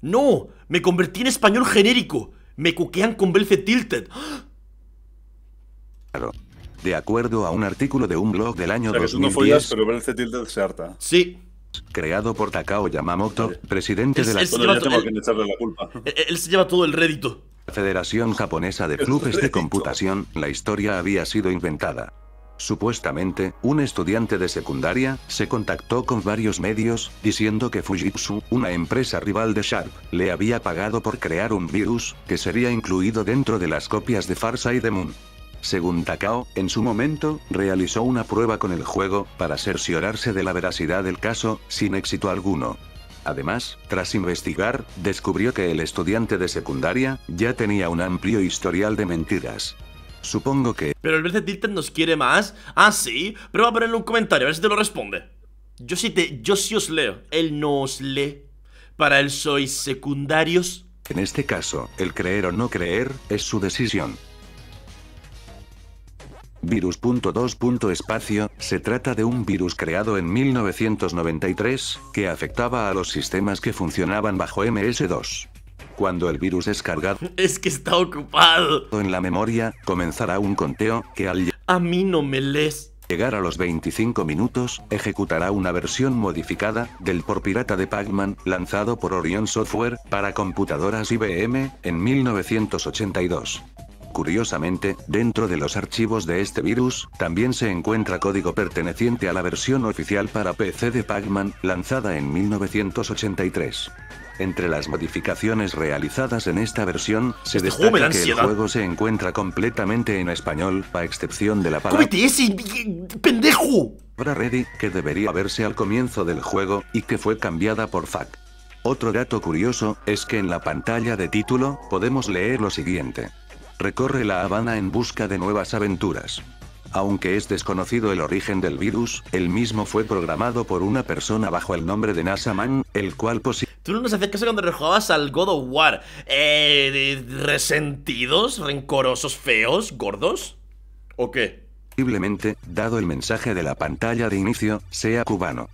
No, me convertí en español genérico. Me cuquean con Belce Tilted. De acuerdo a un artículo de un blog del año o sea, 2010... Que no follas, pero Belce Tilted se harta. Sí. Creado por Takao Yamamoto, eh, presidente de la... Él se, eh, él se lleva todo el rédito. Federación Japonesa de Clubes de Computación, la historia había sido inventada. Supuestamente, un estudiante de secundaria, se contactó con varios medios, diciendo que Fujitsu, una empresa rival de Sharp, le había pagado por crear un virus, que sería incluido dentro de las copias de Farsa y de Moon. Según Takao, en su momento, realizó una prueba con el juego, para cerciorarse de la veracidad del caso, sin éxito alguno. Además, tras investigar, descubrió que el estudiante de secundaria ya tenía un amplio historial de mentiras. Supongo que... Pero el vez Tilted nos quiere más. Ah, sí. Prueba a ponerle un comentario, a ver si te lo responde. Yo sí, te, yo sí os leo. Él no os lee. Para él sois secundarios. En este caso, el creer o no creer es su decisión. Virus.2.espacio Se trata de un virus creado en 1993, que afectaba a los sistemas que funcionaban bajo MS2. Cuando el virus es cargado... Es que está ocupado. En la memoria, comenzará un conteo que al... A mí no me les Llegar a los 25 minutos, ejecutará una versión modificada del por pirata de Pac-Man, lanzado por Orion Software, para computadoras IBM, en 1982. Curiosamente, dentro de los archivos de este virus, también se encuentra código perteneciente a la versión oficial para PC de Pac-Man, lanzada en 1983. Entre las modificaciones realizadas en esta versión, se este destaca que el juego se encuentra completamente en español, a excepción de la palabra... ¡Cómete ese, pendejo! Ready, que debería verse al comienzo del juego, y que fue cambiada por FAC. Otro dato curioso, es que en la pantalla de título, podemos leer lo siguiente recorre la Habana en busca de nuevas aventuras. Aunque es desconocido el origen del virus, el mismo fue programado por una persona bajo el nombre de Nasaman el cual posi... Tú no nos hacías caso cuando rejugabas al God of War. Eh, ¿Resentidos? ¿Rencorosos? ¿Feos? ¿Gordos? ¿O qué? Posiblemente, dado el mensaje de la pantalla de inicio, sea cubano.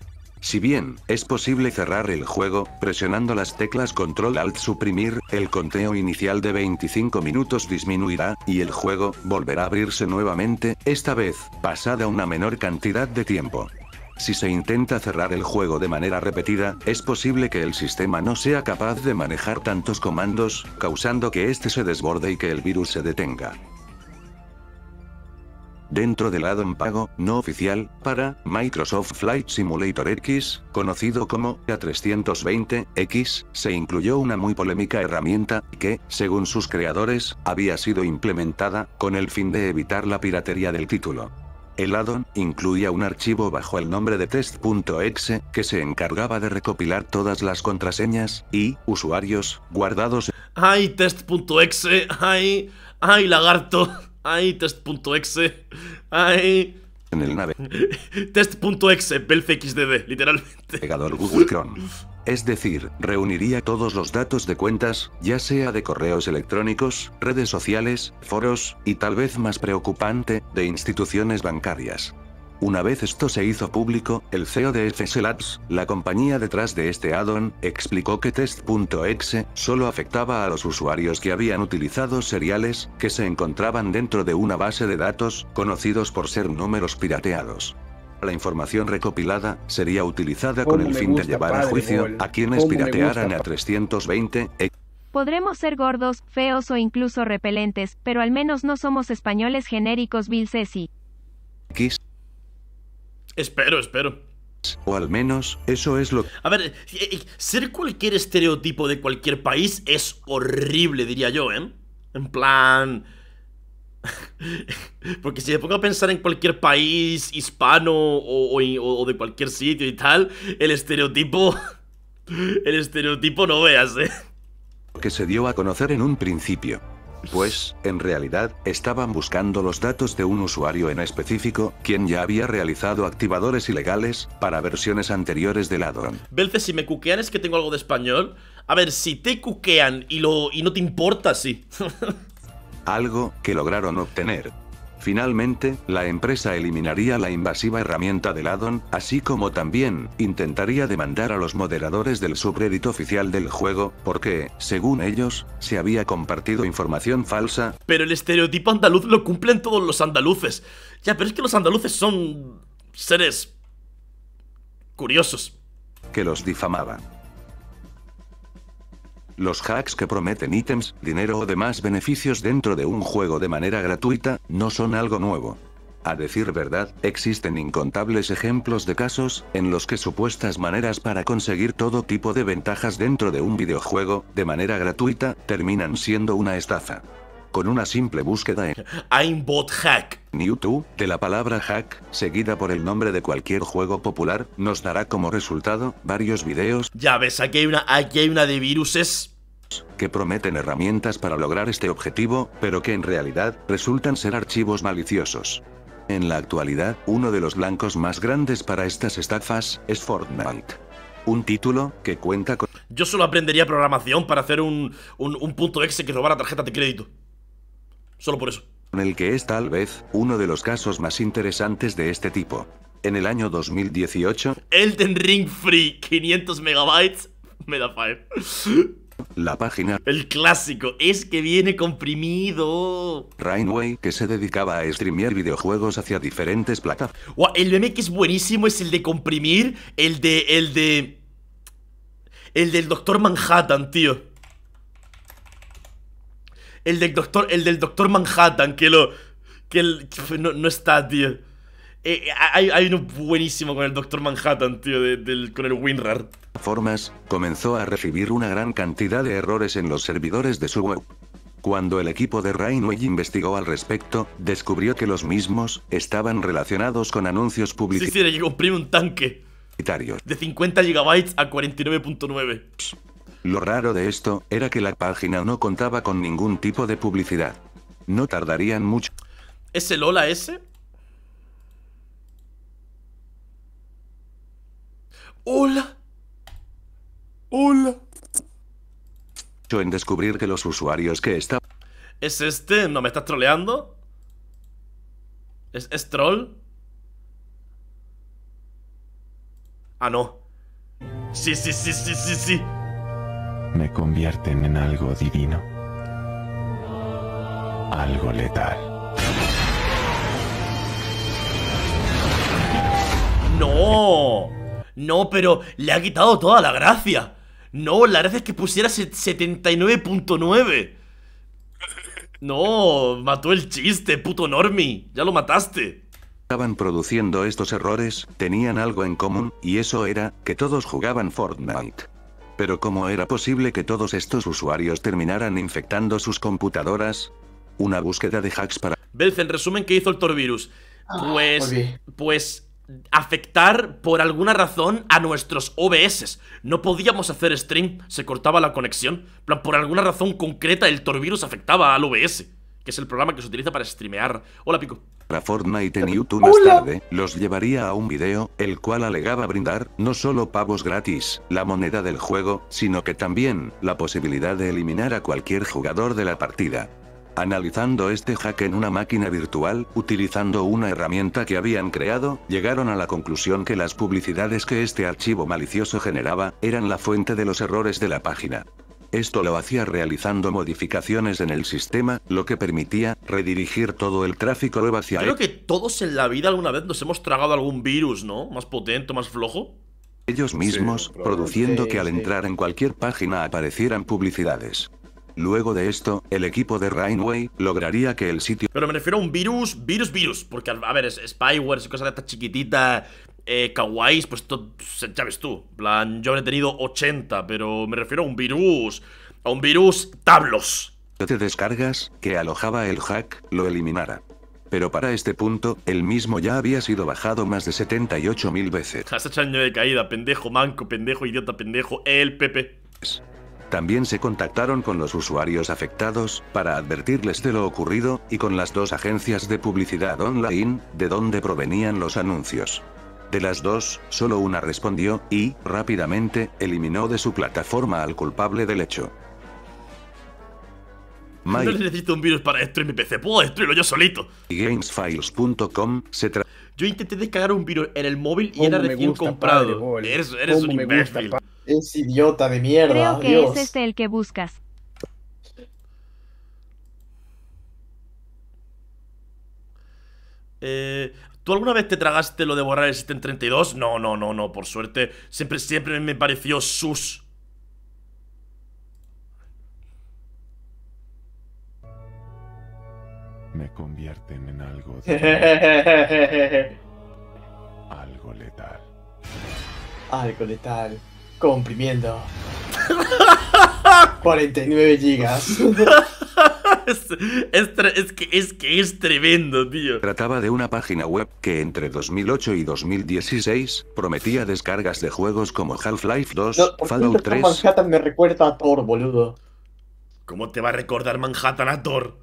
Si bien, es posible cerrar el juego, presionando las teclas Control Alt Suprimir, el conteo inicial de 25 minutos disminuirá, y el juego, volverá a abrirse nuevamente, esta vez, pasada una menor cantidad de tiempo. Si se intenta cerrar el juego de manera repetida, es posible que el sistema no sea capaz de manejar tantos comandos, causando que este se desborde y que el virus se detenga dentro del addon pago, no oficial, para Microsoft Flight Simulator X, conocido como A320X, se incluyó una muy polémica herramienta, que, según sus creadores, había sido implementada, con el fin de evitar la piratería del título. El addon incluía un archivo bajo el nombre de test.exe, que se encargaba de recopilar todas las contraseñas y usuarios guardados. ¡Ay, test.exe! ¡Ay! ¡Ay, lagarto! Ay, test.exe. Ay. En el nave. Test.exe, belfxdd, literalmente. Pegador Google Chrome. Es decir, reuniría todos los datos de cuentas, ya sea de correos electrónicos, redes sociales, foros, y tal vez más preocupante, de instituciones bancarias. Una vez esto se hizo público, el CEO de Labs, la compañía detrás de este addon, explicó que test.exe solo afectaba a los usuarios que habían utilizado seriales que se encontraban dentro de una base de datos, conocidos por ser números pirateados. La información recopilada sería utilizada con el fin de llevar a juicio a quienes piratearan a 320 e Podremos ser gordos, feos o incluso repelentes, pero al menos no somos españoles genéricos Bill Espero, espero. O al menos eso es lo A ver, ser cualquier estereotipo de cualquier país es horrible, diría yo, ¿eh? En plan... Porque si me pongo a pensar en cualquier país hispano o, o de cualquier sitio y tal, el estereotipo... El estereotipo no veas, ¿eh? Que se dio a conocer en un principio. Pues, en realidad, estaban buscando los datos de un usuario en específico, quien ya había realizado activadores ilegales, para versiones anteriores del addon. Belce, si me cuquean es que tengo algo de español. A ver, si te cuquean y, lo, y no te importa, sí. algo que lograron obtener, Finalmente, la empresa eliminaría la invasiva herramienta del addon, así como también, intentaría demandar a los moderadores del subreddit oficial del juego, porque, según ellos, se había compartido información falsa. Pero el estereotipo andaluz lo cumplen todos los andaluces. Ya, pero es que los andaluces son... seres... curiosos. Que los difamaba. Los hacks que prometen ítems, dinero o demás beneficios dentro de un juego de manera gratuita, no son algo nuevo. A decir verdad, existen incontables ejemplos de casos, en los que supuestas maneras para conseguir todo tipo de ventajas dentro de un videojuego, de manera gratuita, terminan siendo una estafa con una simple búsqueda en I'm bot hack. ...YouTube, de la palabra hack, seguida por el nombre de cualquier juego popular, nos dará como resultado varios videos. Ya ves, aquí hay una, aquí hay una de viruses que prometen herramientas para lograr este objetivo, pero que en realidad resultan ser archivos maliciosos. En la actualidad, uno de los blancos más grandes para estas estafas es Fortnite. Un título que cuenta con... Yo solo aprendería programación para hacer un, un, un punto exe que robara tarjeta de crédito. Solo por eso. En El que es tal vez uno de los casos más interesantes de este tipo. En el año 2018, Elden Ring Free 500 megabytes, me da fire. La página. El clásico, es que viene comprimido. Rainway, que se dedicaba a streamear videojuegos hacia diferentes placas. el meme que es buenísimo es el de comprimir, el de. el de. El del Doctor Manhattan, tío. El del doctor, el del doctor Manhattan, que lo... Que, el, no, está, tío. Eh, eh, hay, hay, uno buenísimo con el doctor Manhattan, tío, del, con el WinRAR. Formas, comenzó a recibir una gran cantidad de errores en los servidores de su web. Cuando el equipo de Rainway investigó al respecto, descubrió que los mismos estaban relacionados con anuncios publicitarios. Sí, sí, le un tanque. De 50 GB a 49.9. Lo raro de esto, era que la página no contaba con ningún tipo de publicidad. No tardarían mucho. ¿Es el hola ese? ¡Hola! ¡Hola! En descubrir que los usuarios que está. ¿Es este? ¿No me estás troleando? ¿Es troll? Ah, no. Sí, sí, sí, sí, sí, sí me convierten en algo divino, algo letal. No, no, pero le ha quitado toda la gracia. No, la gracia es que pusiera 79.9. No, mató el chiste, puto Normi. Ya lo mataste estaban produciendo estos errores, tenían algo en común, y eso era, que todos jugaban Fortnite. Pero ¿cómo era posible que todos estos usuarios terminaran infectando sus computadoras? Una búsqueda de hacks para... Belz, en resumen, ¿qué hizo el Torvirus? Ah, pues... pues... Afectar por alguna razón a nuestros OBS. No podíamos hacer stream, se cortaba la conexión. Por alguna razón concreta el Torvirus afectaba al OBS que es el programa que se utiliza para streamear. Hola, Pico. Para Fortnite en YouTube más tarde, los llevaría a un video, el cual alegaba brindar, no solo pavos gratis, la moneda del juego, sino que también, la posibilidad de eliminar a cualquier jugador de la partida. Analizando este hack en una máquina virtual, utilizando una herramienta que habían creado, llegaron a la conclusión que las publicidades que este archivo malicioso generaba, eran la fuente de los errores de la página. Esto lo hacía realizando modificaciones en el sistema, lo que permitía redirigir todo el tráfico web hacia... Creo e- que todos en la vida alguna vez nos hemos tragado algún virus, ¿no? Más potente, más flojo ellos mismos, produciendo que al entrar en cualquier página aparecieran publicidades. Luego de esto, el equipo de Rainway lograría que el sitio... Pero me refiero a un virus, virus, virus, porque a ver, es spyware, y cosa de esta chiquitita eh, kawaiis, pues to, sabes tú, plan, yo habré tenido 80, pero me refiero a un virus, a un virus tablos. Te descargas, que alojaba el hack, lo eliminara. Pero para este punto, el mismo ya había sido bajado más de 78.000 veces. Has hecho este año de caída, pendejo, manco, pendejo, idiota, pendejo, el PP. También se contactaron con los usuarios afectados, para advertirles de lo ocurrido, y con las dos agencias de publicidad online, de donde provenían los anuncios. De las dos, solo una respondió, y, rápidamente, eliminó de su plataforma al culpable del hecho. No No necesito un virus para destruir mi PC, puedo destruirlo yo solito. Gamesfiles.com se tra Yo intenté descargar un virus en el móvil y era recién comprado. eres, un imbécil. es idiota de mierda. Creo que ese es este el que buscas. Eh, ¿Tú alguna vez te tragaste lo de borrar el System 32? No, no, no, no, por suerte. Siempre, siempre me pareció sus. Me convierten en algo algo letal. Algo letal. Comprimiendo. 49 gigas. es, que, es tremendo, tío. Trataba de una página web que entre 2008 y 2016 prometía descargas de juegos como Half-Life 2, Fallout 3. Manhattan me recuerda a Thor, boludo. ¿Cómo te va a recordar Manhattan a Thor?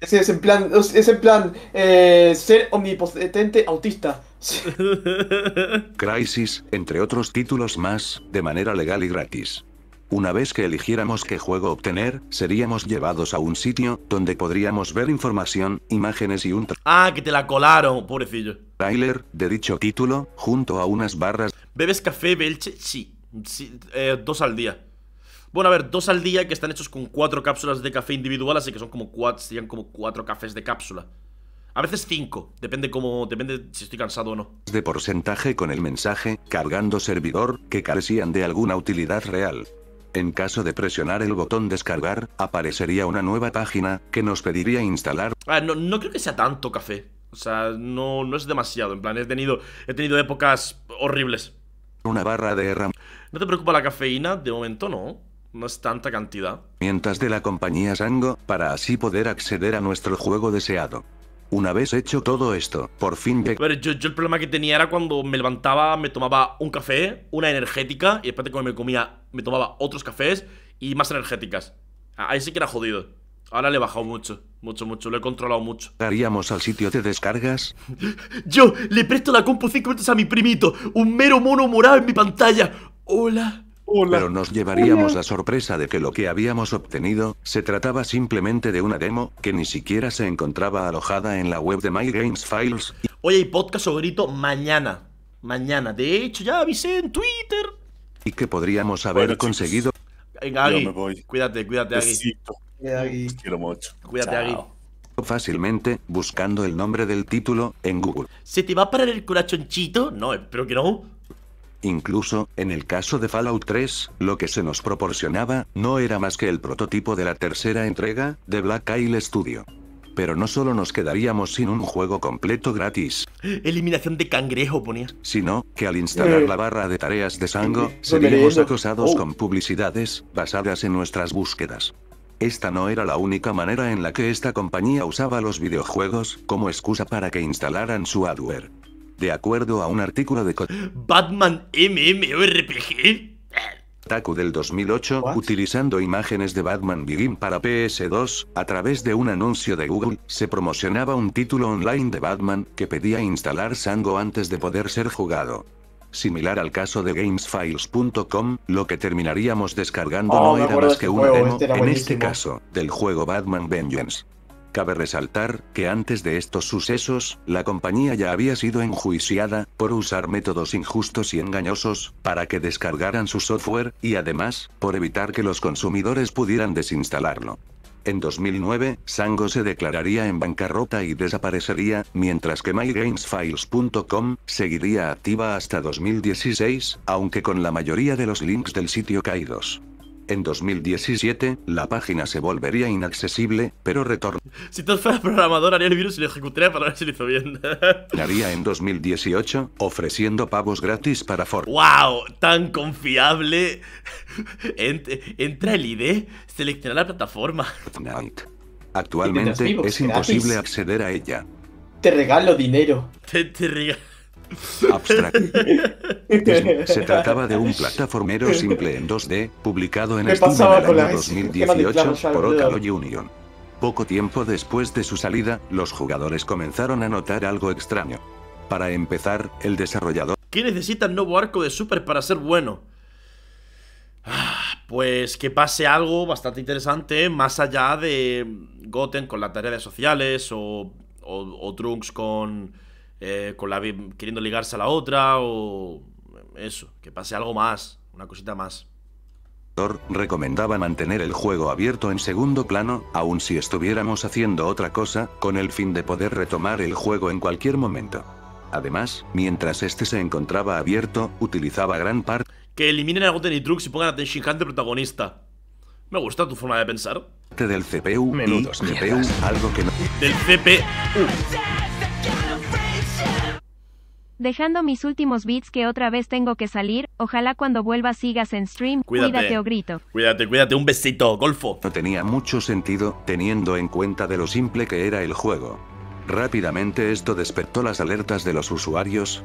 Es, es en plan, es eh, en plan ser omnipotente autista. Crisis, entre otros títulos más, de manera legal y gratis. Una vez que eligiéramos qué juego obtener, seríamos llevados a un sitio donde podríamos ver información, imágenes y un... Ah, que te la colaron, pobrecillo. Trailer de dicho título, junto a unas barras... ¿Bebes café, Belche? Sí. sí eh, dos al día. Bueno, a ver, dos al día que están hechos con cuatro cápsulas de café individual, así que son como cuatro, serían como cuatro cafés de cápsula. A veces cinco, depende como depende si estoy cansado o no. De porcentaje con el mensaje, cargando servidor, que carecían de alguna utilidad real. En caso de presionar el botón descargar, aparecería una nueva página que nos pediría instalar. Ah, no, no creo que sea tanto café. O sea, no, no es demasiado. En plan, he tenido, he tenido épocas horribles. Una barra de RAM. ¿No te preocupa la cafeína? De momento no. No es tanta cantidad. Mientras de la compañía Sango, para así poder acceder a nuestro juego deseado. Una vez hecho todo esto, por fin... A ver, yo, el problema que tenía era cuando me levantaba, me tomaba un café, una energética, y después de cuando me comía, me tomaba otros cafés y más energéticas. Ahí sí que era jodido. Ahora le he bajado mucho, mucho, mucho, lo he controlado mucho. ¿Haríamos al sitio de descargas? yo le presto la compu 5 minutos a mi primito, un mero mono morado en mi pantalla. Hola. Pero nos llevaríamos la sorpresa de que lo que habíamos obtenido, se trataba simplemente de una demo, que ni siquiera se encontraba alojada en la web de My Games Files. Oye, podcast o grito mañana. Mañana. De hecho, ya avisé en Twitter. Y que podríamos haber conseguido. Venga, Agui. Cuídate, cuídate, Agui. quiero Cuídate, Agui fácilmente buscando el nombre del título en Google. ¿Se te va a parar el colachonchito? No, espero que no. Incluso, en el caso de Fallout 3, lo que se nos proporcionaba, no era más que el prototipo de la tercera entrega, de Black Isle Studio. Pero no solo nos quedaríamos sin un juego completo gratis. Eliminación de cangrejo ponía. Sino, que al instalar eh. la barra de tareas de Sango, seríamos acosados oh. con publicidades, basadas en nuestras búsquedas. Esta no era la única manera en la que esta compañía usaba los videojuegos, como excusa para que instalaran su hardware de acuerdo a un artículo de... Batman MMORPG. Taku del 2008, utilizando imágenes de Batman Begin para PS2, a través de un anuncio de Google, se promocionaba un título online de Batman que pedía instalar Sango antes de poder ser jugado. Similar al caso de GamesFiles.com, lo que terminaríamos descargando oh, no era más que este un demo, este en este caso, del juego Batman Vengeance. Cabe resaltar, que antes de estos sucesos, la compañía ya había sido enjuiciada, por usar métodos injustos y engañosos, para que descargaran su software, y además, por evitar que los consumidores pudieran desinstalarlo. En 2009, Sango se declararía en bancarrota y desaparecería, mientras que MyGamesFiles.com seguiría activa hasta 2016, aunque con la mayoría de los links del sitio caídos. En 2017, la página se volvería inaccesible, pero retorno. Si tú fueras programador, haría el virus y lo ejecutaría para ver si hizo bien. en 2018, ofreciendo pavos gratis para For... ¡Wow! Tan confiable. entra el ID, selecciona la plataforma. Actualmente es imposible acceder a ella. Te regalo dinero. te regalo. Abstract. se trataba de un plataformero simple en 2D, publicado en Steam en el año 2018 por Otaloy Union. Poco tiempo después de su salida, los jugadores comenzaron a notar algo extraño. Para empezar, el desarrollador... ¿Qué necesita el nuevo arco de Super para ser bueno? Ah, pues que pase algo bastante interesante más allá de Goten con las tareas sociales o, o Trunks con eh, con la, queriendo ligarse a la otra o eso, que pase algo más, una cosita más recomendaba mantener el juego abierto en segundo plano, aun si estuviéramos haciendo otra cosa, con el fin de poder retomar el juego en cualquier momento. Además, mientras este se encontraba abierto, utilizaba gran parte... Que eliminen a de y y pongan a Tenshinhan de protagonista. Me gusta tu forma de pensar. ...del CPU Menudos y CPU, algo que no... Del CPU. Dejando mis últimos bits que otra vez tengo que salir, ojalá cuando vuelva sigas en stream, cuídate, o oh grito. Cuídate, cuídate, un besito, golfo. No tenía mucho sentido, teniendo en cuenta de lo simple que era el juego. Rápidamente esto despertó las alertas de los usuarios.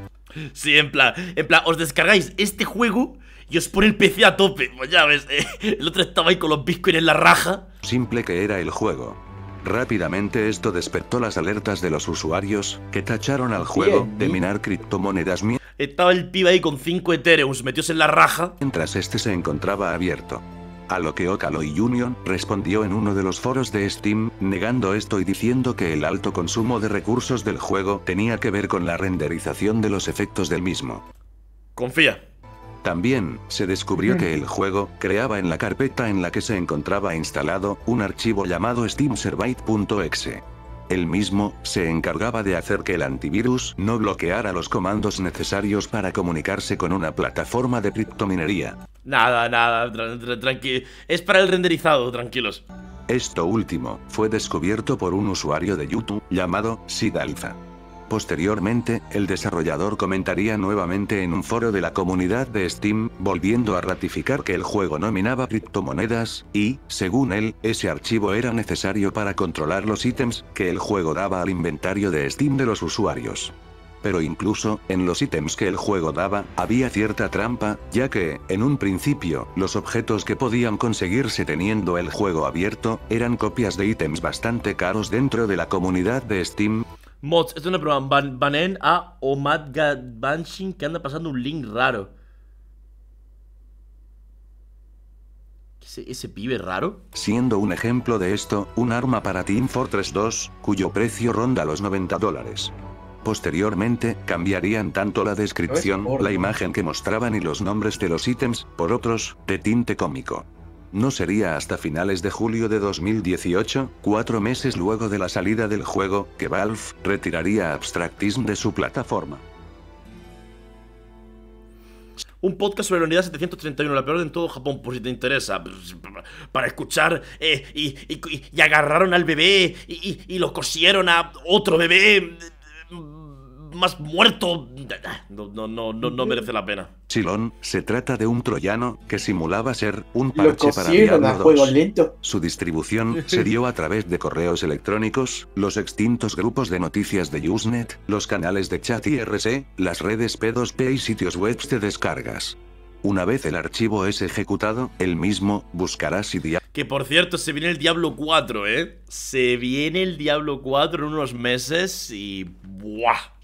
Sí, en plan, en plan, os descargáis este juego y os pone el PC a tope. Pues ya ves, eh, el otro estaba ahí con los bitcoins en la raja. Simple que era el juego. Rápidamente esto despertó las alertas de los usuarios, que tacharon al juego de minar criptomonedas Estaba el pibe ahí con 5 Ethereums metidos en la raja. Mientras este se encontraba abierto. A lo que y Union respondió en uno de los foros de Steam, negando esto y diciendo que el alto consumo de recursos del juego tenía que ver con la renderización de los efectos del mismo. Confía. También, se descubrió que mm. el juego, creaba en la carpeta en la que se encontraba instalado, un archivo llamado steamservite.exe. El mismo, se encargaba de hacer que el antivirus no bloqueara los comandos necesarios para comunicarse con una plataforma de criptominería. Nada, nada, tranqui... Es para el renderizado, tranquilos. Esto último, fue descubierto por un usuario de YouTube, llamado Sidalfa. Posteriormente, el desarrollador comentaría nuevamente en un foro de la comunidad de Steam, volviendo a ratificar que el juego nominaba criptomonedas, y, según él, ese archivo era necesario para controlar los ítems que el juego daba al inventario de Steam de los usuarios pero incluso, en los ítems que el juego daba, había cierta trampa, ya que, en un principio, los objetos que podían conseguirse teniendo el juego abierto, eran copias de ítems bastante caros dentro de la comunidad de Steam, Mods, esto es una prueba. banen a Omad Banshin que anda pasando un link raro. Ese, ese, pibe raro? Siendo un ejemplo de esto, un arma para Team Fortress 2, cuyo precio ronda los 90 dólares. Posteriormente, cambiarían tanto la descripción, la imagen que mostraban y los nombres de los ítems, por otros, de tinte cómico. No sería hasta finales de julio de 2018, cuatro meses luego de la salida del juego, que Valve retiraría Abstractism de su plataforma. Un podcast sobre la unidad 731, la peor en todo Japón, por si te interesa. Para escuchar eh, y, y, y, agarraron al bebé y, y lo cosieron a otro bebé más muerto. No, merece la pena. Chilón, se trata de un troyano que simulaba ser un parche para Diablo Su distribución se dio a través de correos electrónicos, los extintos grupos de noticias de Usenet, los canales de chat y IRC, las redes P2P y sitios web de descargas. Una vez el archivo es ejecutado, el mismo buscará si Diablo... Que por cierto, se viene el Diablo 4, ¿eh? Se viene el Diablo 4 en unos meses y... ¡Buah!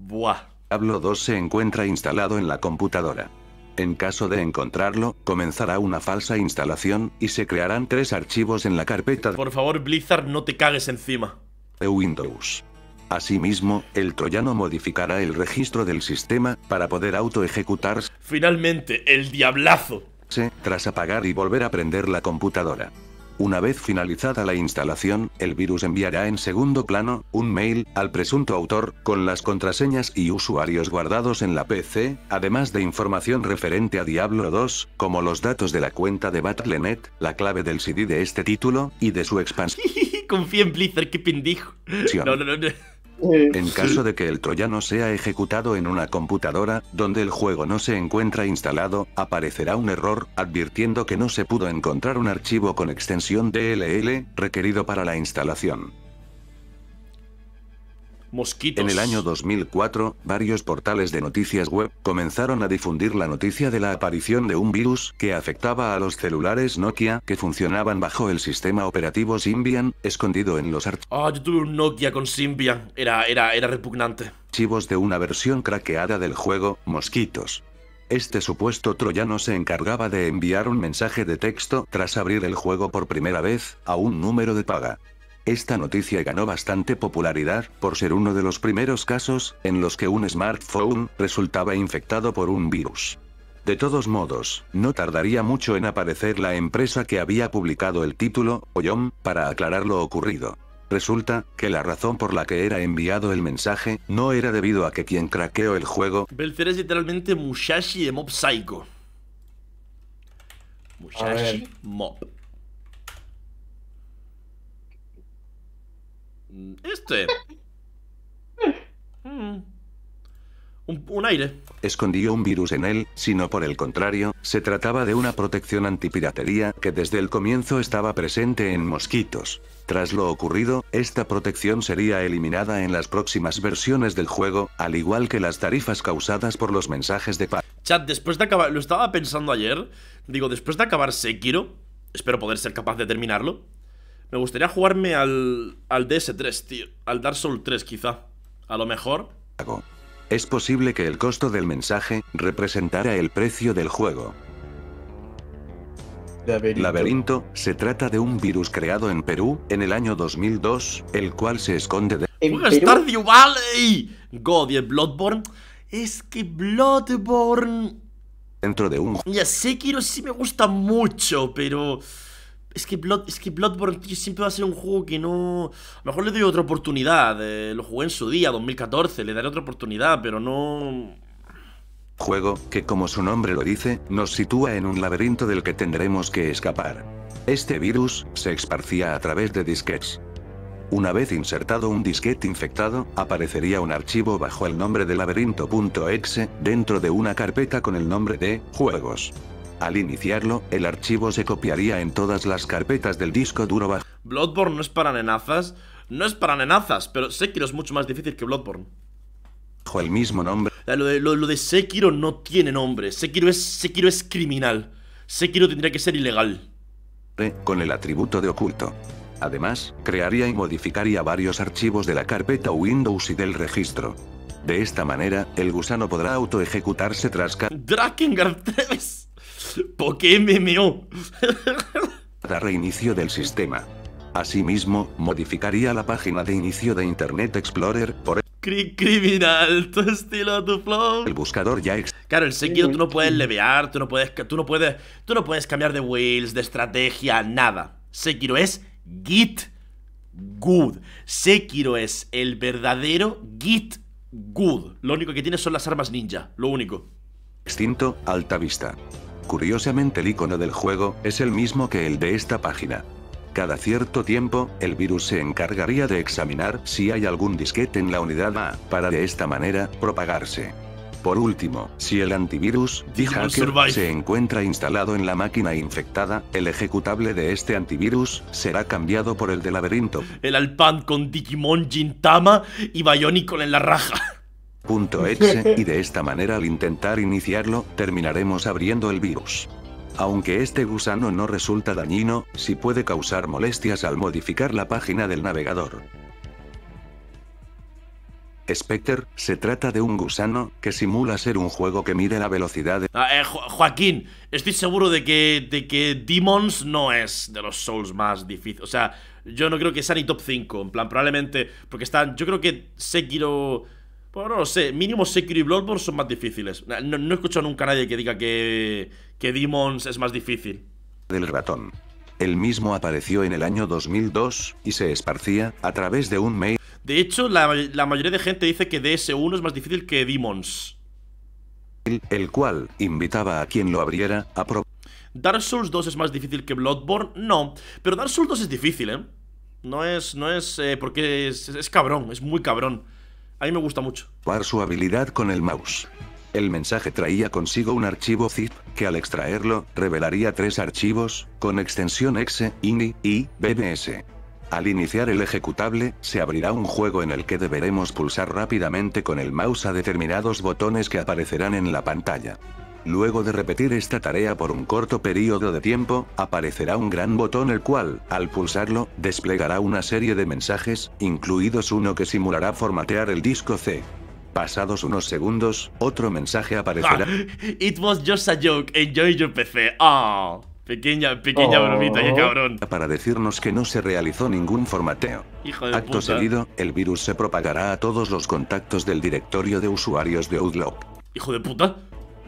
Buah. Diablo 2 se encuentra instalado en la computadora. En caso de encontrarlo, comenzará una falsa instalación, y se crearán tres archivos en la carpeta Por favor, Blizzard, no te cagues encima. de Windows. Asimismo, el troyano modificará el registro del sistema, para poder auto-ejecutarse Finalmente, el diablazo. tras apagar y volver a prender la computadora. Una vez finalizada la instalación, el virus enviará en segundo plano, un mail, al presunto autor, con las contraseñas y usuarios guardados en la PC, además de información referente a Diablo 2, como los datos de la cuenta de Battle.net, la clave del CD de este título, y de su expansión. Confía en Blizzard, qué pendijo. no, no. no. Eh, en caso de que el troyano sea ejecutado en una computadora, donde el juego no se encuentra instalado, aparecerá un error, advirtiendo que no se pudo encontrar un archivo con extensión DLL, requerido para la instalación. En el año 2004, varios portales de noticias web comenzaron a difundir la noticia de la aparición de un virus que afectaba a los celulares Nokia que funcionaban bajo el sistema operativo Symbian, escondido en los archivos. Ah, tuve un Nokia con Symbian. Era, era, era repugnante. Archivos de una versión craqueada del juego, Mosquitos. Este supuesto troyano se encargaba de enviar un mensaje de texto tras abrir el juego por primera vez, a un número de paga. Esta noticia ganó bastante popularidad, por ser uno de los primeros casos, en los que un smartphone, resultaba infectado por un virus. De todos modos, no tardaría mucho en aparecer la empresa que había publicado el título, Oyom, para aclarar lo ocurrido. Resulta, que la razón por la que era enviado el mensaje, no era debido a que quien craqueó el juego... Belzer es literalmente Mushashi Mob Psycho. Mushashi, Mob. Este. Mm. Un, aire. Escondió un virus en él, sino por el contrario, se trataba de una protección antipiratería que desde el comienzo estaba presente en Mosquitos. Tras lo ocurrido, esta protección sería eliminada en las próximas versiones del juego, al igual que las tarifas causadas por los mensajes de paz. Chat, después de acabar, lo estaba pensando ayer, digo, después de acabar Sekiro, espero poder ser capaz de terminarlo, me gustaría jugarme al, al DS3, tío. Al Dark Souls 3, quizá. A lo mejor. Es posible que el costo del mensaje representara el precio del juego. Laberinto. Laberinto. se trata de un virus creado en Perú en el año 2002, el cual se esconde de... ¡Juega Stardew Valley! God, ¿y Bloodborne? Es que Bloodborne... Dentro de un... Ya sé, quiero sí me gusta mucho, pero... Es que, Blood, es que Bloodborne, siempre va a ser un juego que no... A lo mejor le doy otra oportunidad. Eh, lo jugué en su día, 2014, le daré otra oportunidad, pero no... Juego, que como su nombre lo dice, nos sitúa en un laberinto del que tendremos que escapar. Este virus, se esparcía a través de disquets. Una vez insertado un disquete infectado, aparecería un archivo bajo el nombre de laberinto.exe, dentro de una carpeta con el nombre de juegos. Al iniciarlo, el archivo se copiaría en todas las carpetas del disco duro bajo. ¿Bloodborne no es para nenazas? No es para nenazas, pero Sekiro es mucho más difícil que Bloodborne. Bajo el mismo nombre. Lo de, Sekiro no tiene nombre. Sekiro es, Sekiro es criminal. Sekiro tendría que ser ilegal. Eh, con el atributo de oculto. Además, crearía y modificaría varios archivos de la carpeta Windows y del registro. De esta manera, el gusano podrá ejecutarse tras... Drakengard 3 ¿Por qué MMO? Para reinicio del sistema. Asimismo, modificaría la página de inicio de Internet Explorer por criminal, tu estilo, tu flow. El buscador ya ex Claro, el Sekiro tú no puedes levear, tú no puedes, tú no puedes, tú no puedes cambiar de wheels, de estrategia, nada. Sekiro es git good. Sekiro es el verdadero git good. Lo único que tiene son las armas ninja, lo único. Extinto, alta vista. Curiosamente el icono del juego, es el mismo que el de esta página. Cada cierto tiempo, el virus se encargaría de examinar si hay algún disquete en la unidad A, para de esta manera, propagarse. Por último, si el antivirus Hacker, se encuentra instalado en la máquina infectada, el ejecutable de este antivirus será cambiado por el de laberinto. El Alpan con Digimon Gintama y Bionicle en la raja. .exe, y de esta manera al intentar iniciarlo, terminaremos abriendo el virus. Aunque este gusano no resulta dañino, si puede causar molestias al modificar la página del navegador. specter se trata de un gusano que simula ser un juego que mide la velocidad de... Ah, eh, Joaquín, estoy seguro de que, de que Demons no es de los Souls más difíciles. O sea, yo no creo que sea ni top 5. En plan, probablemente... Porque están... Yo creo que Sekiro pues no lo sé, mínimo Sekiro y Bloodborne son más difíciles. No, he escuchado nunca a nadie que diga que, que Demons es más difícil. Del ratón. El mismo apareció en el año 2002 y se esparcía a través de un mail. De hecho, la, la mayoría de gente dice que DS1 es más difícil que Demons. El cual invitaba a quien lo abriera a ¿Dark Souls 2 es más difícil que Bloodborne? No, pero Dark Souls 2 es difícil, ¿eh? No es, no es, eh, porque es, es cabrón, es muy cabrón. A mí me gusta mucho. Par su habilidad con el mouse. El mensaje traía consigo un archivo zip, que al extraerlo, revelaría tres archivos, con extensión exe, ini, y bbs. Al iniciar el ejecutable, se abrirá un juego en el que deberemos pulsar rápidamente con el mouse a determinados botones que aparecerán en la pantalla. Luego de repetir esta tarea por un corto periodo de tiempo, aparecerá un gran botón el cual, al pulsarlo, desplegará una serie de mensajes, incluidos uno que simulará formatear el disco C. Pasados unos segundos, otro mensaje aparecerá. Ah, it was just a joke, enjoy your PC. Oh, ah, pequeña, pequeña oh. bromita, qué cabrón. Para decirnos que no se realizó ningún formateo. Hijo de Acto seguido, el virus se propagará a todos los contactos del directorio de usuarios de Outlook. Hijo de puta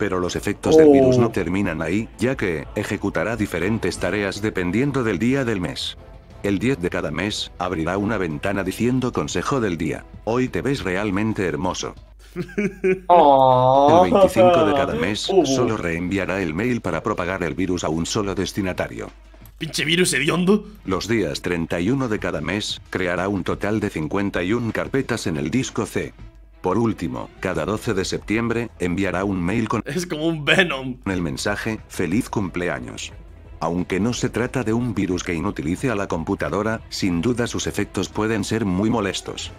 pero los efectos del virus no oh. terminan ahí, ya que, ejecutará diferentes tareas dependiendo del día del mes. El 10 de cada mes, abrirá una ventana diciendo consejo del día. Hoy te ves realmente hermoso. Oh. El 25 de cada mes, uh. solo reenviará el mail para propagar el virus a un solo destinatario. Pinche virus hediondo. Los días 31 de cada mes, creará un total de 51 carpetas en el disco C. Por último, cada 12 de septiembre, enviará un mail con... Es como un El mensaje, feliz cumpleaños. Aunque no se trata de un virus que inutilice a la computadora, sin duda sus efectos pueden ser muy molestos.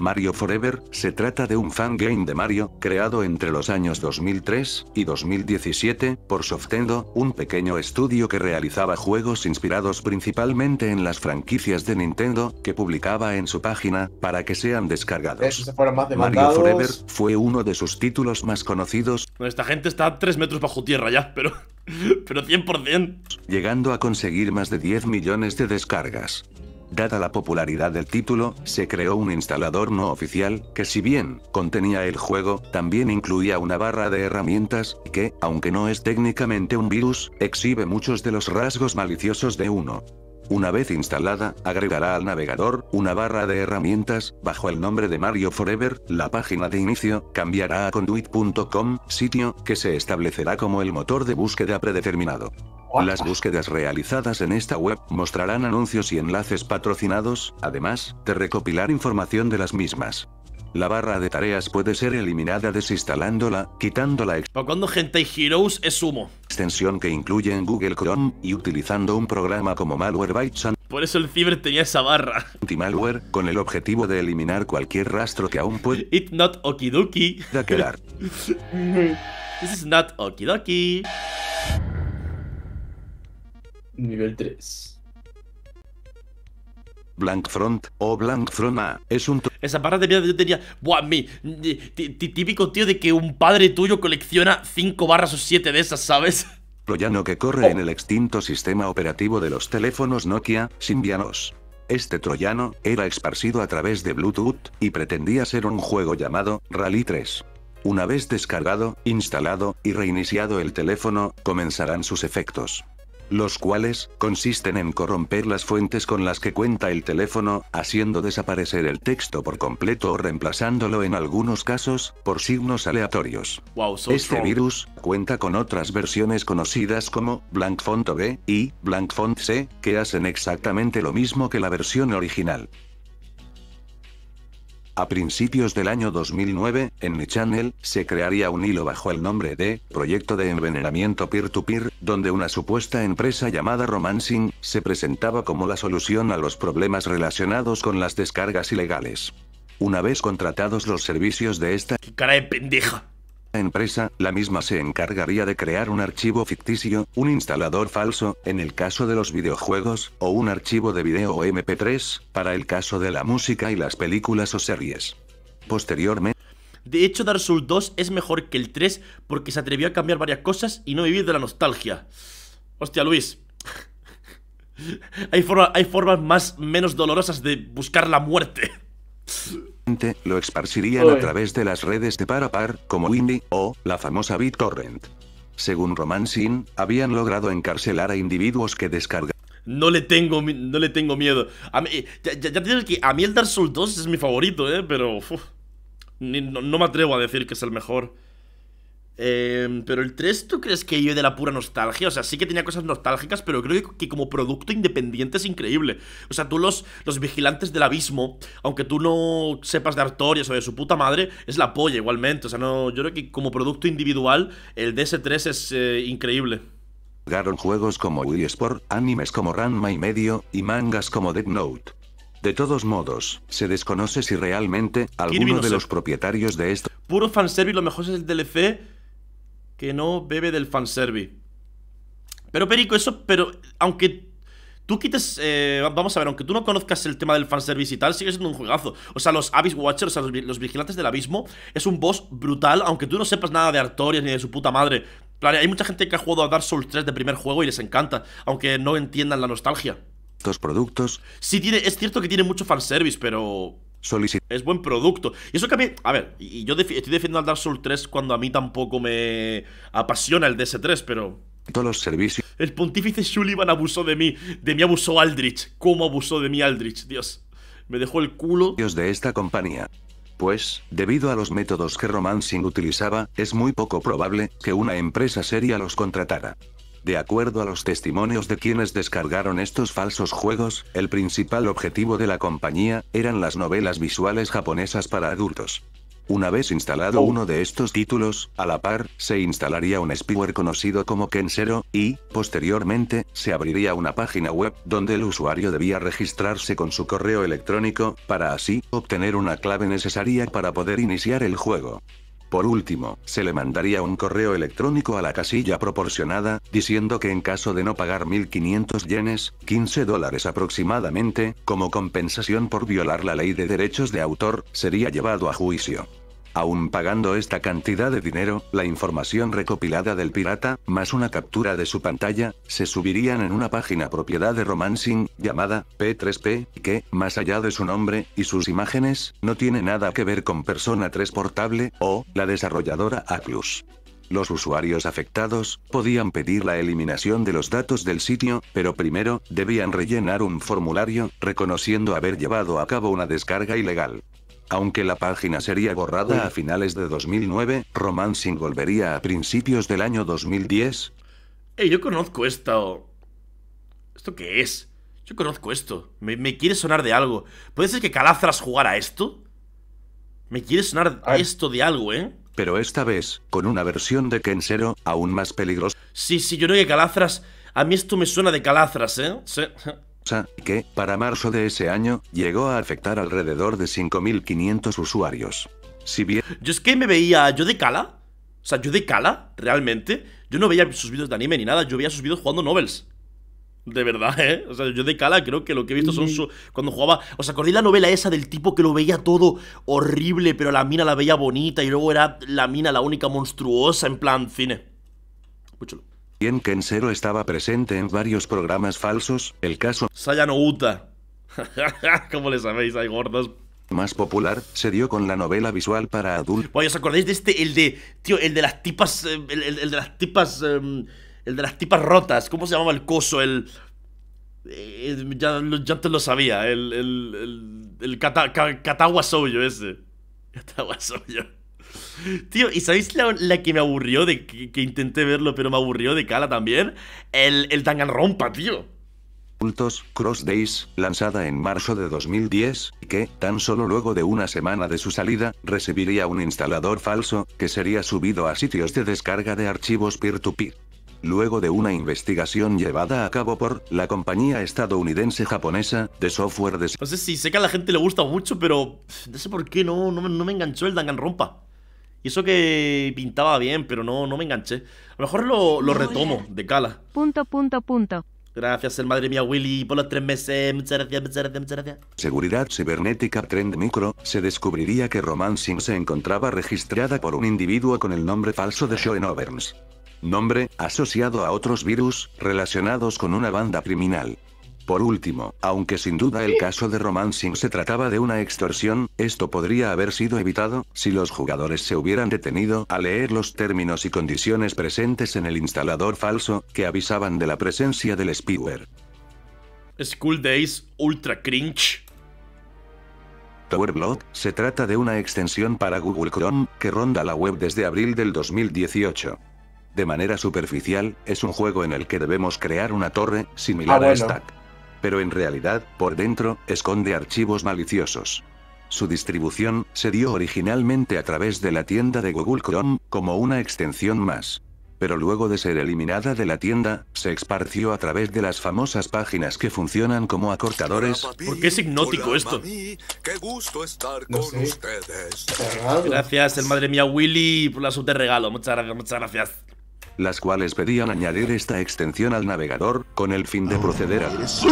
Mario Forever, se trata de un fangame de Mario, creado entre los años 2003 y 2017, por Softendo, un pequeño estudio que realizaba juegos inspirados principalmente en las franquicias de Nintendo, que publicaba en su página, para que sean descargados. Mario Forever fue uno de sus títulos más conocidos. Esta gente está a 3 metros bajo tierra ya, pero... Pero 100%. Llegando a conseguir más de 10 millones de descargas. Dada la popularidad del título, se creó un instalador no oficial, que si bien contenía el juego, también incluía una barra de herramientas, que, aunque no es técnicamente un virus, exhibe muchos de los rasgos maliciosos de uno. Una vez instalada, agregará al navegador una barra de herramientas, bajo el nombre de Mario Forever, la página de inicio cambiará a conduit.com, sitio que se establecerá como el motor de búsqueda predeterminado. Las búsquedas realizadas en esta web mostrarán anuncios y enlaces patrocinados, además de recopilar información de las mismas. La barra de tareas puede ser eliminada desinstalándola, quitándola. Para cuando y Heroes es humo. Extensión que incluye en Google Chrome y utilizando un programa como malware Malwarebytes. Por eso el ciber tenía esa barra. Anti-malware, con el objetivo de eliminar cualquier rastro que aún puede. It's not okidoki. quedar. This is not okidoki. Nivel 3. Blank Front o Blank Front Es un. Esa barra de tenía. Típico tío de que un padre tuyo colecciona 5 barras o 7 de esas, ¿sabes? Troyano que corre en el extinto sistema operativo de los teléfonos Nokia, Symbianos. Este troyano era esparcido a través de Bluetooth y pretendía ser un juego llamado Rally 3. Una vez descargado, instalado y reiniciado el teléfono, comenzarán sus efectos los cuales, consisten en corromper las fuentes con las que cuenta el teléfono, haciendo desaparecer el texto por completo o reemplazándolo en algunos casos, por signos aleatorios. este virus, cuenta con otras versiones conocidas como Blankfont B y Blankfont C, que hacen exactamente lo mismo que la versión original. A principios del año 2009, en mi channel, se crearía un hilo bajo el nombre de Proyecto de Envenenamiento Peer-to-Peer, donde una supuesta empresa llamada Romancing se presentaba como la solución a los problemas relacionados con las descargas ilegales. Una vez contratados los servicios de esta... cara de pendeja! empresa, la misma se encargaría de crear un archivo ficticio, un instalador falso, en el caso de los videojuegos, o un archivo de video o MP3, para el caso de la música y las películas o series. Posteriormente... De hecho, Dark Souls 2 es mejor que el 3 porque se atrevió a cambiar varias cosas y no vivir de la nostalgia. Hostia, Luis. hay, forma, hay formas más menos dolorosas de buscar la muerte. lo esparcirían a través de las redes de par a par, como Windy o la famosa BitTorrent. Según Sin habían logrado encarcelar a individuos que descargaban. No le tengo, no le tengo miedo. A mí, eh, que, a mí el Dark Souls 2 es mi favorito, eh, Pero no me atrevo a decir que es el mejor. Em, pero el 3, ¿tú crees que yo de la pura nostalgia? O sea, sí que tenía cosas nostálgicas, pero creo que, como producto independiente es increíble. O sea, tú los, los vigilantes del abismo, aunque tú no sepas de Artorias o de su puta madre, es la polla igualmente. O sea, no, yo creo que como producto individual, el DS3 es eh, increíble. juegos como Wii Sport, animes como Ranma y medio, y mangas como Dead Note. De todos modos, se desconoce si realmente alguno de los propietarios de esto. Puro fanservice, lo mejor es el DLC que no bebe del fanservice. Pero Perico, eso, pero aunque tú quites, eh, vamos a ver, aunque tú no conozcas el tema del fanservice y tal, sigue siendo un juegazo. O sea, los Abyss Watchers, o sea, los, vigilantes del abismo, es un boss brutal, aunque tú no sepas nada de Artorias ni de su puta madre. Claro, hay mucha gente que ha jugado a Dark Souls 3 de primer juego y les encanta, aunque no entiendan la nostalgia. Dos productos. Sí, tiene, es cierto que tiene mucho fanservice, pero es buen producto. Y eso que a mí, a ver, y yo estoy defendiendo al Dark Souls 3 cuando a mí tampoco me apasiona el DS3, pero... Todos los servicios. El pontífice Sullivan abusó de mí. De mí abusó Aldrich. ¿Cómo abusó de mí Aldrich? Dios. Me dejó el culo. Dios de esta compañía. Pues, debido a los métodos que Romancing utilizaba, es muy poco probable que una empresa seria los contratara. De acuerdo a los testimonios de quienes descargaron estos falsos juegos, el principal objetivo de la compañía, eran las novelas visuales japonesas para adultos. Una vez instalado oh. uno de estos títulos, a la par, se instalaría un spyware conocido como Kensero, y, posteriormente, se abriría una página web, donde el usuario debía registrarse con su correo electrónico, para así, obtener una clave necesaria para poder iniciar el juego. Por último, se le mandaría un correo electrónico a la casilla proporcionada, diciendo que en caso de no pagar 1.500 yenes, 15 dólares aproximadamente, como compensación por violar la ley de derechos de autor, sería llevado a juicio. Aún pagando esta cantidad de dinero, la información recopilada del pirata, más una captura de su pantalla, se subirían en una página propiedad de Romancing, llamada P3P, que, más allá de su nombre y sus imágenes, no tiene nada que ver con Persona 3 Portable, o, la desarrolladora A+. Los usuarios afectados podían pedir la eliminación de los datos del sitio, pero primero debían rellenar un formulario, reconociendo haber llevado a cabo una descarga ilegal. Aunque la página sería borrada a ah. finales de 2009, Romancing volvería a principios del año 2010. Ey, yo conozco esto. ¿Esto qué es? Yo conozco esto. Me, quiere sonar de algo. ¿Puede ser que Calazras jugara esto? Me quiere sonar a esto de algo, ¿eh? Pero esta vez, con una versión de Kensero, aún más peligrosa. Sí, sí, yo creo que Calazras... A mí esto me suena de Calazras, ¿eh? Sí que, para marzo de ese año, llegó a afectar alrededor de 5.500 usuarios. Si bien... Yo es que me veía... ¿Yo de cala? O sea, yo de cala, realmente. Yo no veía sus vídeos de anime ni nada, yo veía sus vídeos jugando novels. De verdad, ¿eh? O sea, yo de cala creo que lo que he visto son mm. sus, Cuando jugaba... o sea, acordáis la novela esa del tipo que lo veía todo horrible, pero la mina la veía bonita y luego era la mina la única monstruosa en plan cine? Muy Bien cero estaba presente en varios programas falsos, el caso Sayano Uta. ¿Cómo le sabéis? Hay gordos más popular, se dio con la novela visual para adultos. ¿os acordáis de este? El de. Tío, el de las tipas. Em, el, de las tipas. Em, el de las tipas rotas. ¿Cómo se llamaba el coso? El. Eh, ya, ya, antes lo sabía. El. El. El. Katawa ese. Katawa Tío, ¿y sabéis la, que me aburrió de que, intenté verlo, pero me aburrió de cala también? El, el Danganronpa, tío. Cultos Cross Days, lanzada en marzo de 2010, que, tan solo luego de una semana de su salida, recibiría un instalador falso, que sería subido a sitios de descarga de archivos peer-to-peer. luego de una investigación llevada a cabo por la compañía estadounidense-japonesa de software de... No sé si sé que a la gente le gusta mucho, pero no sé por qué no, no, me enganchó el Danganronpa. Y eso que pintaba bien, pero no, no me enganché. A lo mejor lo, retomo de cala. Punto, punto, punto. Gracias, el madre mía, Willy, por los tres meses. gracias, gracias, Seguridad cibernética Trend Micro. Se descubriría que Romancing se encontraba registrada por un individuo con el nombre falso de Overns. Nombre, asociado a otros virus, relacionados con una banda criminal. Por último, aunque sin duda el caso de Romancing se trataba de una extorsión, esto podría haber sido evitado, si los jugadores se hubieran detenido a leer los términos y condiciones presentes en el instalador falso, que avisaban de la presencia del spyware. School Days Ultra Cringe Towerblock, se trata de una extensión para Google Chrome, que ronda la web desde abril del 2018. De manera superficial, es un juego en el que debemos crear una torre, similar ah, a Stack pero en realidad, por dentro, esconde archivos maliciosos. Su distribución se dio originalmente a través de la tienda de Google Chrome, como una extensión más. Pero luego de ser eliminada de la tienda, se esparció a través de las famosas páginas que funcionan como acortadores. ¿Por qué es hipnótico esto? qué gusto estar con ustedes. Gracias, el madre mía Willy, por la suerte de regalo. Muchas gracias, muchas gracias las cuales pedían añadir esta extensión al navegador, con el fin de proceder a... Oh,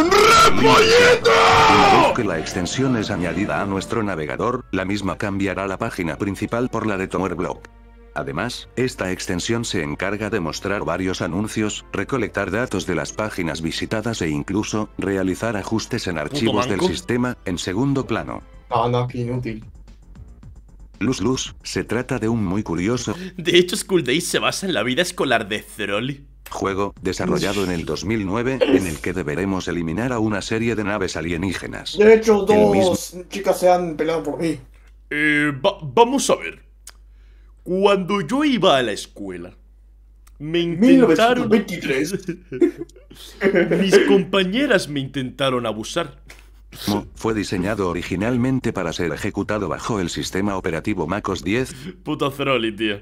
Una vez que la extensión es añadida a nuestro navegador, la misma cambiará la página principal por la de Tower Block. Además, esta extensión se encarga de mostrar varios anuncios, recolectar datos de las páginas visitadas e incluso, realizar ajustes en archivos del sistema, en segundo plano. Ah, inútil. Luz Luz, se trata de un muy curioso... De hecho, School Days se basa en la vida escolar de Zeroli. Juego, desarrollado en el 2009, en el que deberemos eliminar a una serie de naves alienígenas. De hecho, dos chicas se han peleado por mí. Eh, vamos a ver. Cuando yo iba a la escuela, me intentaron... 1923. Mis compañeras me intentaron abusar fue diseñado originalmente para ser ejecutado bajo el sistema operativo MacOS 10. Puto Zeroli, tío.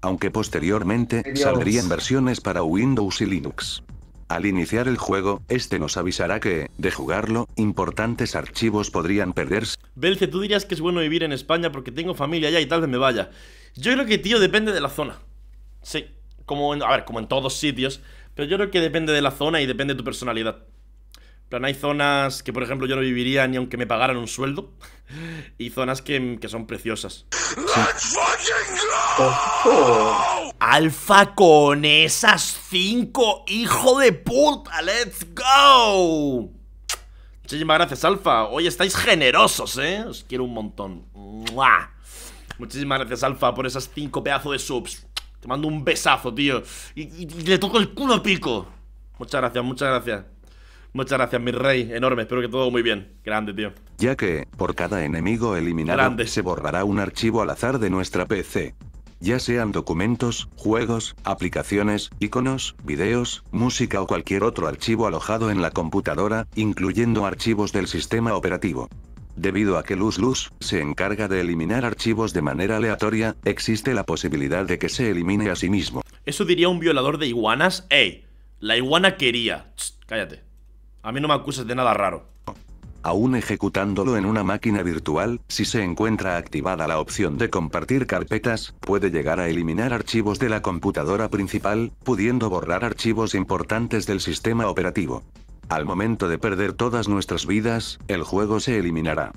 Aunque posteriormente saldrían versiones para Windows y Linux. Al iniciar el juego, este nos avisará que, de jugarlo, importantes archivos podrían perderse. Belce, tú dirías que es bueno vivir en España porque tengo familia allá y tal vez me vaya. Yo creo que, tío, depende de la zona. Sí, como a ver, como en todos sitios, pero yo creo que depende de la zona y depende de tu personalidad plan, hay zonas que, por ejemplo, yo no viviría ni aunque me pagaran un sueldo. y zonas que, son preciosas. Alfa con esas cinco, hijo de puta, let's go. Muchísimas gracias, Alfa. Hoy estáis generosos, ¿eh? Os quiero un montón. Muchísimas gracias, Alfa, por esas cinco pedazos de subs. Te mando un besazo, tío. Y, y le toco el culo a pico. Muchas gracias, muchas gracias. Muchas gracias, mi rey. Enorme. Espero que todo muy bien. Grande, tío. Ya que, por cada enemigo eliminado, se borrará un archivo al azar de nuestra PC. Ya sean documentos, juegos, aplicaciones, iconos, videos, música o cualquier otro archivo alojado en la computadora, incluyendo archivos del sistema operativo. Debido a que Luz Luz se encarga de eliminar archivos de manera aleatoria, existe la posibilidad de que se elimine a sí mismo. Eso diría un violador de iguanas. ¡Ey! La iguana quería. cállate. A mí no me acuses de nada raro. Aún ejecutándolo en una máquina virtual, si se encuentra activada la opción de compartir carpetas, puede llegar a eliminar archivos de la computadora principal, pudiendo borrar archivos importantes del sistema operativo. Al momento de perder todas nuestras vidas, el juego se eliminará.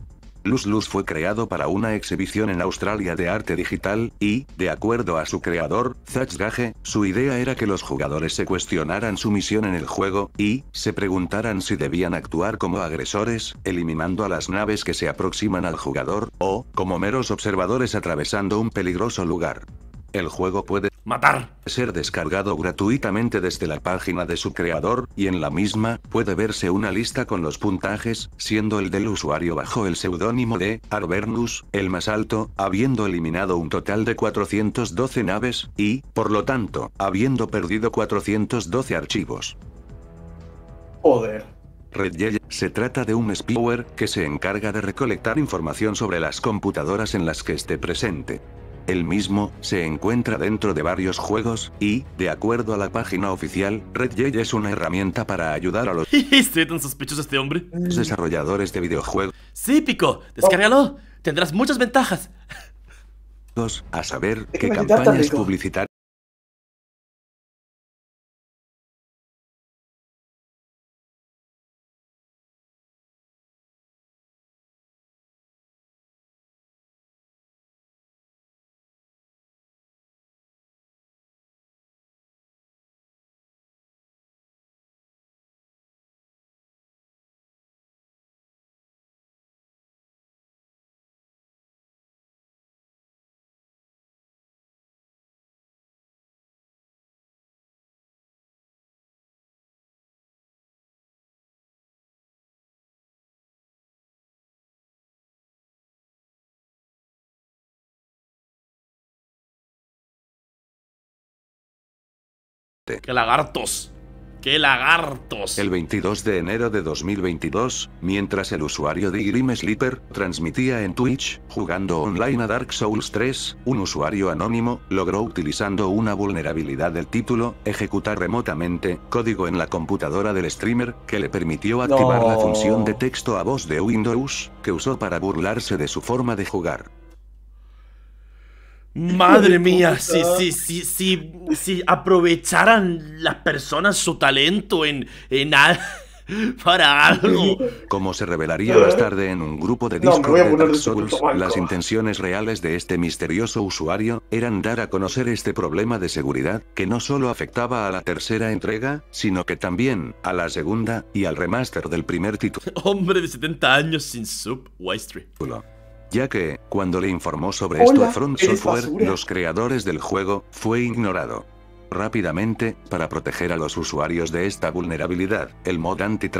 Luz Luz fue creado para una exhibición en Australia de arte digital, y, de acuerdo a su creador, Zach Gage, su idea era que los jugadores se cuestionaran su misión en el juego, y, se preguntaran si debían actuar como agresores, eliminando a las naves que se aproximan al jugador, o, como meros observadores atravesando un peligroso lugar. El juego puede matar ser descargado gratuitamente desde la página de su creador, y en la misma, puede verse una lista con los puntajes, siendo el del usuario bajo el seudónimo de Arvernus, el más alto, habiendo eliminado un total de 412 naves, y, por lo tanto, habiendo perdido 412 archivos. Joder. Red se trata de un spyware que se encarga de recolectar información sobre las computadoras en las que esté presente el mismo, se encuentra dentro de varios juegos, y, de acuerdo a la página oficial, RedJay es una herramienta para ayudar a los... sospechoso este hombre. ...desarrolladores de videojuegos. Sí, Pico, descárgalo. Tendrás muchas ventajas. A saber qué campañas publicitarias... ¡Qué lagartos! ¡Qué lagartos! El 22 de enero de 2022, mientras el usuario de Grim transmitía en Twitch, jugando online a Dark Souls 3, un usuario anónimo logró utilizando una vulnerabilidad del título, ejecutar remotamente código en la computadora del streamer, que le permitió activar la función de texto a voz de Windows, que usó para burlarse de su forma de jugar. Madre mía, si, si, si, si, si aprovecharan las personas su talento en, en al... para algo. Como se revelaría más tarde en un grupo de Discord Dark Souls, las intenciones reales de este misterioso usuario eran dar a conocer este problema de seguridad, que no solo afectaba a la tercera entrega, sino que también a la segunda y al remaster del primer título. Hombre de 70 años sin sub, street ya que, cuando le informó sobre esto a Front Software, los creadores del juego, fue ignorado. Rápidamente, para proteger a los usuarios de esta vulnerabilidad, el mod anti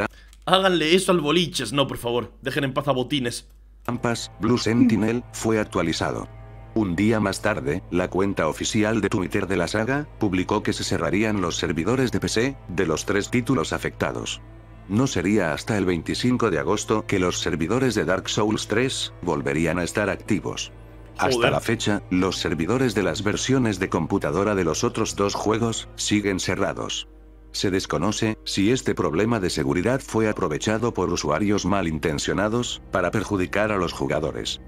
Háganle eso al boliches, no, por favor. Dejen en paz a botines. Ampas, Blue Sentinel, fue actualizado. Un día más tarde, la cuenta oficial de Twitter de la saga, publicó que se cerrarían los servidores de PC, de los tres títulos afectados. No sería hasta el 25 de agosto que los servidores de Dark Souls 3 volverían a estar activos. Hasta la fecha, los servidores de las versiones de computadora de los otros dos juegos siguen cerrados. Se desconoce si este problema de seguridad fue aprovechado por usuarios malintencionados para perjudicar a los jugadores.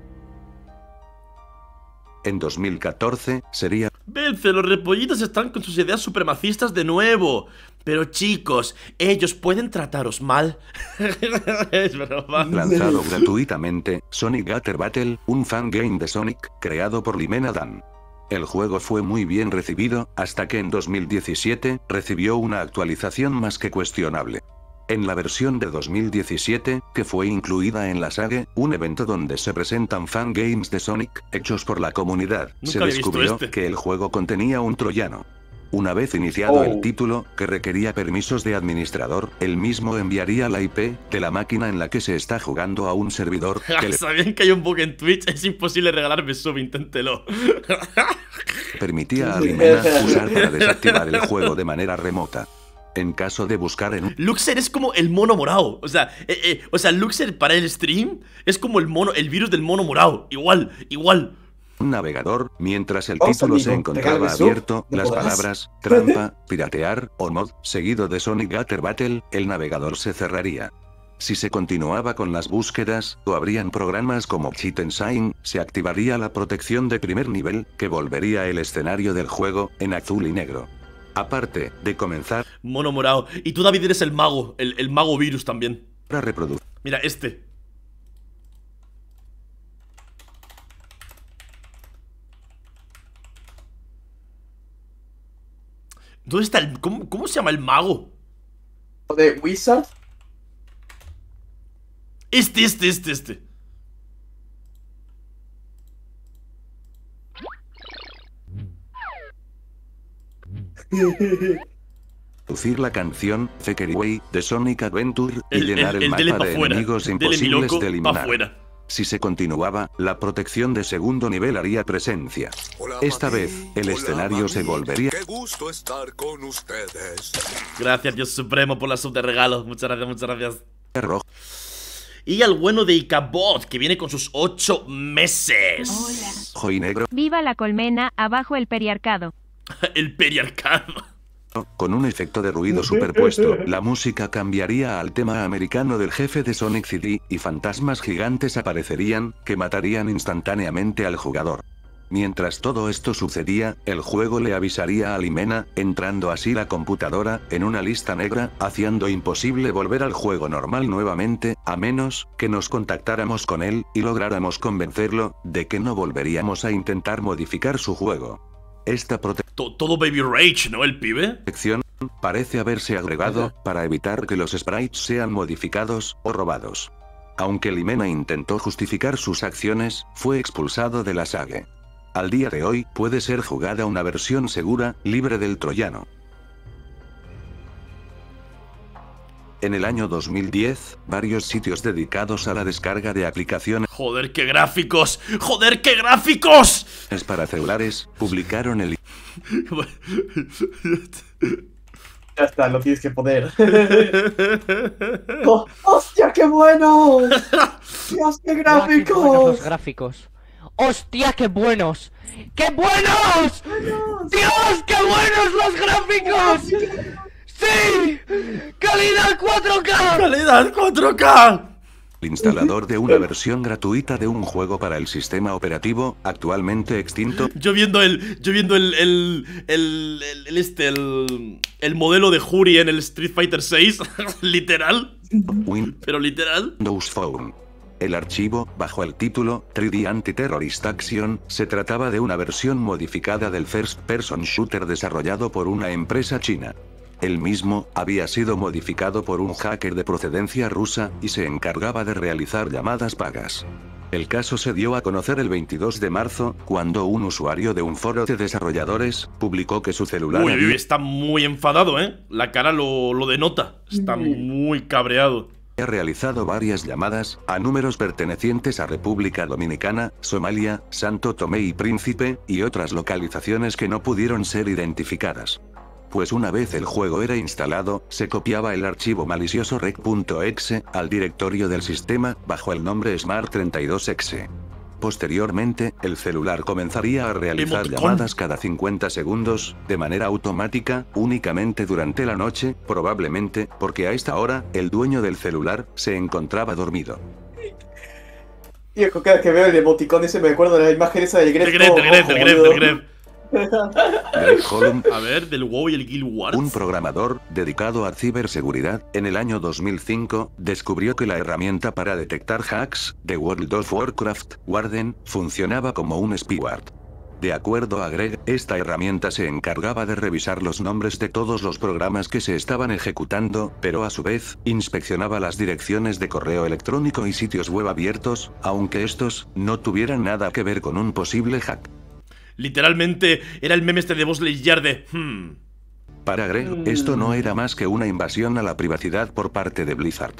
En 2014 sería... Vence, los repollitos están con sus ideas supremacistas de nuevo. Pero chicos, ellos pueden trataros mal. es broma. Lanzado gratuitamente, Sonic Gutter Battle, un fangame de Sonic, creado por Limena Dan. El juego fue muy bien recibido, hasta que en 2017, recibió una actualización más que cuestionable. En la versión de 2017, que fue incluida en la saga, un evento donde se presentan fangames de Sonic, hechos por la comunidad, se descubrió este. que el juego contenía un troyano. Una vez iniciado el oh. título, que requería permisos de administrador, el mismo enviaría la IP de la máquina en la que se está jugando a un servidor. ¿Sabían que hay un bug en Twitch? Es imposible regalarme sub, inténtelo. permitía a Rimena usar para desactivar el juego de manera remota en caso de buscar en... Luxer es como el mono morado. O sea, eh, eh, o sea, Luxer para el stream es como el mono, el virus del mono morado. Igual, igual navegador, mientras el título se encontraba abierto, las palabras, trampa, piratear, o mod, seguido de Sonic Gutter Battle, el navegador se cerraría. Si se continuaba con las búsquedas, o habrían programas como Cheat Sign, se activaría la protección de primer nivel, que volvería el escenario del juego, en azul y negro. Aparte de comenzar... Mono morado. Y tú, David, eres el mago. el mago virus también. Para reproducir. Mira, este. ¿Dónde está el. ¿Cómo, cómo se llama el mago? ¿De Wizard? Este, este, este, este. Lucir la canción Faker Way de Sonic Adventure y llenar el, mapa de enemigos imposibles de eliminar. Si se continuaba, la protección de segundo nivel haría presencia. Esta vez, el escenario se volvería... Qué gusto estar con ustedes. Gracias, Dios Supremo, por la sub de regalos. Muchas gracias, muchas gracias. Y al bueno de Icabot, que viene con sus ocho meses. Hola. Joy negro. Viva la colmena, abajo el periarcado. el periarcado. Con un efecto de ruido superpuesto, la música cambiaría al tema americano del jefe de Sonic CD, y fantasmas gigantes aparecerían, que matarían instantáneamente al jugador. Mientras todo esto sucedía, el juego le avisaría a Limena, entrando así la computadora, en una lista negra, haciendo imposible volver al juego normal nuevamente, a menos que nos contactáramos con él, y lográramos convencerlo, de que no volveríamos a intentar modificar su juego. Esta protección... ¿no? El pibe. parece haberse agregado para evitar que los sprites sean modificados o robados. Aunque Limena intentó justificar sus acciones, fue expulsado de la saga. Al día de hoy puede ser jugada una versión segura, libre del troyano. En el año 2010, varios sitios dedicados a la descarga de aplicaciones ¡Joder, qué gráficos! ¡Joder, qué gráficos! ...es para celulares publicaron el... Ya está, lo tienes que poder. Oh, ¡Hostia, qué buenos! ¡Dios, qué gráficos! gráficos. ¡Hostia, qué buenos! ¡Qué buenos! ¡Dios, qué buenos los gráficos! ¡Sí! ¡Calidad 4K! ¡Calidad 4K! El instalador de una versión gratuita de un juego para el sistema operativo, actualmente extinto. Yo viendo el. Yo viendo el. El. El. este. El, modelo de Jury en el Street Fighter 6. literal. pero literal. Windows Phone. El archivo, bajo el título 3D Anti-Terrorist Action, se trataba de una versión modificada del first-person shooter desarrollado por una empresa china. El mismo, había sido modificado por un hacker de procedencia rusa, y se encargaba de realizar llamadas pagas. El caso se dio a conocer el 22 de marzo, cuando un usuario de un foro de desarrolladores publicó que su celular... Uy, está muy enfadado, ¿eh? La cara lo, lo denota. Está muy cabreado. He realizado varias llamadas a números pertenecientes a República Dominicana, Somalia, Santo Tomé y Príncipe, y otras localizaciones que no pudieron ser identificadas pues una vez el juego era instalado, se copiaba el archivo malicioso rec.exe al directorio del sistema, bajo el nombre Smart32exe. Posteriormente, el celular comenzaría a realizar llamadas cada 50 segundos, de manera automática, únicamente durante la noche, probablemente, porque a esta hora, el dueño del celular, se encontraba dormido. Y que cada vez veo el emoticón me acuerdo de un programador dedicado a ciberseguridad, en el año 2005, descubrió que la herramienta para detectar hacks de World of Warcraft, Warden, funcionaba como un spyware. De acuerdo a Greg, esta herramienta se encargaba de revisar los nombres de todos los programas que se estaban ejecutando, pero a su vez, inspeccionaba las direcciones de correo electrónico y sitios web abiertos, aunque estos no tuvieran nada que ver con un posible hack. Literalmente era el meme este de Bosley Yard de... Hmm". Para Greg, mm. esto no era más que una invasión a la privacidad por parte de Blizzard.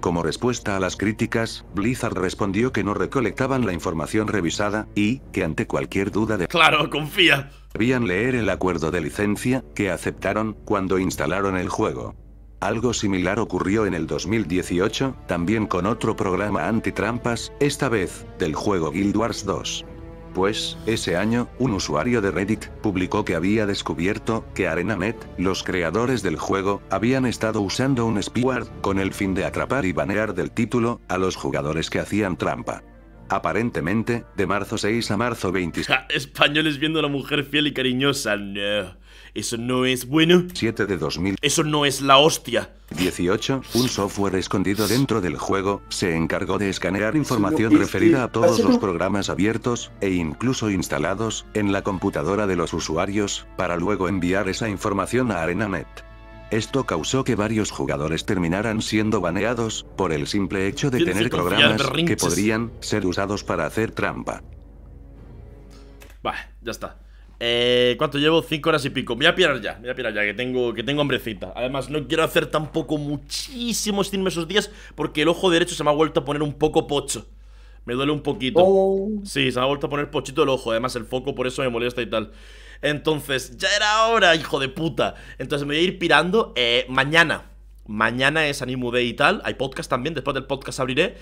Como respuesta a las críticas, Blizzard respondió que no recolectaban la información revisada, y, que ante cualquier duda de... Claro, confía. Debían leer el acuerdo de licencia, que aceptaron, cuando instalaron el juego. Algo similar ocurrió en el 2018, también con otro programa anti-trampas, esta vez, del juego Guild Wars 2 después, pues, ese año, un usuario de Reddit, publicó que había descubierto, que ArenaNet, los creadores del juego, habían estado usando un spyware, con el fin de atrapar y banear del título, a los jugadores que hacían trampa. Aparentemente, de marzo 6 a marzo 20. españoles viendo a la mujer fiel y cariñosa. No. Eso no es bueno. 7 de 2000. Eso no es la hostia. 18. Un software escondido dentro del juego se encargó de escanear información referida a todos los programas abiertos e incluso instalados en la computadora de los usuarios para luego enviar esa información a ArenaNet. Esto causó que varios jugadores terminaran siendo baneados por el simple hecho de tener programas que podrían ser usados para hacer trampa. Bah, ya está. Eh, ¿Cuánto llevo? Cinco horas y pico. Voy a pirar ya, voy a pirar ya, que tengo, que tengo hambrecita. Además, no quiero hacer tampoco muchísimo stream esos días porque el ojo derecho se me ha vuelto a poner un poco pocho. Me duele un poquito. Oh. Sí, se me ha vuelto a poner pochito el ojo. Además, el foco por eso me molesta y tal. Entonces, ya era hora, hijo de puta. Entonces me voy a ir pirando eh, mañana. Mañana es Animu Day y tal. Hay podcast también, después del podcast abriré.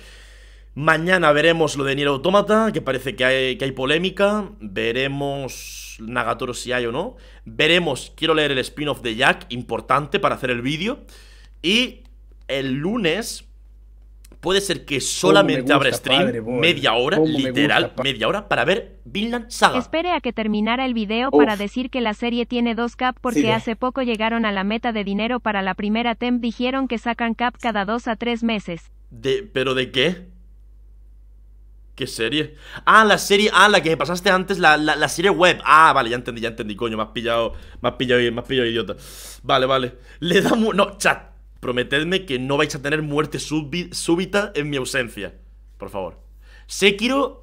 Mañana veremos lo de Nier Automata, que parece que hay, que hay polémica. Veremos Nagatoro si hay o no. Veremos, quiero leer el spin-off de Jack, importante para hacer el vídeo. Y el lunes puede ser que solamente abra stream media hora, literal, media hora, para ver Vinland Saga. Espere a que terminara el video para decir que la serie tiene dos cap porque hace poco llegaron a la meta de dinero para la primera temp. Dijeron que sacan cap cada dos a tres meses. De, ¿Pero de qué? ¿Qué serie? Ah, la serie, ah, la que me pasaste antes, la, serie web Ah, vale, ya entendí, ya entendí, coño, me has pillado Me has pillado, me has idiota Vale, vale, le damos, no, chat Prometedme que no vais a tener muerte súbita en mi ausencia Por favor Sekiro,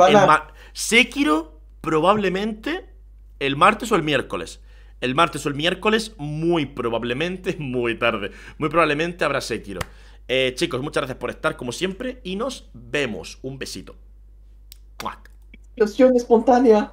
Sekiro probablemente el martes o el miércoles el martes o el miércoles, muy probablemente, muy tarde, muy probablemente habrá Sekiro. Eh, chicos, muchas gracias por estar como siempre y nos vemos. Un besito. La Explosión espontánea.